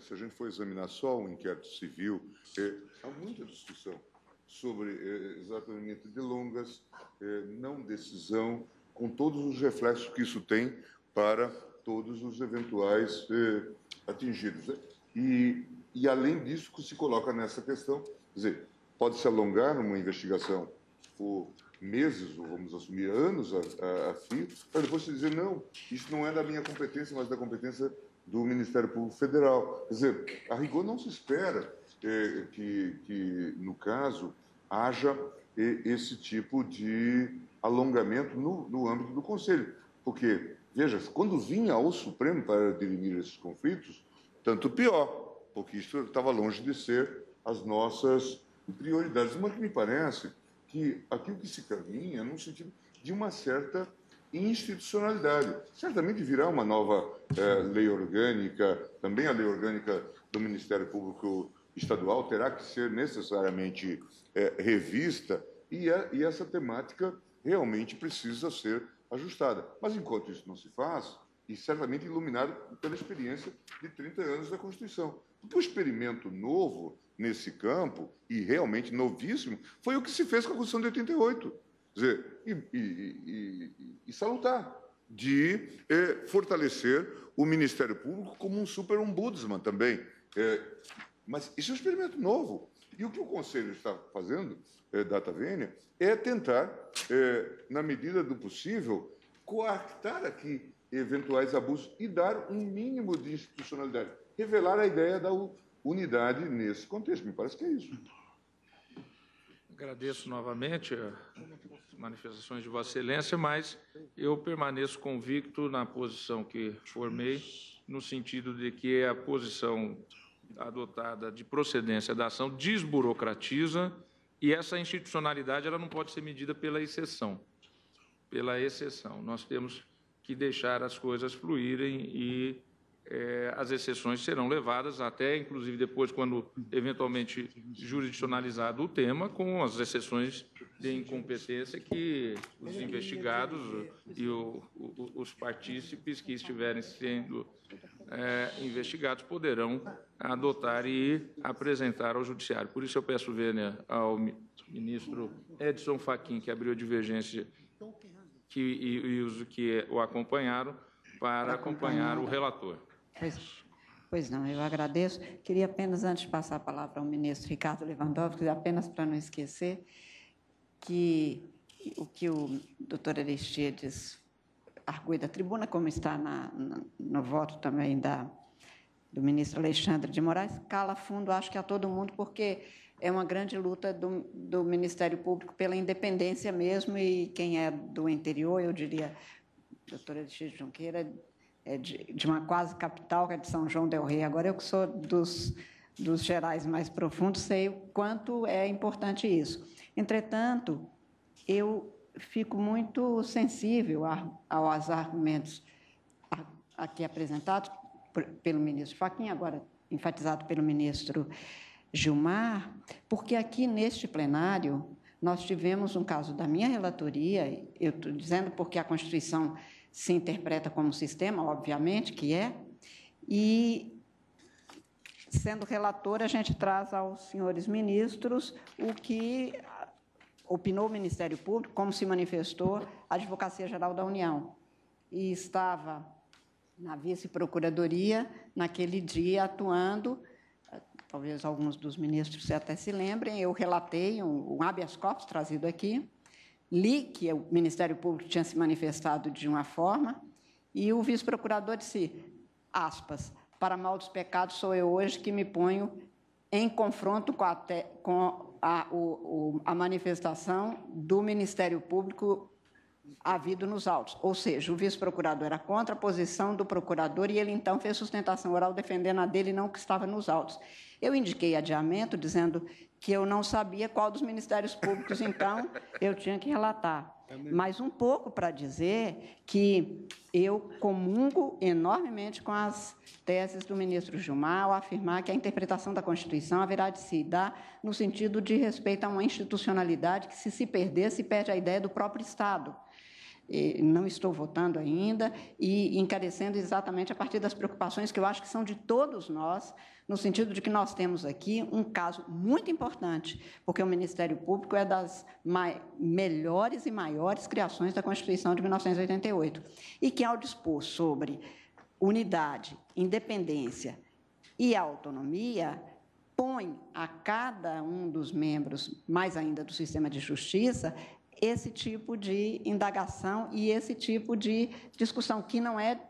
se a gente for examinar só um inquérito civil, é, há muita discussão sobre é, exatamente delongas, é, não decisão, com todos os reflexos que isso tem para todos os eventuais eh, atingidos. Né? E, e, além disso, que se coloca nessa questão, quer dizer, pode-se alongar uma investigação por meses, ou vamos assumir anos a, a, a fio, para depois se dizer, não, isso não é da minha competência, mas da competência do Ministério Público Federal. Quer dizer, a rigor não se espera eh, que, que, no caso, haja eh, esse tipo de alongamento no, no âmbito do Conselho. Porque, veja, quando vinha ao Supremo para dirimir esses conflitos, tanto pior, porque isso estava longe de ser as nossas prioridades. Mas que me parece que aquilo que se caminha num sentido de uma certa institucionalidade. Certamente virá uma nova eh, lei orgânica, também a lei orgânica do Ministério Público Estadual terá que ser necessariamente eh, revista, e, a, e essa temática realmente precisa ser ajustada. Mas enquanto isso não se faz, e certamente iluminado pela experiência de 30 anos da Constituição. Porque o experimento novo nesse campo, e realmente novíssimo, foi o que se fez com a Constituição de 88. Quer dizer, e, e, e, e salutar, de eh, fortalecer o Ministério Público como um super-ombudsman também. Eh, mas isso é um experimento novo. E o que o Conselho está fazendo eh, data vênia, é tentar, é, na medida do possível, coartar aqui eventuais abusos e dar um mínimo de institucionalidade. Revelar a ideia da unidade nesse contexto. Me parece que é isso. Agradeço novamente as manifestações de Vossa Excelência, mas eu permaneço convicto na posição que formei, no sentido de que a posição adotada de procedência da ação desburocratiza e essa institucionalidade ela não pode ser medida pela exceção. Pela exceção. Nós temos que deixar as coisas fluírem e é, as exceções serão levadas até, inclusive depois, quando eventualmente jurisdicionalizado o tema, com as exceções de incompetência que os investigados e o, o, os partícipes que estiverem sendo é, investigados poderão adotar e apresentar ao Judiciário. Por isso eu peço vênia ao ministro Edson Fachin, que abriu a divergência que, e, os que o acompanharam, para acompanhar o relator. Pois, pois não, eu agradeço. Queria apenas, antes de passar a palavra ao ministro Ricardo Lewandowski, apenas para não esquecer, que o que o doutor Aristides arguir da tribuna, como está na, no voto também da, do ministro Alexandre de Moraes, cala fundo, acho que a todo mundo, porque é uma grande luta do, do Ministério Público pela independência mesmo, e quem é do interior, eu diria, doutora de Junqueira, é de, de, uma quase capital, que é de São João del Rei. Agora, eu que sou dos, dos gerais mais profundos, sei o quanto é importante isso. Entretanto, eu fico muito sensível aos argumentos aqui apresentados pelo ministro Faquinha, agora enfatizado pelo ministro Gilmar, porque aqui neste plenário nós tivemos um caso da minha relatoria, eu estou dizendo porque a Constituição se interpreta como sistema, obviamente que é, e sendo relator a gente traz aos senhores ministros o que opinou o Ministério Público, como se manifestou a Advocacia Geral da União. E estava na vice-procuradoria naquele dia atuando, talvez alguns dos ministros até se lembrem, eu relatei um, um habeas corpus trazido aqui, li que o Ministério Público tinha se manifestado de uma forma, e o vice-procurador disse, aspas, para mal dos pecados sou eu hoje que me ponho em confronto com a, te, com a, o, a manifestação do Ministério Público havido nos autos. Ou seja, o vice-procurador era contra a posição do procurador e ele então fez sustentação oral defendendo a dele, não que estava nos autos. Eu indiquei adiamento, dizendo que eu não sabia qual dos ministérios públicos, então eu tinha que relatar. Mas um pouco para dizer que eu comungo enormemente com as teses do ministro Gilmar ao afirmar que a interpretação da Constituição haverá de se dar no sentido de respeito a uma institucionalidade que, se se perder, se perde a ideia do próprio Estado não estou votando ainda, e encarecendo exatamente a partir das preocupações que eu acho que são de todos nós, no sentido de que nós temos aqui um caso muito importante, porque o Ministério Público é das melhores e maiores criações da Constituição de 1988, e que, ao dispor sobre unidade, independência e autonomia, põe a cada um dos membros, mais ainda do sistema de justiça, esse tipo de indagação e esse tipo de discussão, que não é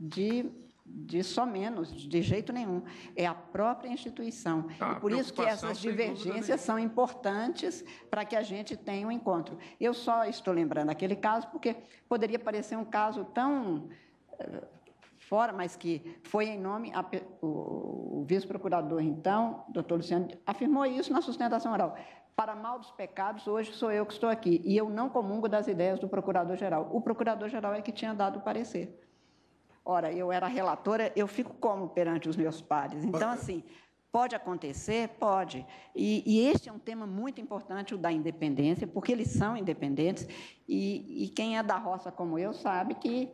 de, de só menos, de jeito nenhum. É a própria instituição. Ah, e por isso que essas divergências são importantes para que a gente tenha um encontro. Eu só estou lembrando aquele caso porque poderia parecer um caso tão eh, fora, mas que foi em nome, a, o, o vice-procurador então, doutor Luciano, afirmou isso na sustentação oral. Para mal dos pecados, hoje sou eu que estou aqui. E eu não comungo das ideias do procurador-geral. O procurador-geral é que tinha dado o parecer. Ora, eu era relatora, eu fico como perante os meus pares? Então, assim, pode acontecer? Pode. E, e este é um tema muito importante, o da independência, porque eles são independentes. E, e quem é da roça como eu sabe que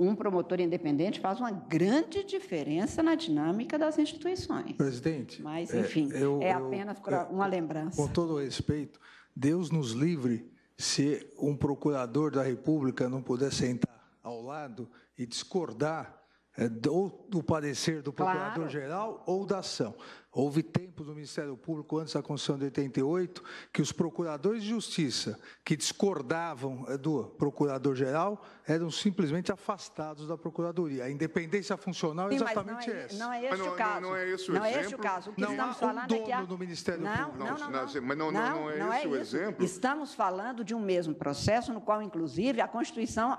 um promotor independente faz uma grande diferença na dinâmica das instituições. Presidente. Mas, é, enfim, é, eu, é apenas eu, uma lembrança. Com todo o respeito, Deus nos livre se um procurador da República não puder sentar ao lado e discordar é, do, do parecer do procurador-geral claro. ou da ação. Houve tempos no Ministério Público, antes da Constituição de 88, que os procuradores de justiça que discordavam eh, do procurador-geral eram simplesmente afastados da procuradoria. A independência funcional é exatamente é, essa. Não é, é, é esse o caso. Não, é esse o exemplo. o caso. que não estamos falando é um dono é do Ministério Público. Não, não, Mas não, não, é esse o exemplo. Estamos falando de um mesmo processo no qual, inclusive, a Constituição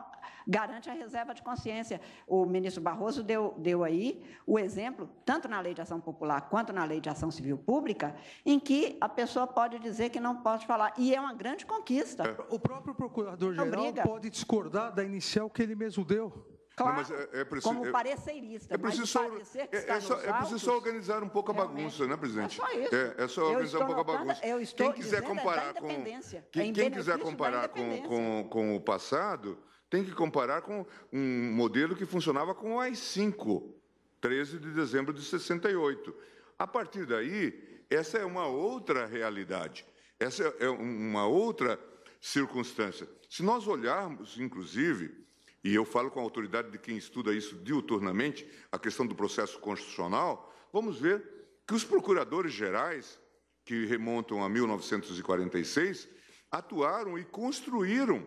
garante a reserva de consciência. O ministro Barroso deu, deu aí o exemplo, tanto na lei de ação popular quanto na lei de ação civil pública, em que a pessoa pode dizer que não pode falar. E é uma grande conquista. É. O próprio procurador-geral pode discordar da inicial que ele mesmo deu. Claro, não, mas é, é preciso, como é, parecerista. É, é, é preciso, só, parecer é, é, só, é preciso só organizar um pouco a bagunça, né, presidente? É só isso. É, é só organizar um pouco a bagunça. quem quiser comparar com quem, quem quiser comparar com, com, com o passado, tem que comparar com um modelo que funcionava com o AI-5, 13 de dezembro de 68. A partir daí, essa é uma outra realidade, essa é uma outra circunstância. Se nós olharmos, inclusive, e eu falo com a autoridade de quem estuda isso diuturnamente, a questão do processo constitucional, vamos ver que os procuradores gerais, que remontam a 1946, atuaram e construíram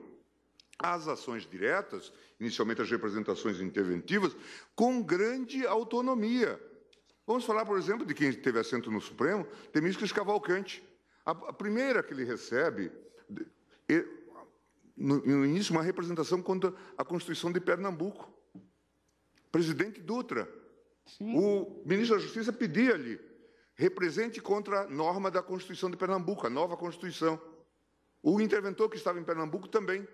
as ações diretas, inicialmente as representações interventivas, com grande autonomia. Vamos falar, por exemplo, de quem teve assento no Supremo, Temístocles Cavalcante. A, primeira que ele recebe, no, início, uma representação contra a Constituição de Pernambuco. Presidente Dutra. Sim. O ministro da Justiça pedia ali, represente contra a norma da Constituição de Pernambuco, a nova Constituição. O interventor que estava em Pernambuco também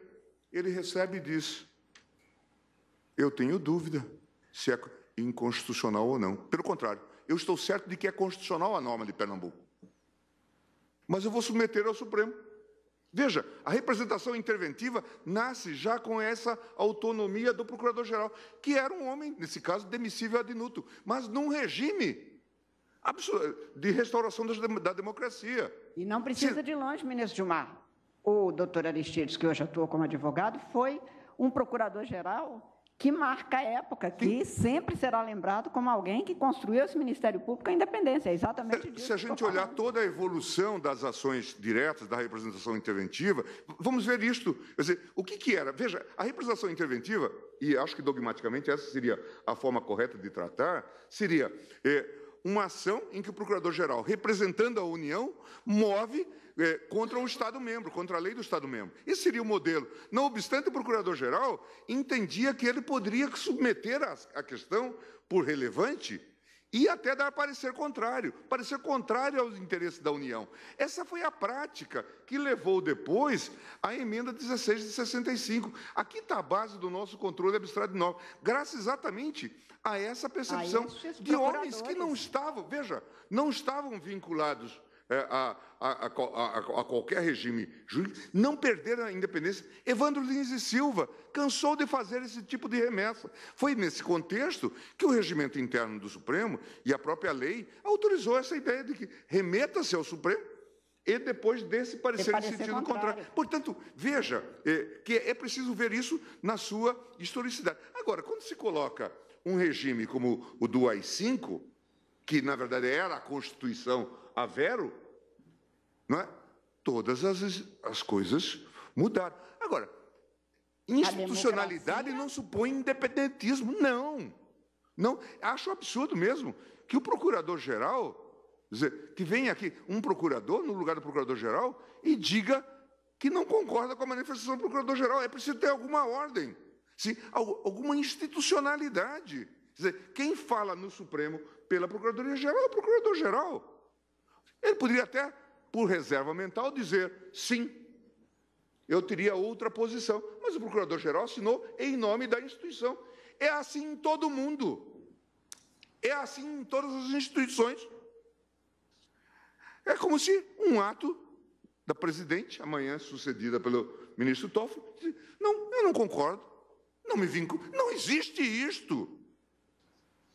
ele recebe e diz: Eu tenho dúvida se é inconstitucional ou não. Pelo contrário, eu estou certo de que é constitucional a norma de Pernambuco. Mas eu vou submeter ao Supremo. Veja, a representação interventiva nasce já com essa autonomia do procurador-geral, que era um homem, nesse caso, demissível ad nutum, mas num regime de restauração da democracia. E não precisa Se... de longe, ministro Gilmar o doutor Aristides, que hoje atua como advogado, foi um procurador-geral que marca a época, que sempre será lembrado como alguém que construiu esse Ministério Público à independência. É exatamente disso. Se a gente olhar toda a evolução das ações diretas da representação interventiva, vamos ver isto. Quer dizer, o que, que era? Veja, a representação interventiva, e acho que dogmaticamente essa seria a forma correta de tratar, seria é, uma ação em que o Procurador-Geral, representando a União, move é, contra o Estado-membro, contra a lei do Estado-membro. Esse seria o modelo. Não obstante, o Procurador-Geral entendia que ele poderia submeter a, a questão por relevante e até dar parecer contrário, parecer contrário aos interesses da União. Essa foi a prática que levou depois à emenda 16 de 65. Aqui está a base do nosso controle abstrato de novo, graças exatamente a essa percepção de homens que não estavam, veja, não estavam vinculados é, a, a, a, a qualquer regime jurídico, não perderam a independência. Evandro Lins e Silva cansou de fazer esse tipo de remessa. Foi nesse contexto que o regimento interno do Supremo e a própria lei autorizou essa ideia de que remeta-se ao Supremo e depois desse parecer, de em sentido contrário. contrário. Portanto, veja é, que é preciso ver isso na sua historicidade. Agora, quando se coloca um regime como o do AI-5, que na verdade era a Constituição Avero, não é? todas as, as coisas mudaram. Agora, institucionalidade não supõe independentismo, não. Não, acho absurdo mesmo que o procurador-geral, que venha aqui um procurador no lugar do procurador-geral e diga que não concorda com a manifestação do procurador-geral. É preciso ter alguma ordem, sim, alguma institucionalidade. Quer dizer, quem fala no Supremo pela Procuradoria-Geral é o Procurador-Geral. Ele poderia até, por reserva mental, dizer sim, eu teria outra posição. Mas o procurador-geral assinou em nome da instituição. É assim em todo mundo. É assim em todas as instituições. É como se um ato da presidente, amanhã sucedida pelo ministro Toffoli, diz, não, eu não concordo, não me vinculo. Não existe isto.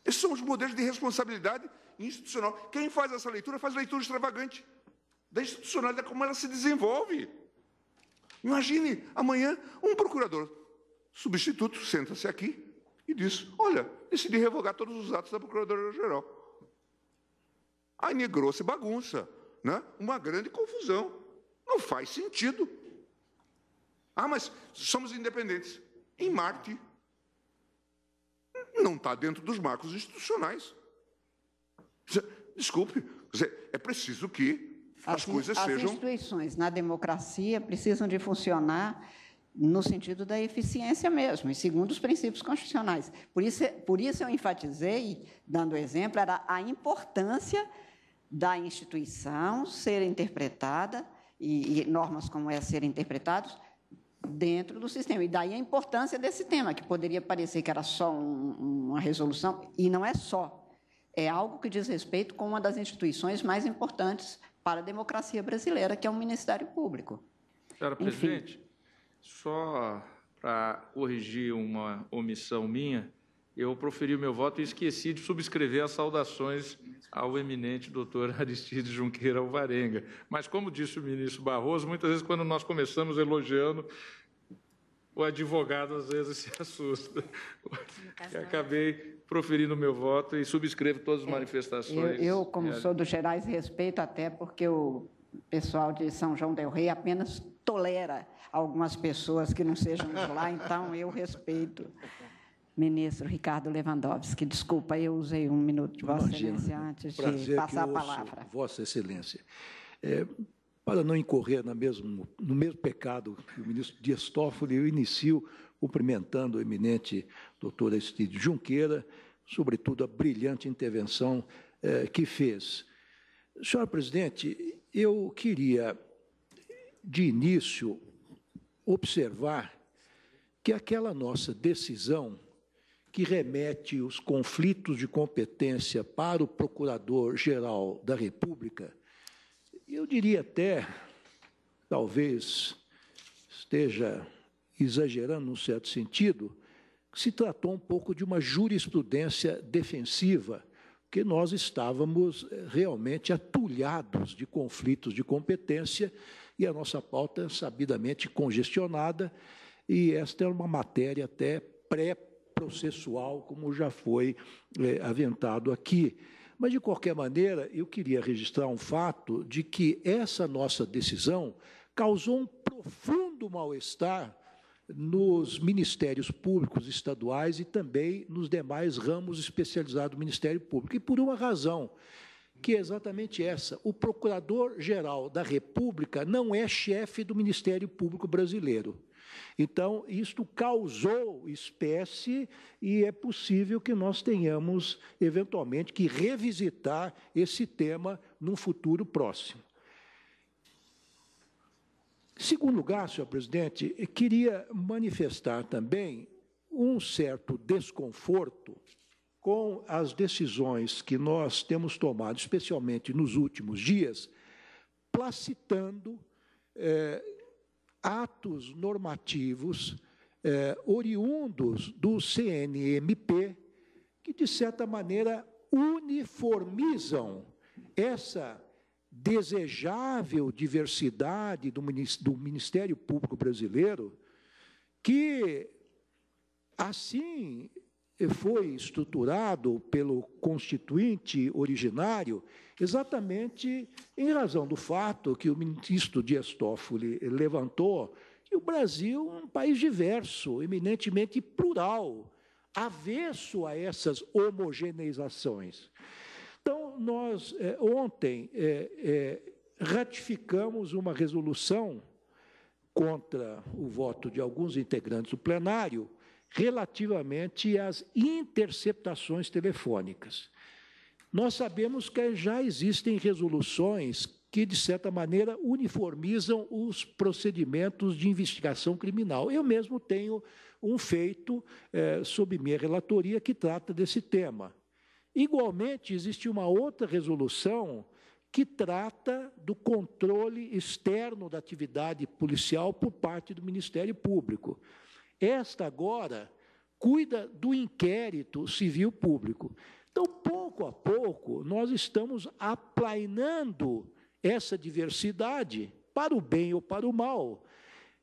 Esses são os modelos de responsabilidade institucional. Quem faz essa leitura faz leitura extravagante da institucionalidade, como ela se desenvolve. Imagine amanhã um procurador substituto senta-se aqui e diz: Olha, decidi revogar todos os atos da Procuradoria-Geral. Aí negrou-se bagunça, né? uma grande confusão. Não faz sentido. Ah, mas somos independentes. Em Marte. Não está dentro dos marcos institucionais. Desculpe, é preciso que as, as coisas as sejam. As instituições na democracia precisam de funcionar no sentido da eficiência mesmo, e segundo os princípios constitucionais. Por isso, por isso eu enfatizei, dando exemplo, era a importância da instituição ser interpretada e, e normas como essa serem interpretadas dentro do sistema. E daí a importância desse tema, que poderia parecer que era só um, uma resolução, e não é só é algo que diz respeito com uma das instituições mais importantes para a democracia brasileira, que é o Ministério Público. Senhora presidente, só para corrigir uma omissão minha, eu proferi o meu voto e esqueci de subscrever as saudações ao eminente doutor Aristides Junqueira Alvarenga. Mas, como disse o ministro Barroso, muitas vezes, quando nós começamos elogiando, o advogado às vezes se assusta. Eu acabei proferindo o meu voto e subscrevo todas as é, manifestações. Eu, eu como sou do Gerais, respeito até porque o pessoal de São João del Rei apenas tolera algumas pessoas que não sejam lá, então eu respeito. Ministro Ricardo Lewandowski, desculpa, eu usei um minuto de Vossa Imagina, Excelência né? antes de passar a palavra. Vossa Excelência. É, para não incorrer mesmo, no mesmo pecado que o ministro Dias Toffoli, eu inicio cumprimentando o eminente doutor Aristides Junqueira, sobretudo a brilhante intervenção eh, que fez. Senhora presidente, eu queria, de início, observar que aquela nossa decisão que remete os conflitos de competência para o Procurador-Geral da República, eu diria até, talvez esteja exagerando num certo sentido, se tratou um pouco de uma jurisprudência defensiva, que nós estávamos eh, realmente atulhados de conflitos de competência e a nossa pauta é sabidamente congestionada, e esta é uma matéria até pré-processual, como já foi é, aventado aqui. Mas, de qualquer maneira, eu queria registrar um fato de que essa nossa decisão causou um profundo mal-estar nos ministérios públicos estaduais e também nos demais ramos especializados do Ministério Público. E por uma razão, que é exatamente essa: o Procurador-Geral da República não é chefe do Ministério Público brasileiro. Então, isto causou espécie e é possível que nós tenhamos, eventualmente, que revisitar esse tema num futuro próximo. Segundo lugar, senhor presidente, queria manifestar também um certo desconforto com as decisões que nós temos tomado, especialmente nos últimos dias, placitando eh, atos normativos eh, oriundos do CNMP, que, de certa maneira, uniformizam essa desejável diversidade do Ministério Público Brasileiro, que assim foi estruturado pelo constituinte originário, exatamente em razão do fato que o ministro Dias Toffoli levantou que o Brasil é um país diverso, eminentemente plural, avesso a essas homogeneizações. Então, nós eh, ontem eh, eh, ratificamos uma resolução contra o voto de alguns integrantes do plenário relativamente às interceptações telefônicas. Nós sabemos que já existem resoluções que, de certa maneira, uniformizam os procedimentos de investigação criminal. Eu mesmo tenho um feito é, sob minha relatoria que trata desse tema. Igualmente, existe uma outra resolução que trata do controle externo da atividade policial por parte do Ministério Público. Esta agora cuida do inquérito civil público. Então, pouco a pouco, nós estamos aplainando essa diversidade, para o bem ou para o mal,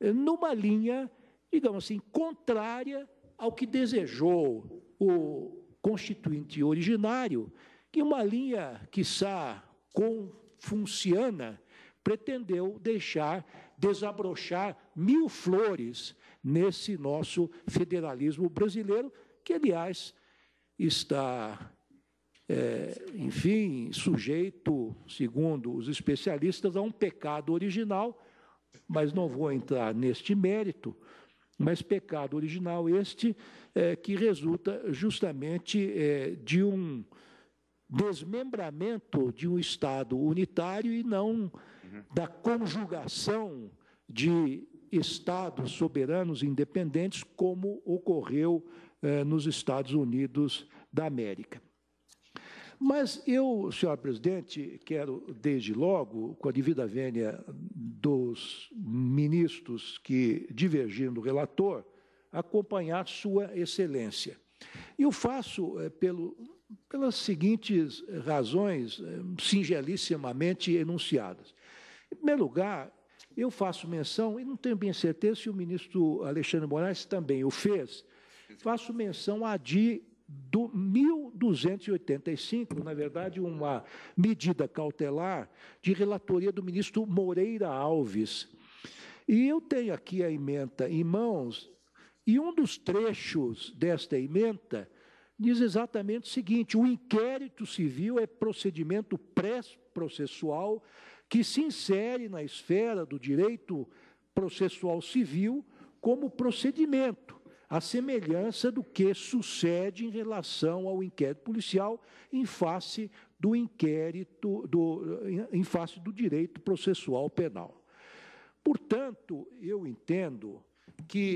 numa linha, digamos assim, contrária ao que desejou o, constituinte originário, que uma linha, quiçá, confunciana, pretendeu deixar desabrochar mil flores nesse nosso federalismo brasileiro, que, aliás, está, é, enfim, sujeito, segundo os especialistas, a um pecado original, mas não vou entrar neste mérito. Mas pecado original este é, que resulta justamente é, de um desmembramento de um Estado unitário e não da conjugação de Estados soberanos independentes, como ocorreu é, nos Estados Unidos da América. Mas eu, senhor presidente, quero desde logo, com a devida vênia dos ministros que divergiram do relator, acompanhar sua excelência. e Eu faço é, pelo, pelas seguintes razões é, singelissimamente enunciadas. Em primeiro lugar, eu faço menção, e não tenho bem certeza se o ministro Alexandre Moraes também o fez, faço menção à DI do 1285, na verdade, uma medida cautelar de relatoria do ministro Moreira Alves. E eu tenho aqui a emenda em mãos, e um dos trechos desta emenda diz exatamente o seguinte: o inquérito civil é procedimento pré-processual que se insere na esfera do direito processual civil como procedimento a semelhança do que sucede em relação ao inquérito policial em face do inquérito do, em face do direito processual penal. Portanto, eu entendo que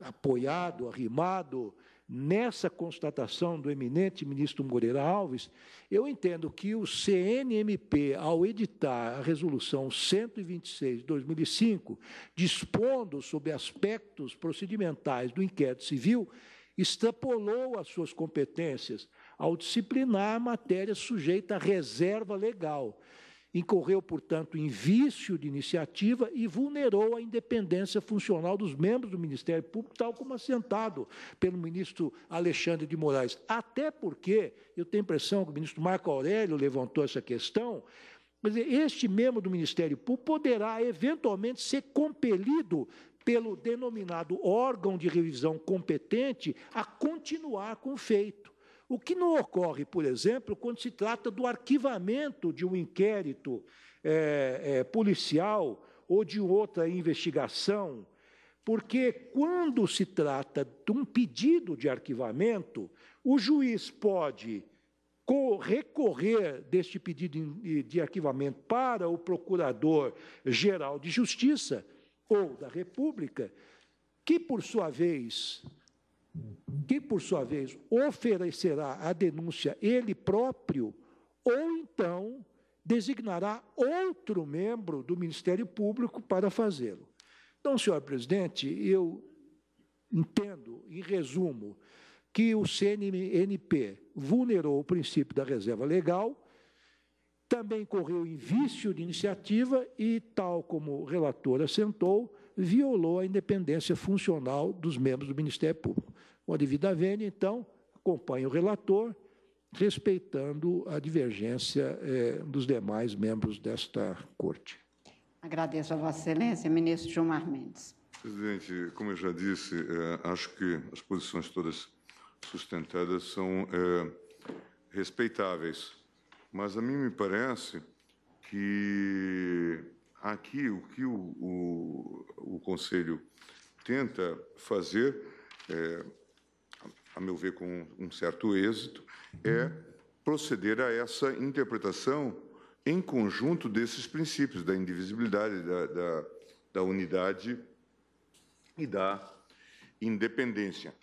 apoiado, arrimado Nessa constatação do eminente ministro Moreira Alves, eu entendo que o CNMP, ao editar a resolução 126 de 2005, dispondo sobre aspectos procedimentais do inquérito civil, extrapolou as suas competências ao disciplinar a matéria sujeita à reserva legal, Incorreu, portanto, em vício de iniciativa e vulnerou a independência funcional dos membros do Ministério Público, tal como assentado pelo ministro Alexandre de Moraes. Até porque, eu tenho a impressão que o ministro Marco Aurélio levantou essa questão, mas este membro do Ministério Público poderá eventualmente ser compelido pelo denominado órgão de revisão competente a continuar com o feito. O que não ocorre, por exemplo, quando se trata do arquivamento de um inquérito é, é, policial ou de outra investigação, porque quando se trata de um pedido de arquivamento, o juiz pode recorrer deste pedido de arquivamento para o Procurador-Geral de Justiça ou da República, que, por sua vez, que por sua vez oferecerá a denúncia ele próprio, ou então designará outro membro do Ministério Público para fazê-lo. Então, senhor presidente, eu entendo, em resumo, que o CNMP vulnerou o princípio da reserva legal, também correu em vício de iniciativa e, tal como o relator assentou, violou a independência funcional dos membros do Ministério Público uma devida vênia, então, acompanha o relator, respeitando a divergência eh, dos demais membros desta Corte. Agradeço a Vossa Excelência, ministro Gilmar Mendes. Presidente, como eu já disse, eh, acho que as posições todas sustentadas são eh, respeitáveis, mas a mim me parece que aqui o que o, o, o Conselho tenta fazer é a meu ver com um certo êxito, é proceder a essa interpretação em conjunto desses princípios da indivisibilidade, da, da, da unidade e da independência.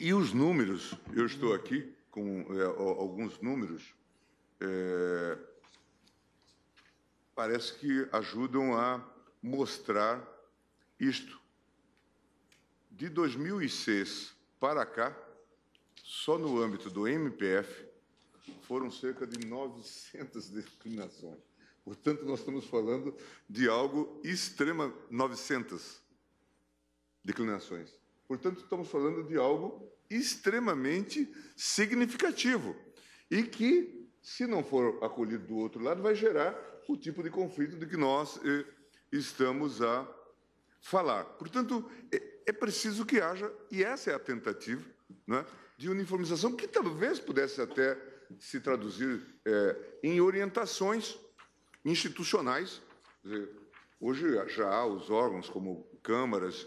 E os números, eu estou aqui com é, alguns números, é, parece que ajudam a mostrar isto. De 2006 para cá, só no âmbito do MPF, foram cerca de 900 declinações. Portanto, nós estamos falando de algo extrema, 900 declinações. Portanto, estamos falando de algo extremamente significativo e que, se não for acolhido do outro lado, vai gerar o tipo de conflito de que nós eh, estamos a falar. Portanto, eh, é preciso que haja, e essa é a tentativa, né, de uniformização, que talvez pudesse até se traduzir é, em orientações institucionais. Dizer, hoje já há os órgãos como câmaras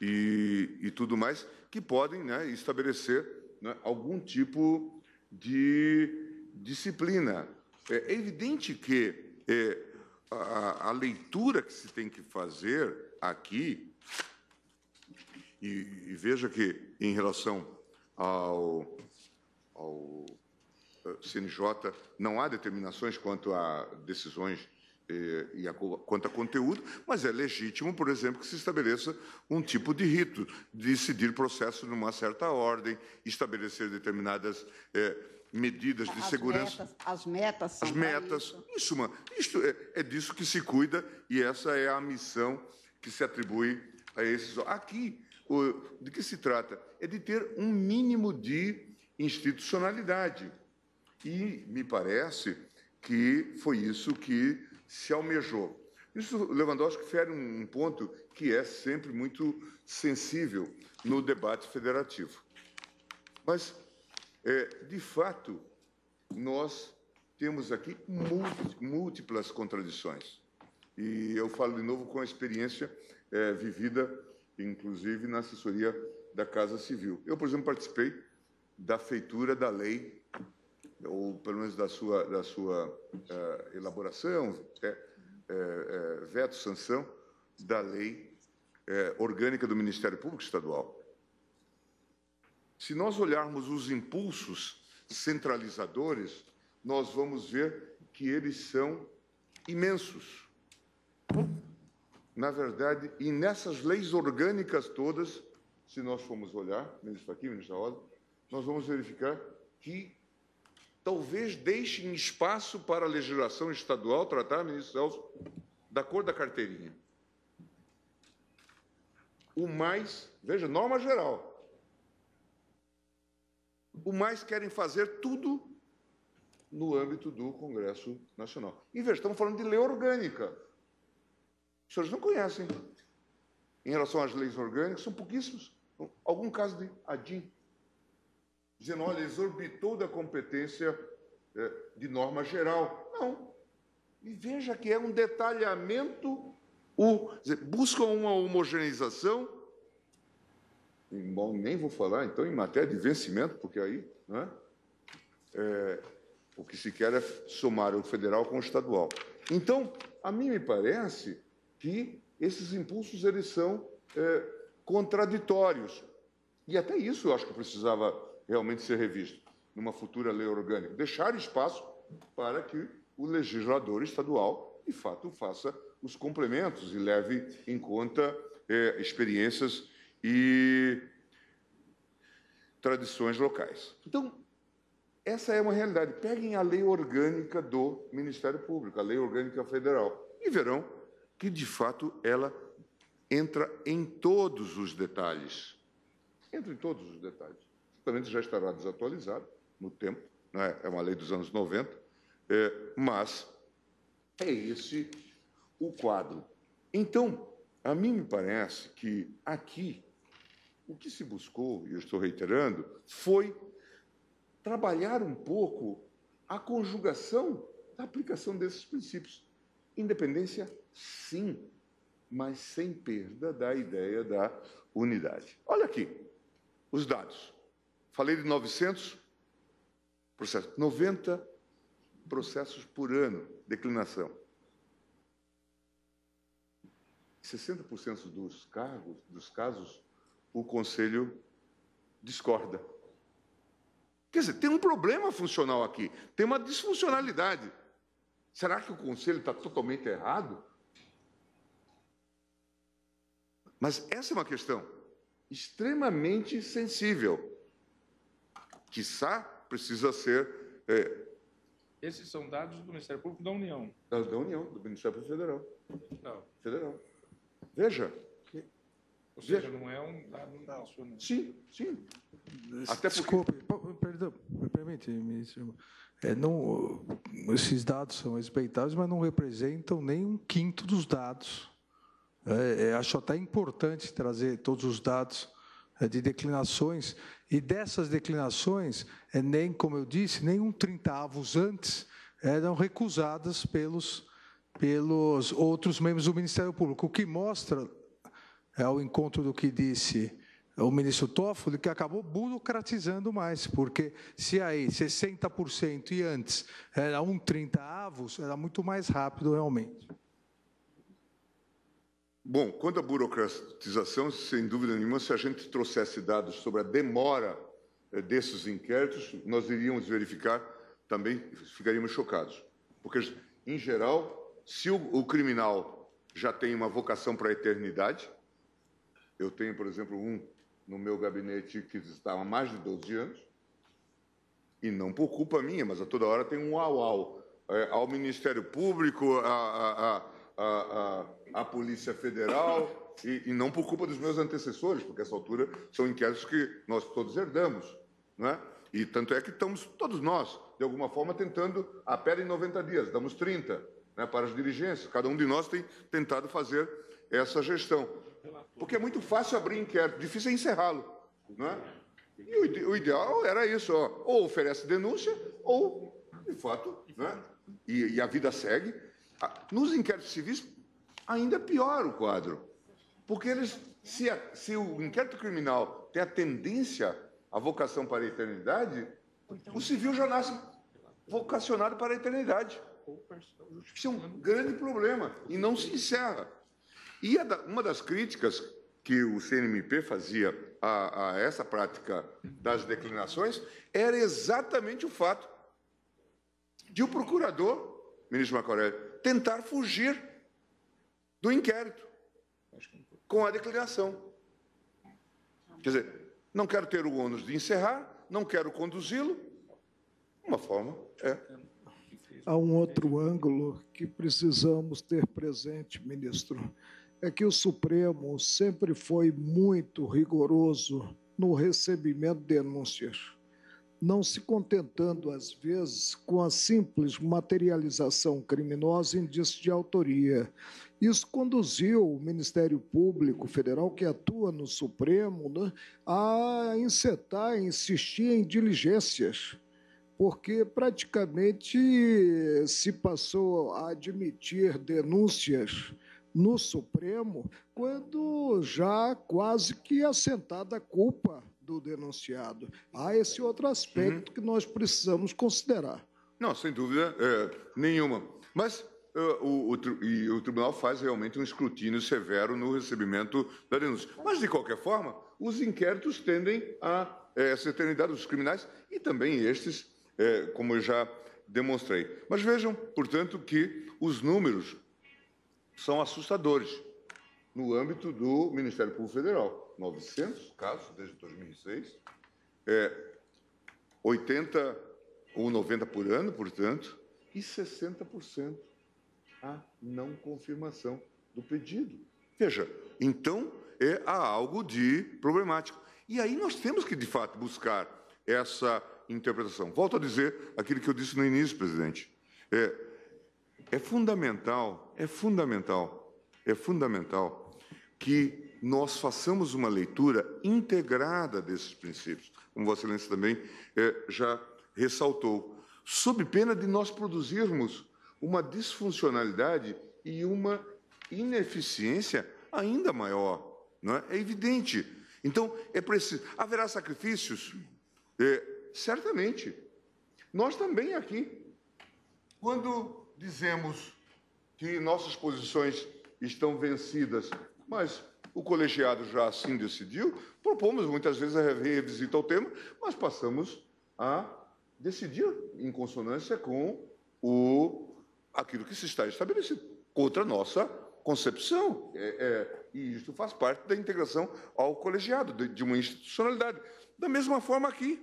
e, e tudo mais que podem né, estabelecer né, algum tipo de disciplina. É, evidente que é, a, a leitura que se tem que fazer aqui e, e veja que, em relação ao, ao eh, CNJ, não há determinações quanto a decisões eh, e a, quanto a conteúdo, mas é legítimo, por exemplo, que se estabeleça um tipo de rito, decidir processo numa certa ordem, estabelecer determinadas eh, medidas de as segurança. Metas, as metas são. As metas. Isso. Em suma, isto é, é, disso que se cuida e essa é a missão que se atribui a esses. Aqui, de que se trata? É de ter um mínimo de institucionalidade. E me parece que foi isso que se almejou. Isso, Lewandowski, fere um ponto que é sempre muito sensível no debate federativo. Mas, é, de fato, nós temos aqui múltiplas contradições. E eu falo de novo com a experiência é, vivida inclusive na assessoria da Casa Civil. Eu, por exemplo, participei da feitura da lei, ou pelo menos da sua, da sua uh, elaboração, é, é, é, veto, sanção, da lei é, orgânica do Ministério Público Estadual. Se nós olharmos os impulsos centralizadores, nós vamos ver que eles são imensos na verdade, e nessas leis orgânicas todas, se nós formos olhar, ministro aqui, ministro da nós vamos verificar que talvez deixem espaço para a legislação estadual tratar, ministro Celso, da cor da carteirinha. O mais, veja, norma geral. O mais querem fazer tudo no âmbito do Congresso Nacional. E veja, estamos falando de lei orgânica. Os senhores não conhecem. Em relação às leis orgânicas, são pouquíssimos. Algum caso de ADIM, dizendo, olha, exorbitou da competência é, de norma geral. Não. E veja que é um detalhamento, o, dizer, buscam uma homogeneização, bom, nem vou falar, então, em matéria de vencimento, porque aí, né, é, o que se quer é somar o federal com o estadual. Então, a mim me parece que esses impulsos eles são é, contraditórios. E até isso eu acho que precisava realmente ser revisto numa futura lei orgânica. Deixar espaço para que o legislador estadual, de fato, faça os complementos e leve em conta é, experiências e tradições locais. Então, essa é uma realidade. Peguem a lei orgânica do Ministério Público, a lei orgânica federal, e verão que de fato ela entra em todos os detalhes. Entra em todos os detalhes. Certamente já estará desatualizado no tempo, né? é uma lei dos anos 90, é, mas é esse o quadro. Então, a mim me parece que aqui o que se buscou, e eu estou reiterando, foi trabalhar um pouco a conjugação da aplicação desses princípios. Independência sim, mas sem perda da ideia da unidade. Olha aqui os dados. Falei de 900 processos, 90 processos por ano, declinação. 60% dos cargos, dos casos, o conselho discorda. Quer dizer, tem um problema funcional aqui, tem uma disfuncionalidade. Será que o conselho está totalmente errado? Mas essa é uma questão extremamente sensível. Quiçá precisa ser. É... Esses são dados do Ministério Público da União. Dados da União, do Ministério Público Federal. Não. Federal. Veja. Ou seja, Veja. não é um dado nacional. Sim, sim. Até Desculpe, porque... perdão, me permite, ministro. É, não, esses dados são respeitáveis, mas não representam nem um quinto dos dados é, é, acho até importante trazer todos os dados é, de declinações, e dessas declinações, é, nem, como eu disse, nem um trintavos antes eram recusadas pelos, pelos outros membros do Ministério Público, o que mostra, é, ao encontro do que disse o ministro Toffoli, que acabou burocratizando mais, porque se aí 60% e antes era um 30 avos, era muito mais rápido realmente. Bom, quanto à burocratização, sem dúvida nenhuma, se a gente trouxesse dados sobre a demora eh, desses inquéritos, nós iríamos verificar, também ficaríamos chocados. Porque, em geral, se o, criminal já tem uma vocação para a eternidade, eu tenho, por exemplo, um no meu gabinete que está há mais de 12 anos, e não por culpa minha, mas a toda hora tem um au-au é, ao Ministério Público, a, a, a a, a, a Polícia Federal, e, e, não por culpa dos meus antecessores, porque essa altura são inquéritos que nós todos herdamos. Não é? E tanto é que estamos, todos nós, de alguma forma, tentando a pera em 90 dias, damos 30 né, para as dirigências. Cada um de nós tem tentado fazer essa gestão. Porque é muito fácil abrir inquérito, difícil é encerrá-lo. Não é? E o, o, ideal era isso: ó, ou oferece denúncia, ou, de fato, né, e, e a vida segue nos inquéritos civis, ainda é pior o quadro. Porque eles, se, a, se o inquérito criminal tem a tendência à vocação para a eternidade, então- o civil já nasce vocacionado para a eternidade. Isso é um grande problema e não se encerra. E uma das críticas que o CNMP fazia a, a essa prática das declinações era exatamente o fato de o procurador, ministro Macoré tentar fugir do inquérito com a declaração. Quer dizer, não quero ter o ônus de encerrar, não quero conduzi-lo. Uma forma é. Há um outro ângulo que precisamos ter presente, ministro, é que o Supremo sempre foi muito rigoroso no recebimento de denúncias não se contentando, às vezes, com a simples materialização criminosa em indício de autoria. Isso conduziu o Ministério Público Federal, que atua no Supremo, né, a encetar, insistir em diligências porque praticamente se passou a admitir denúncias no Supremo quando já quase que assentada a culpa do denunciado. Há esse outro aspecto uhum. que nós precisamos considerar. Não, sem dúvida é, nenhuma. Mas Uh, o, o, e o tribunal faz realmente um escrutínio severo no recebimento da denúncia. Mas, de qualquer forma, os inquéritos tendem a é, essa eternidade dos criminais e também estes, é, como eu já demonstrei. Mas vejam, portanto, que os números são assustadores no âmbito do Ministério Público Federal. 900 casos desde 2006, é, 80 ou 90 por ano, portanto, e 60% a não confirmação do pedido. Veja, então é há algo de problemático. E aí nós temos que, de fato, buscar essa interpretação. Volto a dizer aquilo que eu disse no início, presidente. É, é fundamental, é fundamental, é fundamental que nós façamos uma leitura integrada desses princípios, como Vossa Excelência também eh, já ressaltou, sob pena de nós produzirmos uma disfuncionalidade e uma ineficiência ainda maior. Não é? é evidente. Então, é preciso. Haverá sacrifícios? É, certamente. Nós também aqui, quando dizemos que nossas posições estão vencidas, mas o colegiado já assim decidiu, propomos muitas vezes a revisita ao tema, mas passamos a decidir em consonância com o, aquilo que se está estabelecido, contra a nossa concepção. É, é, e isso faz parte da integração ao colegiado, de, de uma institucionalidade. Da mesma forma aqui.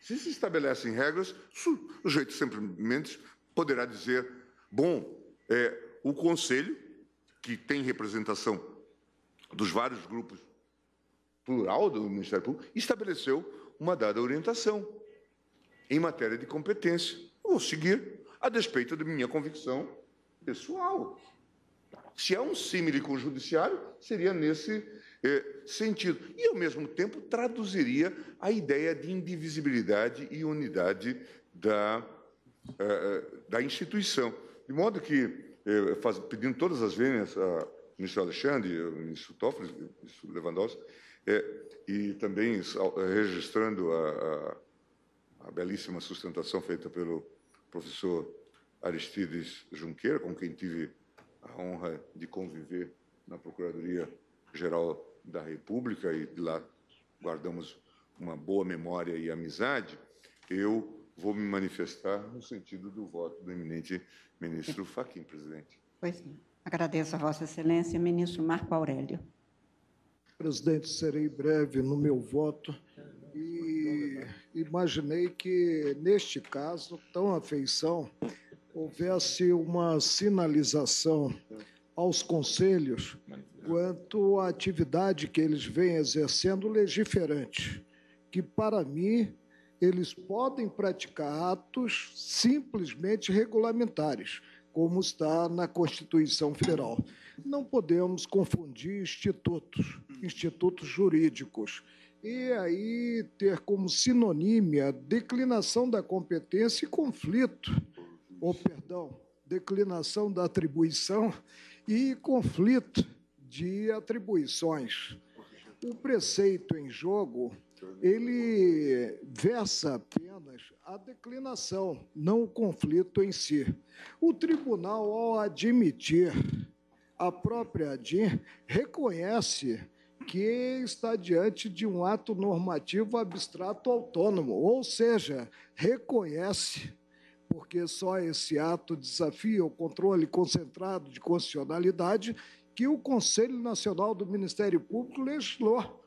Se se estabelecem regras, o sujeito simplesmente poderá dizer: bom, é, o conselho que tem representação dos vários grupos, plural do Ministério Público, estabeleceu uma dada orientação em matéria de competência. Eu vou seguir a despeito de minha convicção pessoal. Se é um símile com o judiciário, seria nesse eh, sentido. E, ao mesmo tempo, traduziria a ideia de indivisibilidade e unidade da, eh, eh da instituição. De modo que faz, pedindo todas as vênias a ministro Alexandre, ao ministro Toffoli, ao ministro Lewandowski, é, e também registrando a, a, a, belíssima sustentação feita pelo professor Aristides Junqueira, com quem tive a honra de conviver na Procuradoria-Geral da República, e de lá guardamos uma boa memória e amizade, eu vou me manifestar no sentido do voto do eminente ministro é. Faquim, presidente. Pois sim. Agradeço a Vossa Excelência, ministro Marco Aurélio. Presidente, serei breve no meu voto e imaginei que, neste caso, tão afeição, houvesse uma sinalização aos conselhos quanto à atividade que eles vêm exercendo legiferante, que, para mim, eles podem praticar atos simplesmente regulamentares, como está na Constituição Federal. Não podemos confundir institutos, institutos jurídicos, e aí ter como sinonímia declinação da competência e conflito, ou perdão, declinação da atribuição e conflito de atribuições. O preceito em jogo ele versa apenas a declinação, não o conflito em si. O tribunal, ao admitir a própria ADIM, reconhece que está diante de um ato normativo abstrato autônomo, ou seja, reconhece porque só esse ato desafia o controle concentrado de constitucionalidade que o Conselho Nacional do Ministério Público legislou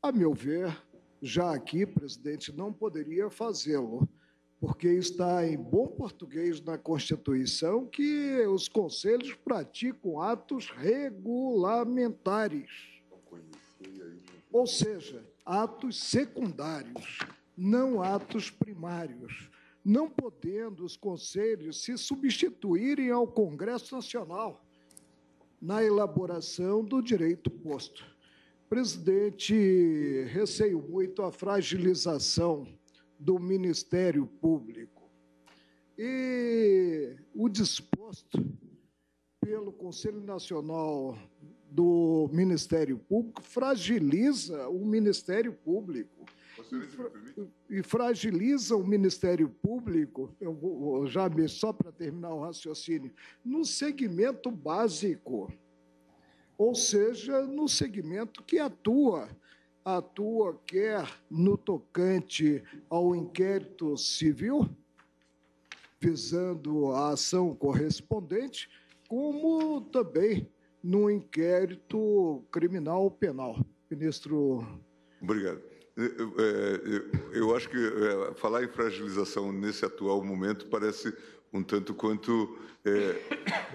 a meu ver, já aqui, presidente, não poderia fazê-lo, porque está em bom português na Constituição que os conselhos praticam atos regulamentares. Ou seja, atos secundários, não atos primários, não podendo os conselhos se substituírem ao Congresso Nacional na elaboração do direito posto. Presidente, receio muito a fragilização do Ministério Público. E o disposto pelo Conselho Nacional do Ministério Público fragiliza o Ministério Público. E, fragiliza o Ministério Público, eu vou, já me, só para terminar o raciocínio, no segmento básico ou seja, no segmento que atua. Atua quer no tocante ao inquérito civil, visando a ação correspondente, como também no inquérito criminal penal. Ministro. Obrigado. É, é, é, eu, acho que falar em fragilização nesse atual momento parece um tanto quanto é,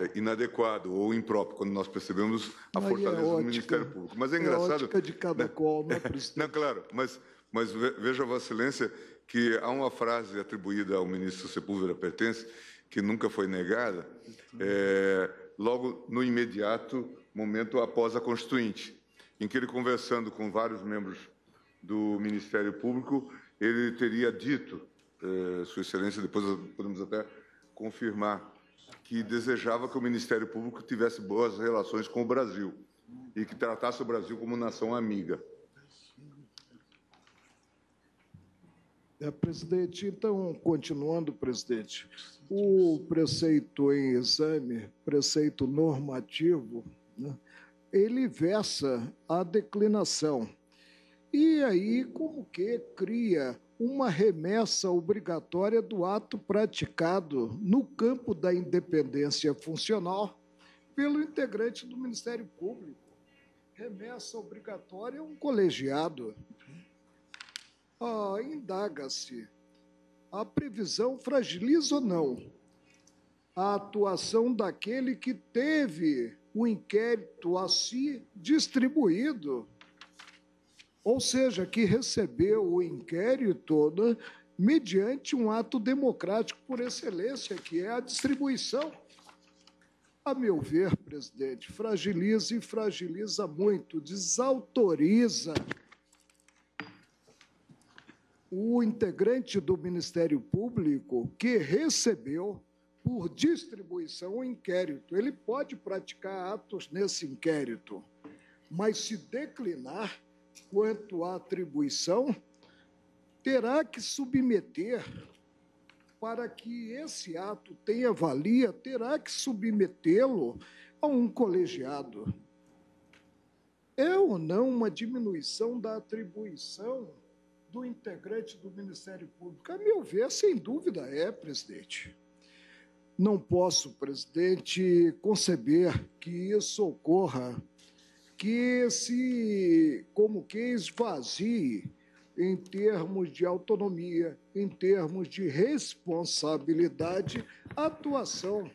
é, inadequado ou impróprio, quando nós percebemos a fortaleza é a ótica, do Ministério Público. Mas é, é engraçado. É a de cada né? qual, não é, presidente? Não, claro, mas, mas veja, Vossa Excelência, que há uma frase atribuída ao ministro Sepúlveda Pertence, que nunca foi negada, é, logo no imediato momento após a Constituinte, em que ele, conversando com vários membros do Ministério Público, ele teria dito, é, Sua Excelência, depois podemos até confirmar que desejava que o Ministério Público tivesse boas relações com o Brasil e que tratasse o Brasil como nação amiga. É, presidente, então, continuando, presidente, o preceito em exame, preceito normativo, né, ele versa a declinação. E aí, como que cria uma remessa obrigatória do ato praticado no campo da independência funcional pelo integrante do Ministério Público. Remessa obrigatória um colegiado. Ah, Indaga-se: a previsão fragiliza ou não a atuação daquele que teve o inquérito a si distribuído ou seja, que recebeu o inquérito né, mediante um ato democrático por excelência, que é a distribuição. A meu ver, presidente, fragiliza e fragiliza muito, desautoriza o integrante do Ministério Público que recebeu por distribuição o inquérito. Ele pode praticar atos nesse inquérito, mas se declinar, quanto à atribuição, terá que submeter, para que esse ato tenha valia, terá que submetê-lo a um colegiado. É ou não uma diminuição da atribuição do integrante do Ministério Público? A meu ver, sem dúvida é, presidente. Não posso, presidente, conceber que isso ocorra que se, como que, esvazie em termos de autonomia, em termos de responsabilidade, a atuação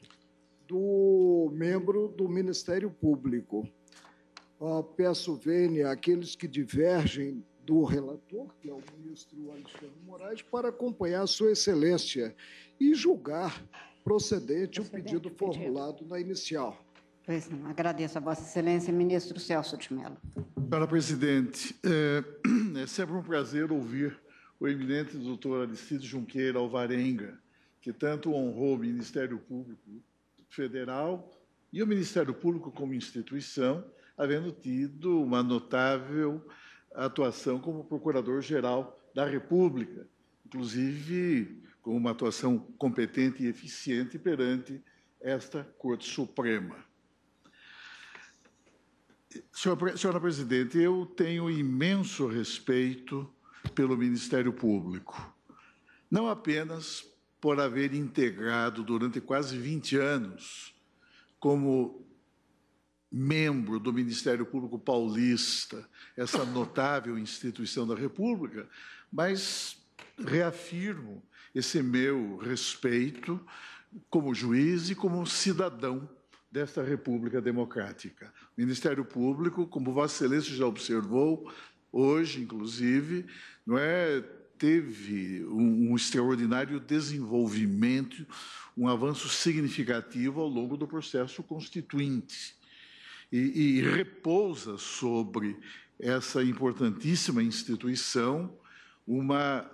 do membro do Ministério Público. Ah, peço vênia àqueles que divergem do relator, que é o ministro Alexandre Moraes, para acompanhar Sua Excelência e julgar procedente, procedente o pedido, pedido formulado na inicial. Pois não. Agradeço a Vossa Excelência, ministro Celso de Mello. Senhora Presidente, é, é sempre um prazer ouvir o eminente doutor Aristides Junqueira Alvarenga, que tanto honrou o Ministério Público Federal e o Ministério Público como instituição, havendo tido uma notável atuação como Procurador-Geral da República, inclusive com uma atuação competente e eficiente perante esta Corte Suprema. Senhora, senhora presidente, eu tenho imenso respeito pelo Ministério Público, não apenas por haver integrado durante quase 20 anos como membro do Ministério Público Paulista, essa notável instituição da República, mas reafirmo esse meu respeito como juiz e como cidadão desta República Democrática. O Ministério Público, como Vossa Excelência já observou, hoje, inclusive, não é, teve um, um extraordinário desenvolvimento, um avanço significativo ao longo do processo constituinte. E, e repousa sobre essa importantíssima instituição uma,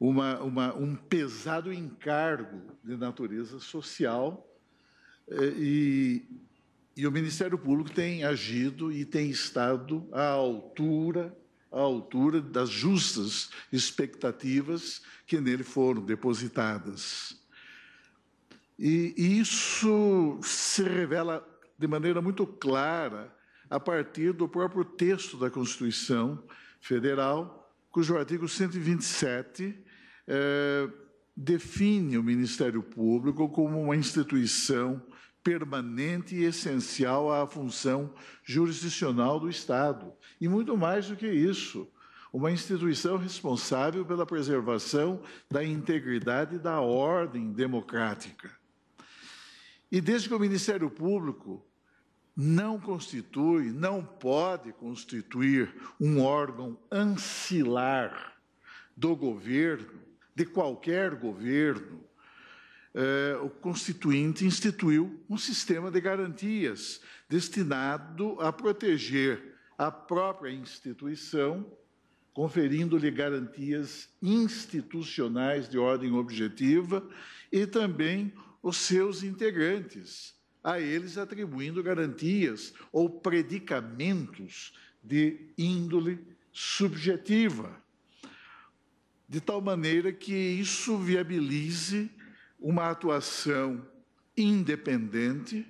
uma, uma, um pesado encargo de natureza social é, e, e o Ministério Público tem agido e tem estado à altura, à altura das justas expectativas que nele foram depositadas. E, e isso se revela de maneira muito clara a partir do próprio texto da Constituição Federal, cujo artigo 127 eh, define o Ministério Público como uma instituição permanente e essencial à função jurisdicional do Estado. E muito mais do que isso, uma instituição responsável pela preservação da integridade da ordem democrática. E desde que o Ministério Público não constitui, não pode constituir um órgão ancilar do governo, de qualquer governo, eh, o Constituinte instituiu um sistema de garantias destinado a proteger a própria instituição, conferindo-lhe garantias institucionais de ordem objetiva e também os seus integrantes, a eles atribuindo garantias ou predicamentos de índole subjetiva, de tal maneira que isso viabilize uma atuação independente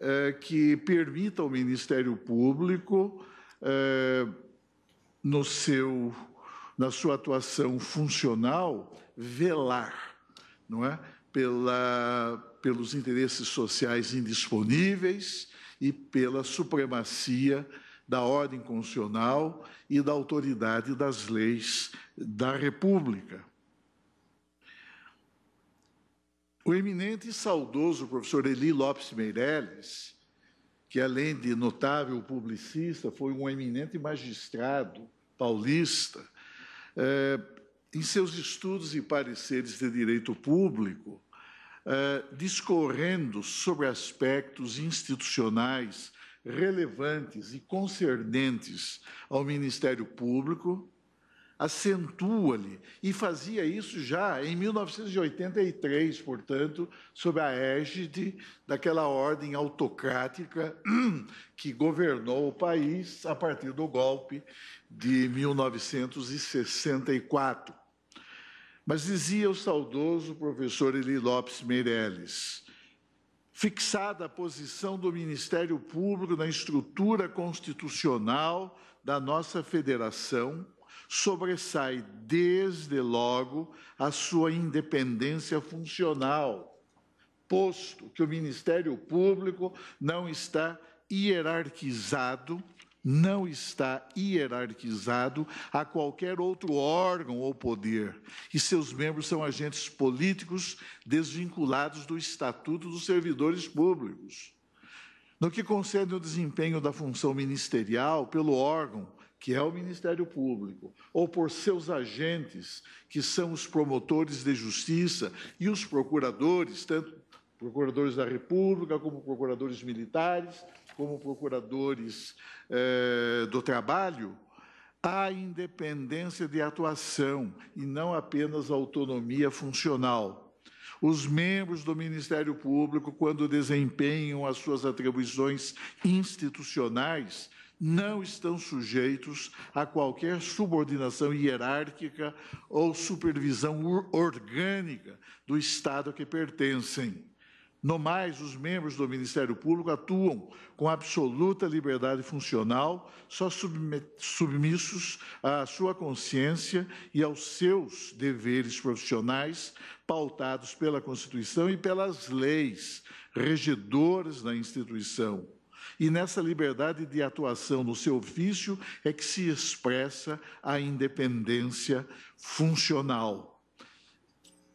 eh, que permita ao Ministério Público, eh, no seu, na sua atuação funcional, velar não é? Pela, pelos interesses sociais indisponíveis e pela supremacia da ordem constitucional e da autoridade das leis da República. O eminente e saudoso professor Eli Lopes Meirelles, que além de notável publicista, foi um eminente magistrado paulista, eh, em seus estudos e pareceres de direito público, eh, discorrendo sobre aspectos institucionais relevantes e concernentes ao Ministério Público, acentua-lhe, e fazia isso já em 1983, portanto, sob a égide daquela ordem autocrática que governou o país a partir do golpe de 1964. Mas dizia o saudoso professor Eli Lopes Meirelles, fixada a posição do Ministério Público na estrutura constitucional da nossa federação, sobressai desde logo a sua independência funcional, posto que o Ministério Público não está hierarquizado, não está hierarquizado a qualquer outro órgão ou poder, e seus membros são agentes políticos desvinculados do Estatuto dos Servidores Públicos. No que concerne o desempenho da função ministerial pelo órgão, que é o Ministério Público, ou por seus agentes, que são os promotores de justiça e os procuradores, tanto procuradores da República, como procuradores militares, como procuradores eh, do trabalho, há independência de atuação e não apenas autonomia funcional. Os membros do Ministério Público, quando desempenham as suas atribuições institucionais, não estão sujeitos a qualquer subordinação hierárquica ou supervisão orgânica do Estado a que pertencem. No mais, os membros do Ministério Público atuam com absoluta liberdade funcional, só submissos à sua consciência e aos seus deveres profissionais, pautados pela Constituição e pelas leis regedoras da instituição. E nessa liberdade de atuação no seu ofício é que se expressa a independência funcional.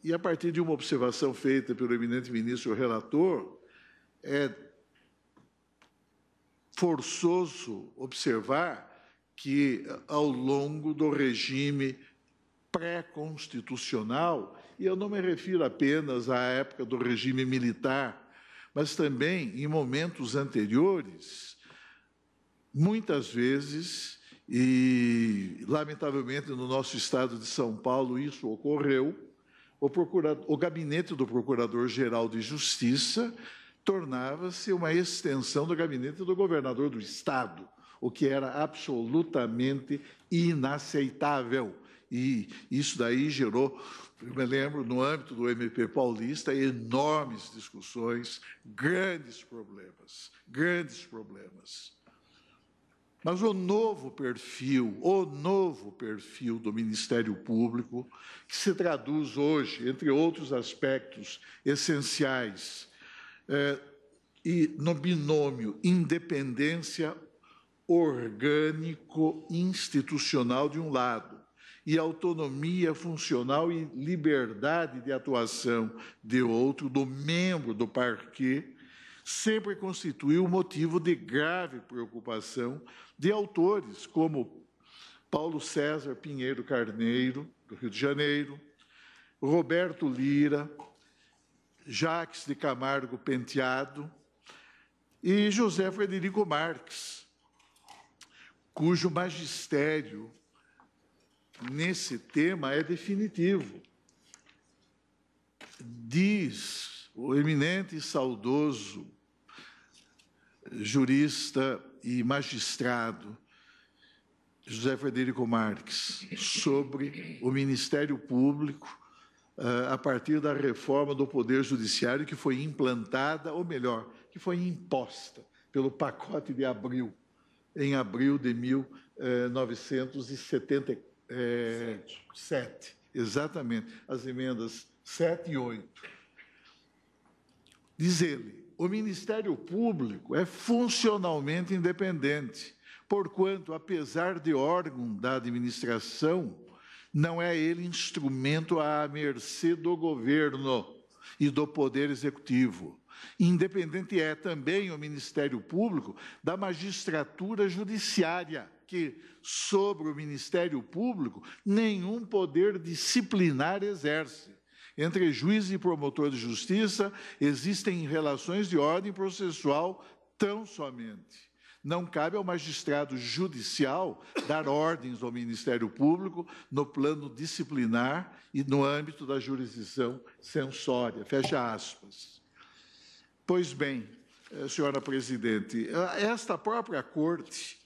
E a partir de uma observação feita pelo eminente ministro relator, é forçoso observar que, ao longo do regime pré-constitucional, e eu não me refiro apenas à época do regime militar, mas também em momentos anteriores, muitas vezes, e lamentavelmente no nosso estado de São Paulo isso ocorreu, o, o gabinete do Procurador-Geral de Justiça tornava-se uma extensão do gabinete do governador do estado, o que era absolutamente inaceitável. E isso daí gerou eu me lembro, no âmbito do MP paulista, enormes discussões, grandes problemas, grandes problemas. Mas o novo perfil, o novo perfil do Ministério Público, que se traduz hoje, entre outros aspectos essenciais, é, e no binômio independência orgânico-institucional de um lado, e autonomia funcional e liberdade de atuação de outro, do membro do parque, sempre constituiu motivo de grave preocupação de autores como Paulo César Pinheiro Carneiro, do Rio de Janeiro, Roberto Lira, Jacques de Camargo Penteado e José Frederico Marques, cujo magistério nesse tema é definitivo. Diz o eminente e saudoso jurista e magistrado José Frederico Marques sobre o Ministério Público eh, a partir da reforma do Poder Judiciário que foi implantada, ou melhor, que foi imposta pelo pacote de abril, em abril de 1974. É, sete. sete. exatamente. As emendas 7 e 8. Diz ele: o Ministério Público é funcionalmente independente, porquanto, apesar de órgão da administração, não é ele instrumento à mercê do governo e do poder executivo. Independente é também o Ministério Público da magistratura judiciária que sobre o Ministério Público nenhum poder disciplinar exerce. Entre juiz e promotor de justiça existem relações de ordem processual tão somente. Não cabe ao magistrado judicial dar ordens ao Ministério Público no plano disciplinar e no âmbito da jurisdição censória. Fecha aspas. Pois bem, eh, senhora presidente, eh, esta própria corte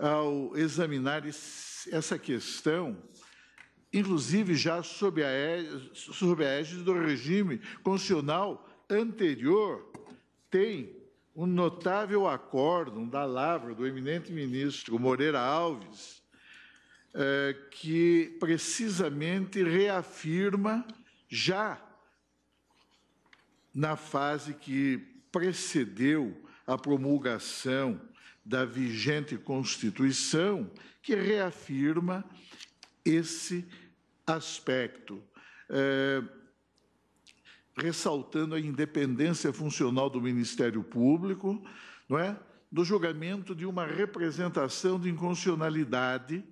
ao examinar essa questão, inclusive já sob a égide do regime constitucional anterior, tem um notável acórdão da Lavra, do eminente ministro Moreira Alves, eh, que precisamente reafirma, já na fase que precedeu a promulgação da vigente Constituição, que reafirma esse aspecto, é, ressaltando a independência funcional do Ministério Público, não é? do julgamento de uma representação de inconstitucionalidade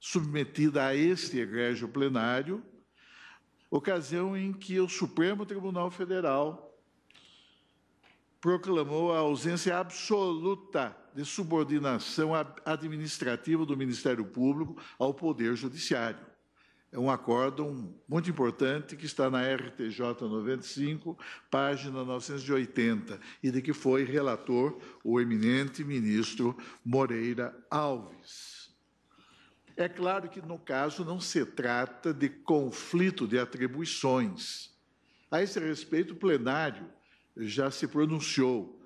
submetida a este egrégio plenário, ocasião em que o Supremo Tribunal Federal proclamou a ausência absoluta de subordinação administrativa do Ministério Público ao Poder Judiciário. É um acórdão muito importante que está na RTJ 95, página 980, e de que foi relator o eminente ministro Moreira Alves. É claro que, no caso, não se trata de conflito de atribuições. A esse respeito, o plenário já se pronunciou.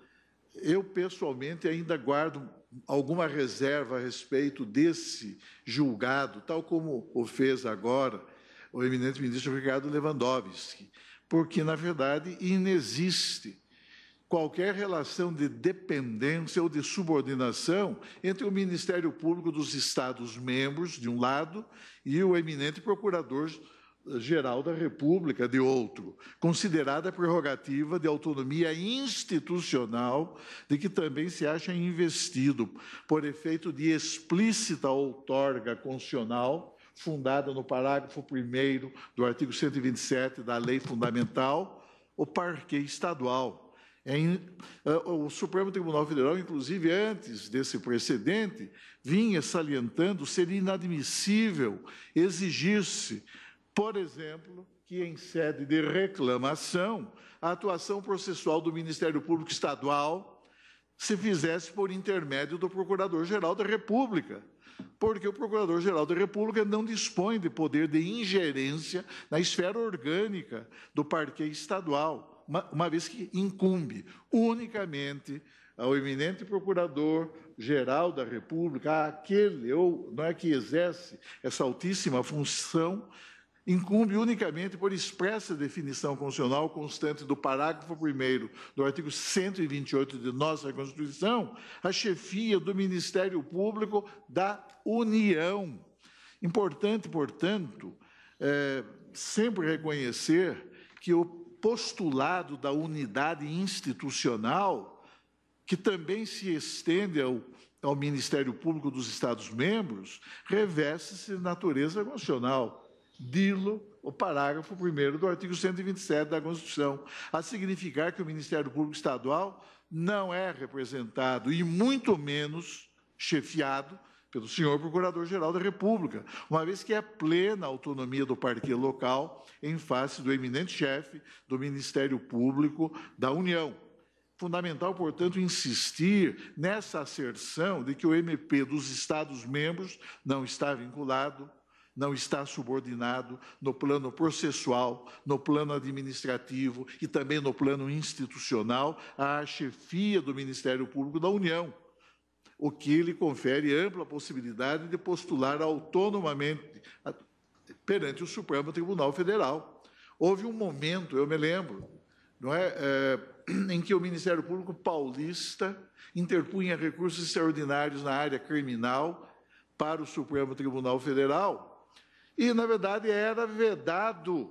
Eu, pessoalmente, ainda guardo alguma reserva a respeito desse julgado, tal como o fez agora o eminente ministro Ricardo Lewandowski, porque, na verdade, inexiste qualquer relação de dependência ou de subordinação entre o Ministério Público dos Estados-membros, de um lado, e o eminente procurador-geral Geral da República de outro, considerada prerrogativa de autonomia institucional de que também se acha investido por efeito de explícita outorga constitucional fundada no parágrafo 1 do artigo 127 da Lei Fundamental, o parque estadual. Em, é uh, é, o Supremo Tribunal Federal, inclusive antes desse precedente, vinha salientando ser inadmissível exigir-se por exemplo, que em sede de reclamação, a atuação processual do Ministério Público Estadual se fizesse por intermédio do Procurador-Geral da República, porque o Procurador-Geral da República não dispõe de poder de ingerência na esfera orgânica do parque estadual, uma, uma vez que incumbe unicamente ao eminente procurador-geral da República, aquele ou não é que exerce essa altíssima função incumbe unicamente por expressa definição constitucional constante do parágrafo 1 do artigo 128 de nossa Constituição, a chefia do Ministério Público da União. Importante, portanto, é, sempre reconhecer que o postulado da unidade institucional, que também se estende ao ao Ministério Público dos Estados-membros, reveste-se natureza constitucional dilo o parágrafo 1 do artigo 127 da Constituição, a significar que o Ministério Público Estadual não é representado e muito menos chefiado pelo senhor Procurador-Geral da República, uma vez que é plena a autonomia do partido local em face do eminente chefe do Ministério Público da União. Fundamental, portanto, insistir nessa asserção de que o MP dos Estados-membros não está vinculado não está subordinado no plano processual, no plano administrativo e também no plano institucional à chefia do Ministério Público da União, o que lhe confere ampla possibilidade de postular autonomamente perante o Supremo Tribunal Federal. Houve um momento, eu me lembro, não é, é em que o Ministério Público paulista interpunha recursos extraordinários na área criminal para o Supremo Tribunal Federal, e, na verdade, era vedado,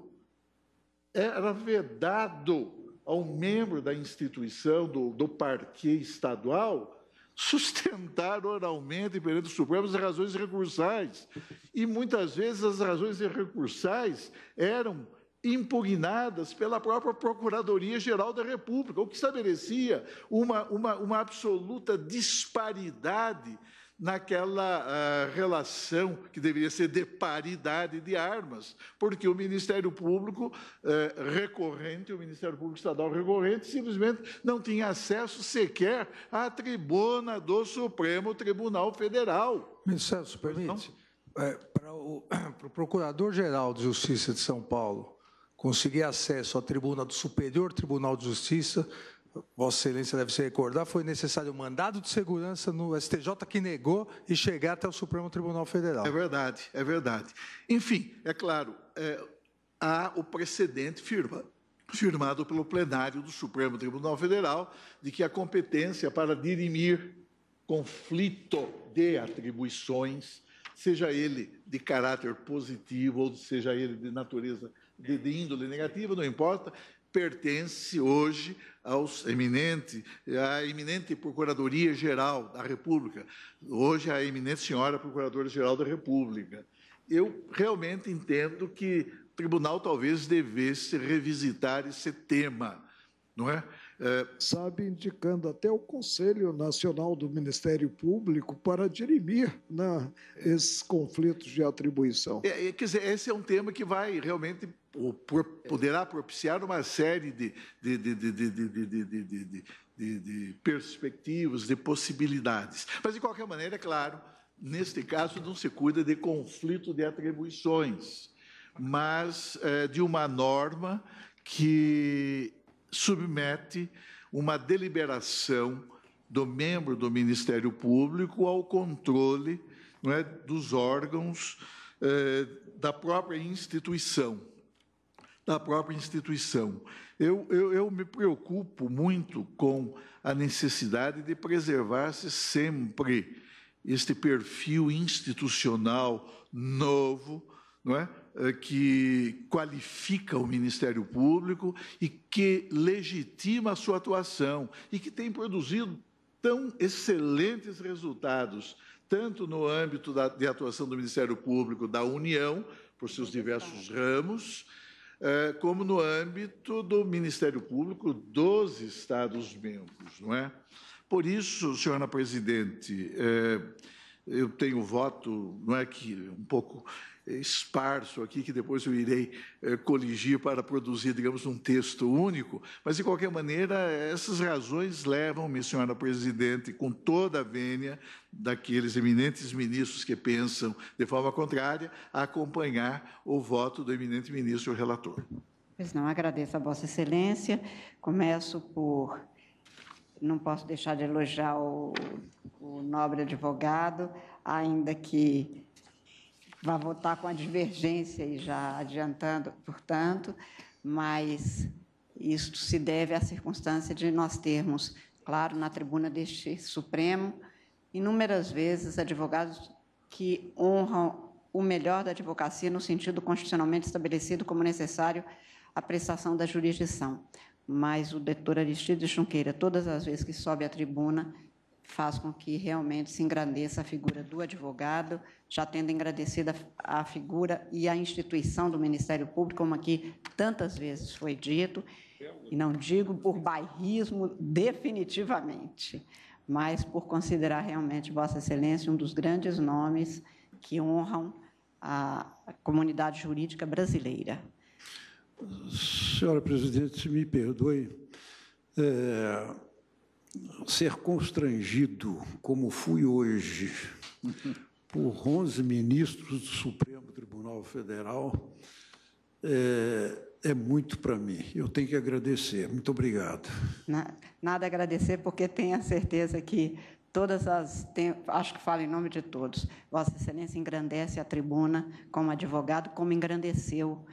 era vedado ao membro da instituição, do, do parque estadual, sustentar oralmente perante o Supremo as razões recursais. E muitas vezes as razões recursais eram impugnadas pela própria Procuradoria-Geral da República, o que estabelecia uma, uma, uma absoluta disparidade naquela uh, relação que deveria ser de paridade de armas, porque o Ministério Público uh, recorrente, o Ministério Público Estadual recorrente, simplesmente não tinha acesso sequer à tribuna do Supremo Tribunal Federal. Ministério, se permite, é, para o, para o Procurador-Geral de Justiça de São Paulo conseguir acesso à tribuna do Superior Tribunal de Justiça, Vossa Excelência deve se recordar, foi necessário o mandado de segurança no STJ que negou e chegar até o Supremo Tribunal Federal. É verdade, é verdade. Enfim, é claro, é, há o precedente firma, firmado pelo plenário do Supremo Tribunal Federal de que a competência para dirimir conflito de atribuições, seja ele de caráter positivo ou seja ele de natureza de, de índole negativa, não importa, pertence hoje aos eminente, à eminente Procuradoria Geral da República, hoje à eminente senhora Procuradora Geral da República. Eu realmente entendo que o tribunal talvez devesse revisitar esse tema, não é? é... Sabe, indicando até o Conselho Nacional do Ministério Público para dirimir na né, é. esses conflitos de atribuição. É, é, quer dizer, esse é um tema que vai realmente poderá propiciar uma série de, perspectivas, de possibilidades. Mas, de qualquer maneira, é claro, neste caso não se cuida de conflito de atribuições, mas de uma norma que submete uma deliberação do membro do Ministério Público ao controle é, dos órgãos é, da própria instituição da própria instituição. Eu, eu, eu me preocupo muito com a necessidade de preservar-se sempre este perfil institucional novo, não é? Eh, que qualifica o Ministério Público e que legitima a sua atuação e que tem produzido tão excelentes resultados, tanto no âmbito da, de atuação do Ministério Público da União, por seus diversos ramos, é, como no âmbito do Ministério Público dos Estados-membros, não é? Por isso, senhora presidente, é, eu tenho voto, não é que um pouco esparso aqui, que depois eu irei eh, coligir para produzir, digamos, um texto único. Mas, de qualquer maneira, essas razões levam-me, senhora presidente, com toda a vênia daqueles eminentes ministros que pensam de forma contrária, a acompanhar o voto do eminente ministro relator. Pois não, agradeço a Vossa Excelência. Começo por. Não posso deixar de elogiar o, o nobre advogado, ainda que vai voltar com a divergência e já adiantando, portanto, mas isto se deve à circunstância de nós termos, claro, na tribuna deste Supremo, inúmeras vezes advogados que honram o melhor da advocacia no sentido constitucionalmente estabelecido como necessário à prestação da jurisdição. Mas o doutor Aristides Junqueira, todas as vezes que sobe à tribuna, faz com que realmente se engrandeça a figura do advogado, já tendo engrandecido a, figura e a instituição do Ministério Público, como aqui tantas vezes foi dito, e não digo por bairrismo definitivamente, mas por considerar realmente Vossa Excelência um dos grandes nomes que honram a comunidade jurídica brasileira. Senhora Presidente, me perdoe, é ser constrangido, como fui hoje, por 11 ministros do Supremo Tribunal Federal, é, é muito para mim. Eu tenho que agradecer. Muito obrigado. nada a agradecer, porque tenho a certeza que todas as. Tem, acho que falo em nome de todos. Vossa Excelência engrandece a tribuna como advogado, como engrandeceu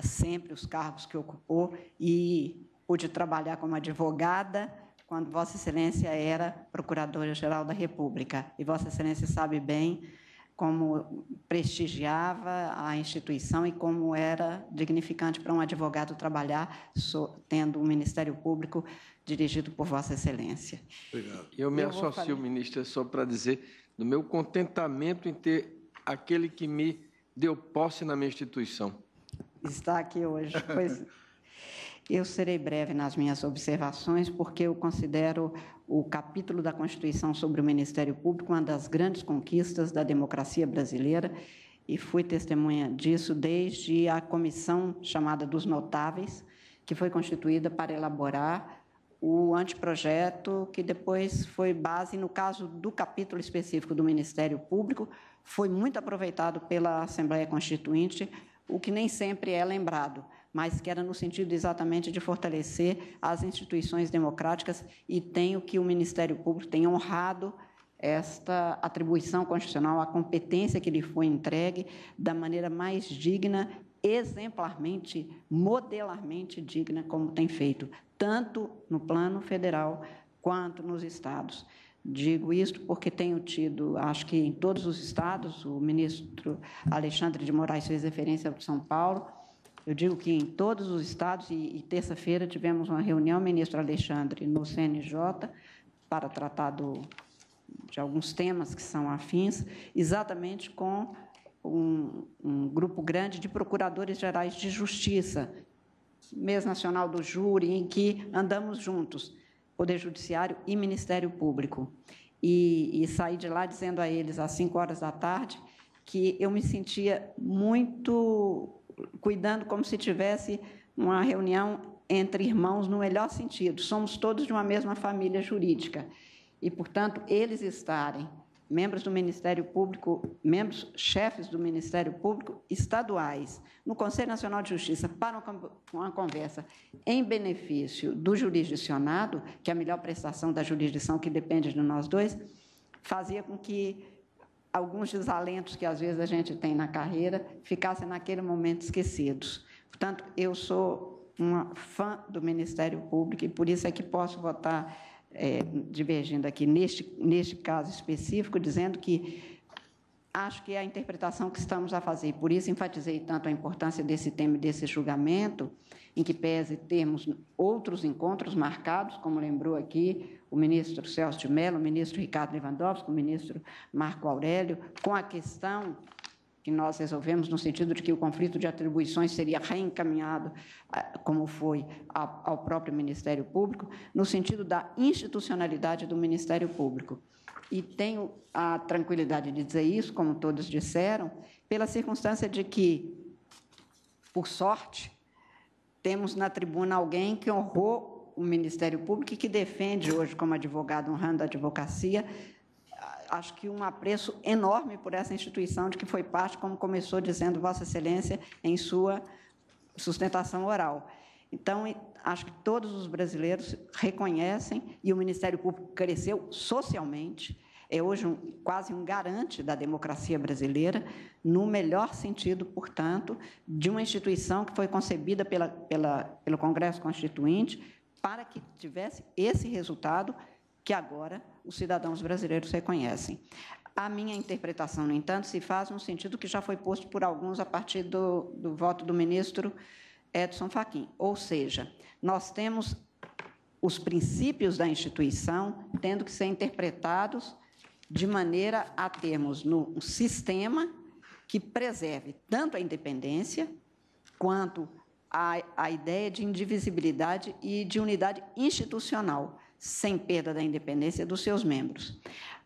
sempre os cargos que ocupou e pude trabalhar como advogada quando Vossa Excelência era Procuradora-Geral da República. E Vossa Excelência sabe bem como prestigiava a instituição e como era dignificante para um advogado trabalhar so, tendo um Ministério Público dirigido por Vossa Excelência. Obrigado. Eu me Eu associo, ministra, só para dizer do meu contentamento em ter aquele que me deu posse na minha instituição. Está aqui hoje. Pois... Eu serei breve nas minhas observações, porque eu considero o capítulo da Constituição sobre o Ministério Público uma das grandes conquistas da democracia brasileira e fui testemunha disso desde a comissão chamada dos Notáveis, que foi constituída para elaborar o anteprojeto que depois foi base no caso do capítulo específico do Ministério Público, foi muito aproveitado pela Assembleia Constituinte, o que nem sempre é lembrado mas que era no sentido exatamente de fortalecer as instituições democráticas e tenho que o Ministério Público tenha honrado esta atribuição constitucional, a competência que lhe foi entregue da maneira mais digna, exemplarmente, modelarmente digna, como tem feito, tanto no plano federal quanto nos estados. Digo isto porque tenho tido, acho que em todos os estados, o ministro Alexandre de Moraes fez referência ao de São Paulo, eu digo que em todos os estados, e, e terça-feira tivemos uma reunião, ministro Alexandre, no CNJ, para tratar do, de alguns temas que são afins, exatamente com um, um grupo grande de procuradores gerais de justiça, mês nacional do júri, em que andamos juntos, Poder Judiciário e Ministério Público. E, e saí de lá dizendo a eles, às 5 horas da tarde, que eu me sentia muito cuidando como se tivesse uma reunião entre irmãos no melhor sentido. Somos todos de uma mesma família jurídica. E, portanto, eles estarem, membros do Ministério Público, membros chefes do Ministério Público estaduais, no Conselho Nacional de Justiça, para uma conversa em benefício do jurisdicionado, que é a melhor prestação da jurisdição que depende de nós dois, fazia com que alguns desalentos que às vezes a gente tem na carreira ficassem naquele momento esquecidos. Portanto, eu sou uma fã do Ministério Público e por isso é que posso votar é, divergindo aqui neste, neste caso específico, dizendo que acho que é a interpretação que estamos a fazer, por isso enfatizei tanto a importância desse tema e desse julgamento, em que pese termos outros encontros marcados, como lembrou aqui o ministro Celso de Mello, o ministro Ricardo Lewandowski, o ministro Marco Aurélio, com a questão que nós resolvemos no sentido de que o conflito de atribuições seria reencaminhado, ah, como foi, ao próprio Ministério Público, no sentido da institucionalidade do Ministério Público. E tenho a tranquilidade de dizer isso, como todos disseram, pela circunstância de que, por sorte, temos na tribuna alguém que honrou o Ministério Público e que defende hoje, como advogado, honrando a advocacia, acho que um apreço enorme por essa instituição de que foi parte, como começou dizendo Vossa Excelência, em sua sustentação oral. Então, acho que todos os brasileiros reconhecem, e o Ministério Público cresceu socialmente, é hoje um, quase um garante da democracia brasileira, no melhor sentido, portanto, de uma instituição que foi concebida pela, pela, pelo Congresso Constituinte para que tivesse esse resultado que agora os cidadãos brasileiros reconhecem. A minha interpretação, no entanto, se faz no sentido que já foi posto por alguns a partir do, do voto do ministro Edson Fachin, ou seja, nós temos os princípios da instituição tendo que ser interpretados de maneira a termos no, um sistema que preserve tanto a independência quanto a, a ideia de indivisibilidade e de unidade institucional, sem perda da independência dos seus membros.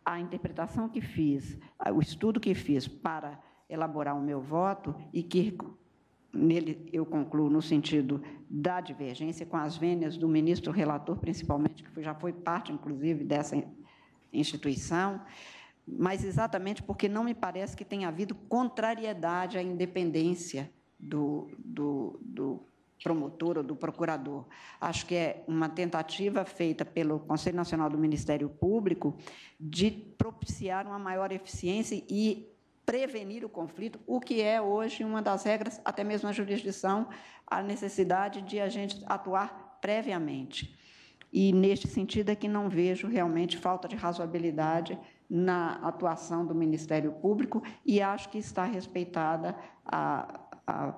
A interpretação que fiz, o estudo que fiz para elaborar o meu voto e que nele eu concluo no sentido da divergência com as vênias do ministro relator, principalmente, que já foi parte, inclusive, dessa instituição, mas exatamente porque não me parece que tenha havido contrariedade à independência do, do, do promotor ou do procurador. Acho que é uma tentativa feita pelo Conselho Nacional do Ministério Público de propiciar uma maior eficiência e prevenir o conflito, o que é hoje uma das regras, até mesmo a jurisdição, a necessidade de a gente atuar previamente. E, neste sentido, é que não vejo realmente falta de razoabilidade na atuação do Ministério Público e acho que está respeitada a, a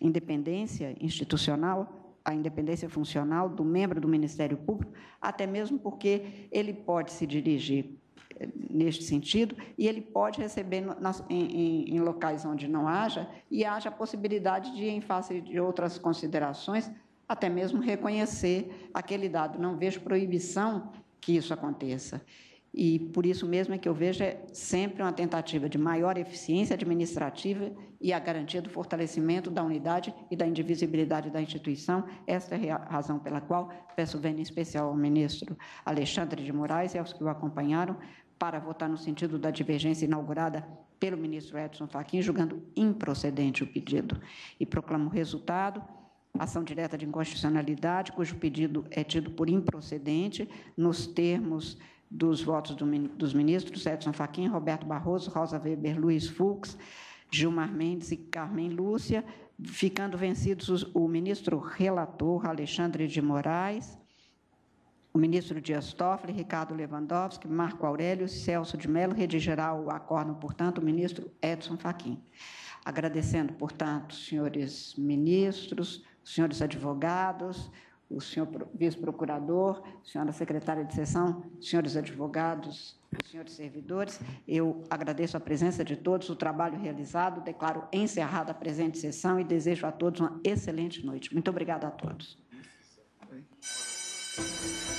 independência institucional a independência funcional do membro do Ministério Público, até mesmo porque ele pode se dirigir eh, neste sentido e ele pode receber nas, em, em, em locais onde não haja e haja a possibilidade de, em face de outras considerações, até mesmo reconhecer aquele dado. Não vejo proibição que isso aconteça. E por isso mesmo é que eu vejo é sempre uma tentativa de maior eficiência administrativa e a garantia do fortalecimento da unidade e da indivisibilidade da instituição. Esta é a razão pela qual peço vênia especial ao ministro Alexandre de Moraes e aos que o acompanharam para votar no sentido da divergência inaugurada pelo ministro Edson Fachin, julgando improcedente o pedido. E proclamo o resultado ação direta de inconstitucionalidade, cujo pedido é tido por improcedente, nos termos dos votos do, dos ministros Edson Fachin, Roberto Barroso, Rosa Weber, Luiz Fux, Gilmar Mendes e Carmen Lúcia, ficando vencidos os, o ministro relator Alexandre de Moraes, o ministro Dias Toffoli, Ricardo Lewandowski, Marco Aurélio, Celso de Mello redigerá o acórdão, portanto, o ministro Edson Fachin. Agradecendo, portanto, senhores ministros, senhores advogados, o senhor vice-procurador, senhora secretária de sessão, senhores advogados, senhores servidores, eu agradeço a presença de todos, o trabalho realizado, declaro encerrada a presente sessão e desejo a todos uma excelente noite. Muito obrigada a todos. Tá